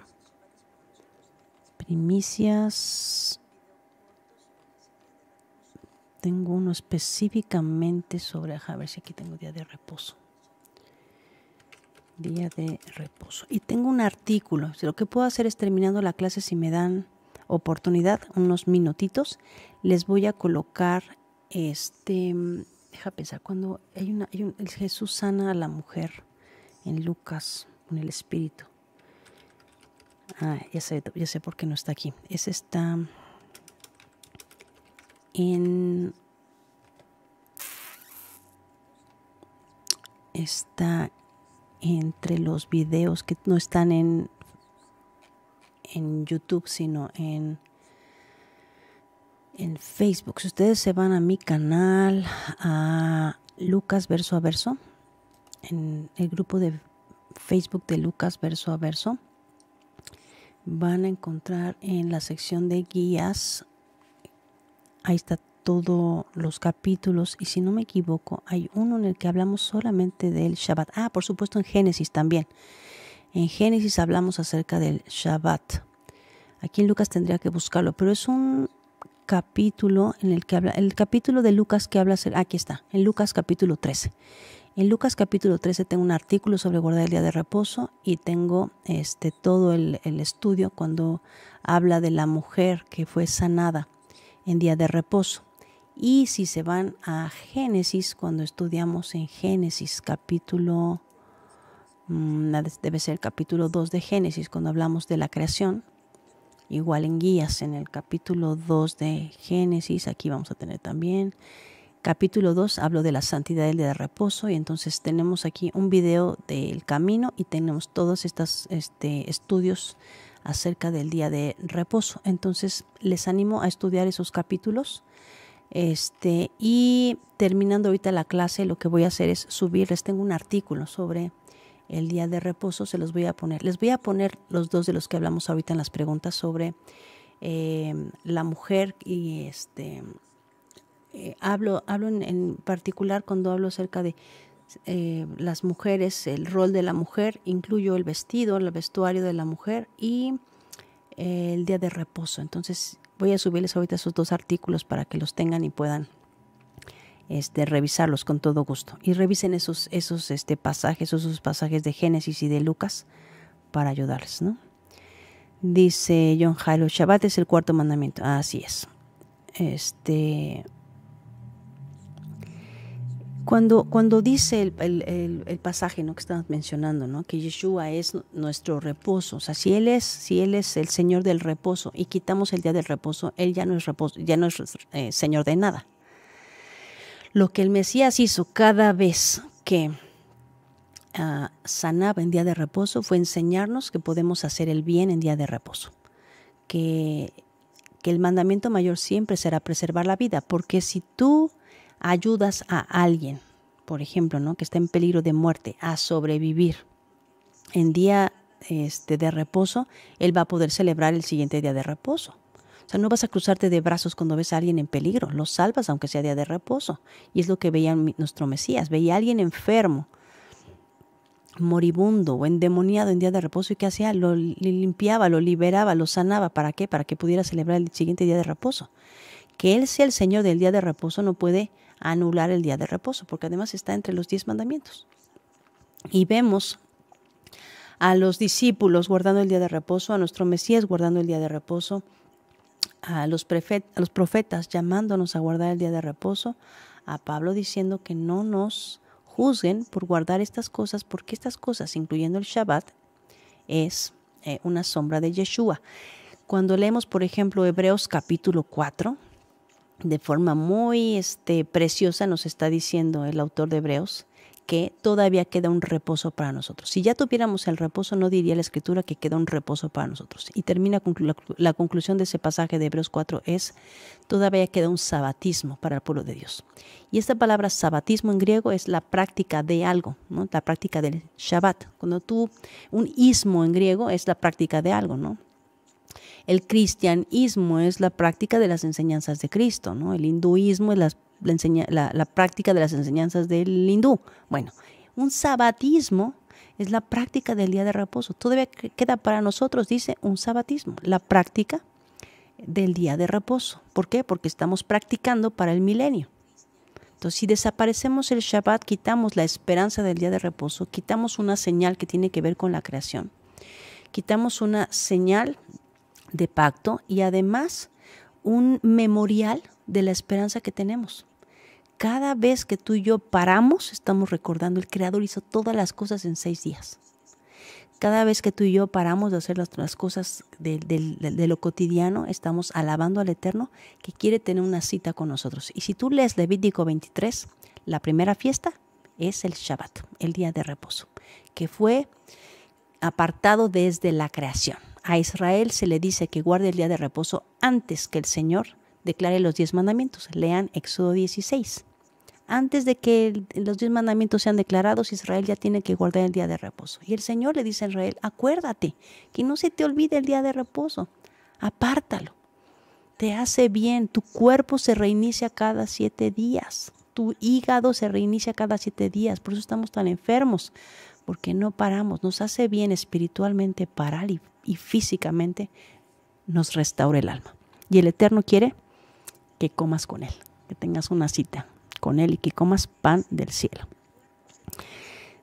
Primicias. Tengo uno específicamente sobre, a ver si aquí tengo día de reposo. Día de reposo. Y tengo un artículo. Lo que puedo hacer es terminando la clase, si me dan oportunidad, unos minutitos, les voy a colocar este deja pensar, cuando hay una, hay un, Jesús sana a la mujer en Lucas con el Espíritu. Ah, ya sé, ya sé por qué no está aquí. Ese está en... Está entre los videos que no están en, en YouTube, sino en en Facebook. Si ustedes se van a mi canal, a Lucas Verso a Verso, en el grupo de Facebook de Lucas Verso a Verso, van a encontrar en la sección de guías, ahí está todos los capítulos y si no me equivoco hay uno en el que hablamos solamente del Shabbat. Ah, por supuesto en Génesis también. En Génesis hablamos acerca del Shabbat. Aquí en Lucas tendría que buscarlo, pero es un capítulo en el que habla, el capítulo de Lucas que habla, aquí está, en Lucas capítulo 13. En Lucas capítulo 13 tengo un artículo sobre guardar el día de reposo y tengo este, todo el, estudio cuando habla de la mujer que fue sanada en día de reposo. Y si se van a Génesis, cuando estudiamos en Génesis capítulo, mm, debe ser capítulo 2 de Génesis, cuando hablamos de la creación, igual en guías en el capítulo 2 de Génesis, aquí vamos a tener también. Capítulo 2 hablo de la santidad del día de reposo y entonces tenemos aquí un video del camino y tenemos todos estos este, estudios acerca del día de reposo. Entonces les animo a estudiar esos capítulos. Este, y terminando ahorita la clase, lo que voy a hacer es subirles, tengo un artículo sobre el día de reposo, se los voy a poner. Les voy a poner los dos de los que hablamos ahorita en las preguntas sobre eh, la mujer y este... Eh, hablo hablo en, particular cuando hablo acerca de eh, las mujeres, el rol de la mujer, incluyo el vestido, el vestuario de la mujer y el día de reposo. Entonces voy a subirles ahorita esos dos artículos para que los tengan y puedan este, revisarlos con todo gusto. Y revisen esos, esos este, pasajes, esos pasajes de Génesis y de Lucas para ayudarles, ¿no? Dice John Hilo, Shabbat es el cuarto mandamiento. así es. Este, cuando, cuando dice el, pasaje ¿no? que estamos mencionando, que Yeshua es nuestro reposo, o sea, si Él es, si Él es el Señor del reposo y quitamos el día del reposo, Él ya no es, reposo, ya no es eh, Señor de nada, lo que el Mesías hizo cada vez que ah, sanaba en día de reposo fue enseñarnos que podemos hacer el bien en día de reposo, que, que el mandamiento mayor siempre será preservar la vida, porque si tú ayudas a alguien, por ejemplo, ¿no? que está en peligro de muerte, a sobrevivir en día este, de reposo, él va a poder celebrar el siguiente día de reposo. O sea, no vas a cruzarte de brazos cuando ves a alguien en peligro, lo salvas aunque sea día de reposo. Y es lo que veía nuestro Mesías, veía a alguien enfermo, moribundo o endemoniado en día de reposo y qué hacía, lo limpiaba, lo liberaba, lo sanaba, ¿para qué? Para que pudiera celebrar el siguiente día de reposo. Que Él sea el Señor del día de reposo no puede anular el día de reposo, porque además está entre los diez mandamientos. Y vemos a los discípulos guardando el día de reposo, a nuestro Mesías guardando el día de reposo, a los, profetas llamándonos a guardar el día de reposo, a Pablo diciendo que no nos juzguen por guardar estas cosas, porque estas cosas, incluyendo el Shabbat, es eh, una sombra de Yeshua. Cuando leemos, por ejemplo, Hebreos capítulo 4, de forma muy este, preciosa nos está diciendo el autor de Hebreos que todavía queda un reposo para nosotros. Si ya tuviéramos el reposo, no diría la escritura que queda un reposo para nosotros. Y termina la, conclusión de ese pasaje de Hebreos 4 es, todavía queda un sabatismo para el pueblo de Dios. Y esta palabra sabatismo en griego es la práctica de algo, ¿no? la práctica del Shabbat. Cuando tú, un ismo en griego es la práctica de algo, ¿no? El cristianismo es la práctica de las enseñanzas de Cristo, ¿no? El hinduismo es la la, práctica de las enseñanzas del hindú. Bueno, un sabatismo es la práctica del día de reposo. Todavía queda para nosotros, dice, un sabatismo, la práctica del día de reposo. ¿Por qué? Porque estamos practicando para el milenio. Entonces, si desaparecemos el Shabbat, quitamos la esperanza del día de reposo, quitamos una señal que tiene que ver con la creación, quitamos una señal de pacto y además un memorial de la esperanza que tenemos cada vez que tú y yo paramos, estamos recordando, el Creador hizo todas las cosas en seis días. Cada vez que tú y yo paramos de hacer las, cosas de, de, lo cotidiano, estamos alabando al Eterno que quiere tener una cita con nosotros. Y si tú lees Levítico 23, la primera fiesta es el Shabbat, el día de reposo, que fue apartado desde la creación. A Israel se le dice que guarde el día de reposo antes que el Señor declare los diez mandamientos. Lean Éxodo 16 antes de que los diez mandamientos sean declarados, Israel ya tiene que guardar el día de reposo. Y el Señor le dice a Israel, acuérdate, que no se te olvide el día de reposo, apártalo. Te hace bien, tu cuerpo se reinicia cada siete días, tu hígado se reinicia cada siete días, por eso estamos tan enfermos, porque no paramos, nos hace bien espiritualmente parar y, físicamente nos restaura el alma. Y el Eterno quiere que comas con Él, que tengas una cita con él y que comas pan del cielo.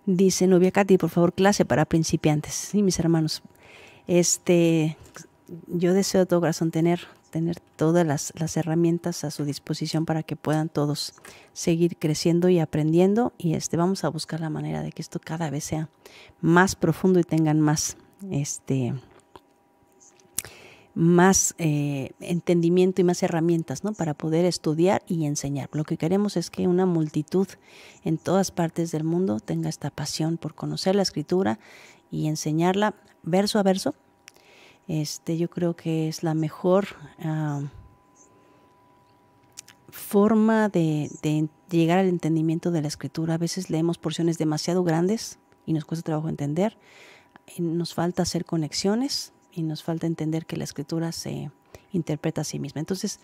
Dice novia Katy, por favor, clase para principiantes. Sí, mis hermanos. Este, yo deseo de todo corazón tener, tener todas las, las, herramientas a su disposición para que puedan todos seguir creciendo y aprendiendo. Y este, vamos a buscar la manera de que esto cada vez sea más profundo y tengan más, este, más eh, entendimiento y más herramientas ¿no? para poder estudiar y enseñar. Lo que queremos es que una multitud en todas partes del mundo tenga esta pasión por conocer la escritura y enseñarla verso a verso. Este, yo creo que es la mejor ah, forma de llegar al entendimiento de la escritura. A veces leemos porciones demasiado grandes y nos cuesta trabajo entender. Nos falta hacer conexiones y nos falta entender que la escritura se interpreta a sí misma. Entonces,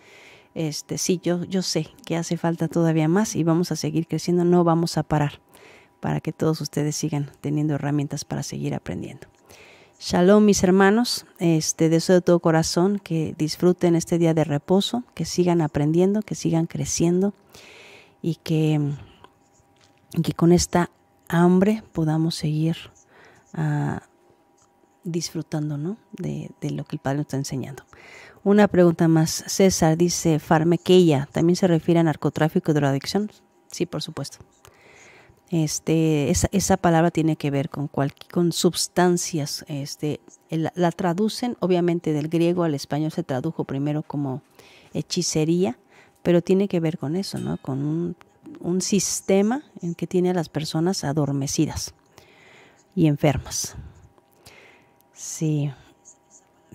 este, sí, yo, yo sé que hace falta todavía más y vamos a seguir creciendo, no vamos a parar para que todos ustedes sigan teniendo herramientas para seguir aprendiendo. Shalom mis hermanos, este deseo de todo corazón que disfruten este día de reposo, que sigan aprendiendo, que sigan creciendo y que, con esta hambre podamos seguir a ah, disfrutando ¿no? de, lo que el Padre nos está enseñando. Una pregunta más. César dice, farmequeya. ¿también se refiere a narcotráfico y drogadicción? Sí, por supuesto. Este, esa, palabra tiene que ver con, con sustancias. Este, la, traducen, obviamente, del griego al español se tradujo primero como hechicería, pero tiene que ver con eso, ¿no? Con un, un sistema en que tiene a las personas adormecidas y enfermas. Sí.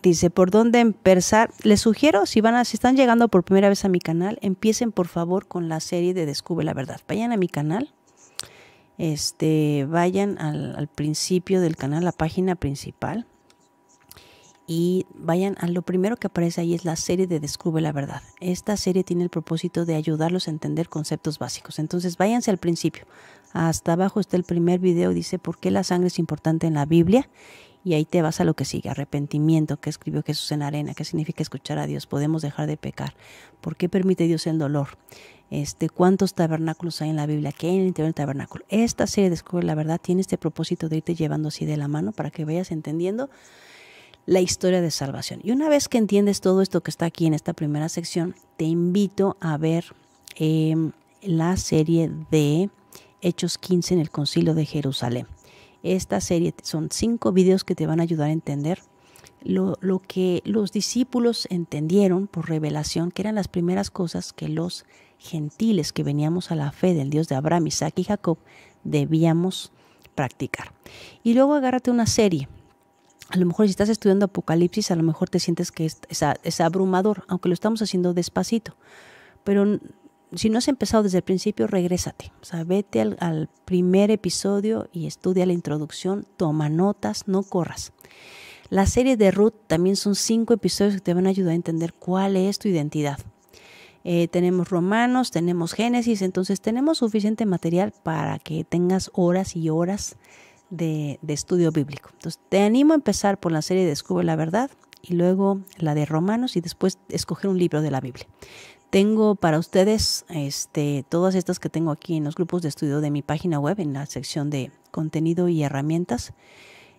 Dice, ¿por dónde empezar? Les sugiero, si, van si están llegando por primera vez a mi canal, empiecen por favor con la serie de Descubre la Verdad. Vayan a mi canal, este, vayan al, al principio del canal, la página principal, y vayan a lo primero que aparece ahí es la serie de Descubre la Verdad. Esta serie tiene el propósito de ayudarlos a entender conceptos básicos. Entonces váyanse al principio. Hasta abajo está el primer video, dice por qué la sangre es importante en la Biblia y ahí te vas a lo que sigue, arrepentimiento que escribió Jesús en arena, que significa escuchar a Dios, podemos dejar de pecar. ¿Por qué permite Dios el dolor? Este, cuántos tabernáculos hay en la Biblia, qué hay en el interior del tabernáculo. Esta serie Descubre la Verdad tiene este propósito de irte llevando así de la mano para que vayas entendiendo la historia de salvación. Y una vez que entiendes todo esto que está aquí en esta primera sección, te invito a ver eh, la serie de Hechos 15 en el Concilio de Jerusalén esta serie. Son cinco videos que te van a ayudar a entender lo, que los discípulos entendieron por revelación, que eran las primeras cosas que los gentiles que veníamos a la fe del Dios de Abraham, Isaac y Jacob debíamos practicar. Y luego agárrate una serie. A lo mejor si estás estudiando Apocalipsis, a lo mejor te sientes que es, es abrumador, aunque lo estamos haciendo despacito. Pero si no has empezado desde el principio, regrésate. O sea, vete al, primer episodio y estudia la introducción, toma notas, no corras. La serie de Ruth también son cinco episodios que te van a ayudar a entender cuál es tu identidad. Eh, tenemos Romanos, tenemos Génesis, entonces tenemos suficiente material para que tengas horas y horas de, de, estudio bíblico. Entonces te animo a empezar por la serie Descubre la Verdad y luego la de Romanos y después escoger un libro de la Biblia. Tengo para ustedes este, todas estas que tengo aquí en los grupos de estudio de mi página web, en la sección de contenido y herramientas.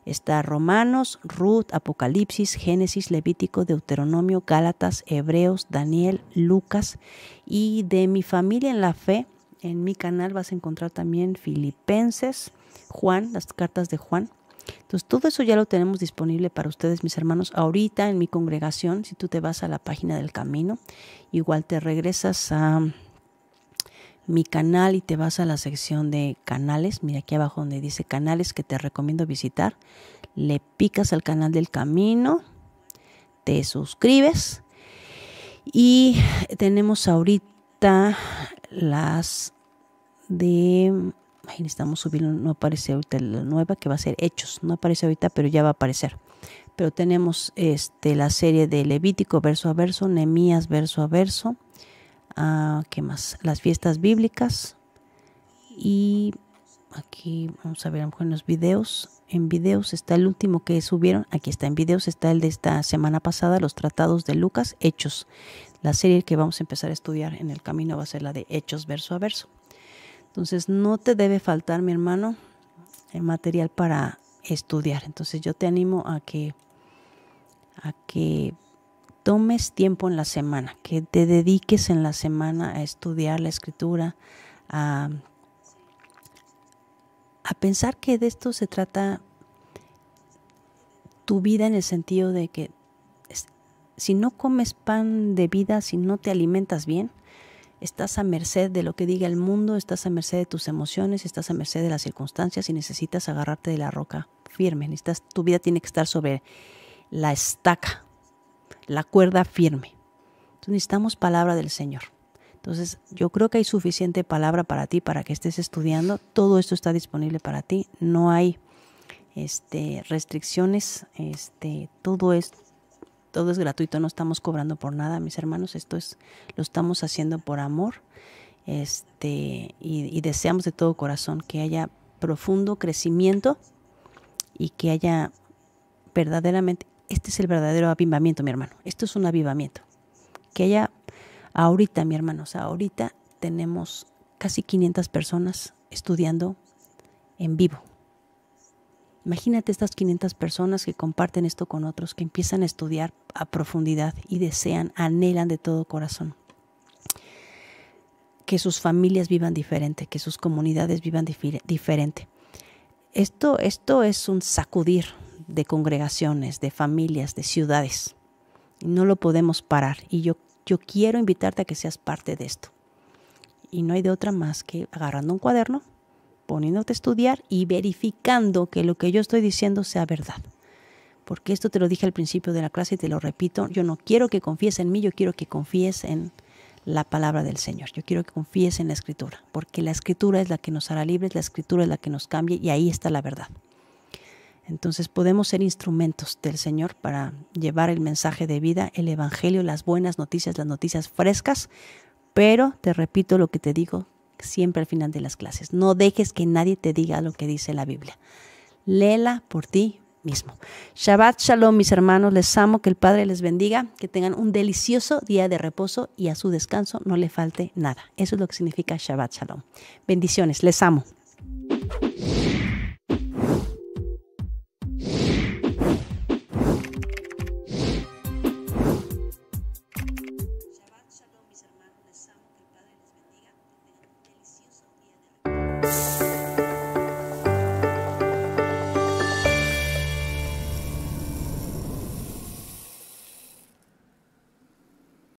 Está Romanos, Ruth, Apocalipsis, Génesis, Levítico, Deuteronomio, Gálatas, Hebreos, Daniel, Lucas y de mi familia en la fe. En mi canal vas a encontrar también Filipenses, Juan, las cartas de Juan, entonces, todo eso ya lo tenemos disponible para ustedes, mis hermanos. Ahorita en mi congregación, si tú te vas a la página del camino, igual te regresas a mi canal y te vas a la sección de canales. Mira aquí abajo donde dice canales que te recomiendo visitar. Le picas al canal del camino, te suscribes y tenemos ahorita las de Ay, necesitamos subir, no aparece ahorita la nueva, que va a ser Hechos. No aparece ahorita, pero ya va a aparecer. Pero tenemos este, la serie de Levítico verso a verso, Nemías, verso a verso. Ah, ¿Qué más? Las fiestas bíblicas. Y aquí vamos a ver a en los videos. En videos está el último que subieron. Aquí está en videos, está el de esta semana pasada, los tratados de Lucas, Hechos. La serie que vamos a empezar a estudiar en el camino va a ser la de Hechos verso a verso. Entonces no te debe faltar, mi hermano, el material para estudiar. Entonces yo te animo a que, a que tomes tiempo en la semana, que te dediques en la semana a estudiar la escritura, a, a pensar que de esto se trata tu vida en el sentido de que si no comes pan de vida, si no te alimentas bien, Estás a merced de lo que diga el mundo, estás a merced de tus emociones, estás a merced de las circunstancias y necesitas agarrarte de la roca firme. Necesitas, tu vida tiene que estar sobre la estaca, la cuerda firme. Entonces necesitamos palabra del Señor. Entonces yo creo que hay suficiente palabra para ti, para que estés estudiando. Todo esto está disponible para ti. No hay este, restricciones. Este, todo esto todo es gratuito, no estamos cobrando por nada, mis hermanos, esto es, lo estamos haciendo por amor. Este, y, deseamos de todo corazón que haya profundo crecimiento y que haya verdaderamente, este es el verdadero avivamiento, mi hermano, esto es un avivamiento. Que haya ahorita, mi hermanos, ahorita tenemos casi 500 personas estudiando en vivo, Imagínate estas 500 personas que comparten esto con otros, que empiezan a estudiar a profundidad y desean, anhelan de todo corazón que sus familias vivan diferente, que sus comunidades vivan diferente. Esto, esto es un sacudir de congregaciones, de familias, de ciudades. No lo podemos parar y yo, yo quiero invitarte a que seas parte de esto. Y no hay de otra más que agarrando un cuaderno, poniéndote a estudiar y verificando que lo que yo estoy diciendo sea verdad. Porque esto te lo dije al principio de la clase y te lo repito, yo no quiero que confíes en mí, yo quiero que confíes en la palabra del Señor. Yo quiero que confíes en la escritura, porque la escritura es la que nos hará libres, la escritura es la que nos cambie y ahí está la verdad. Entonces podemos ser instrumentos del Señor para llevar el mensaje de vida, el Evangelio, las buenas noticias, las noticias frescas, pero te repito lo que te digo siempre al final de las clases. No dejes que nadie te diga lo que dice la Biblia. Léela por ti mismo. Shabbat Shalom, mis hermanos. Les amo. Que el Padre les bendiga. Que tengan un delicioso día de reposo y a su descanso no le falte nada. Eso es lo que significa Shabbat Shalom. Bendiciones. Les amo.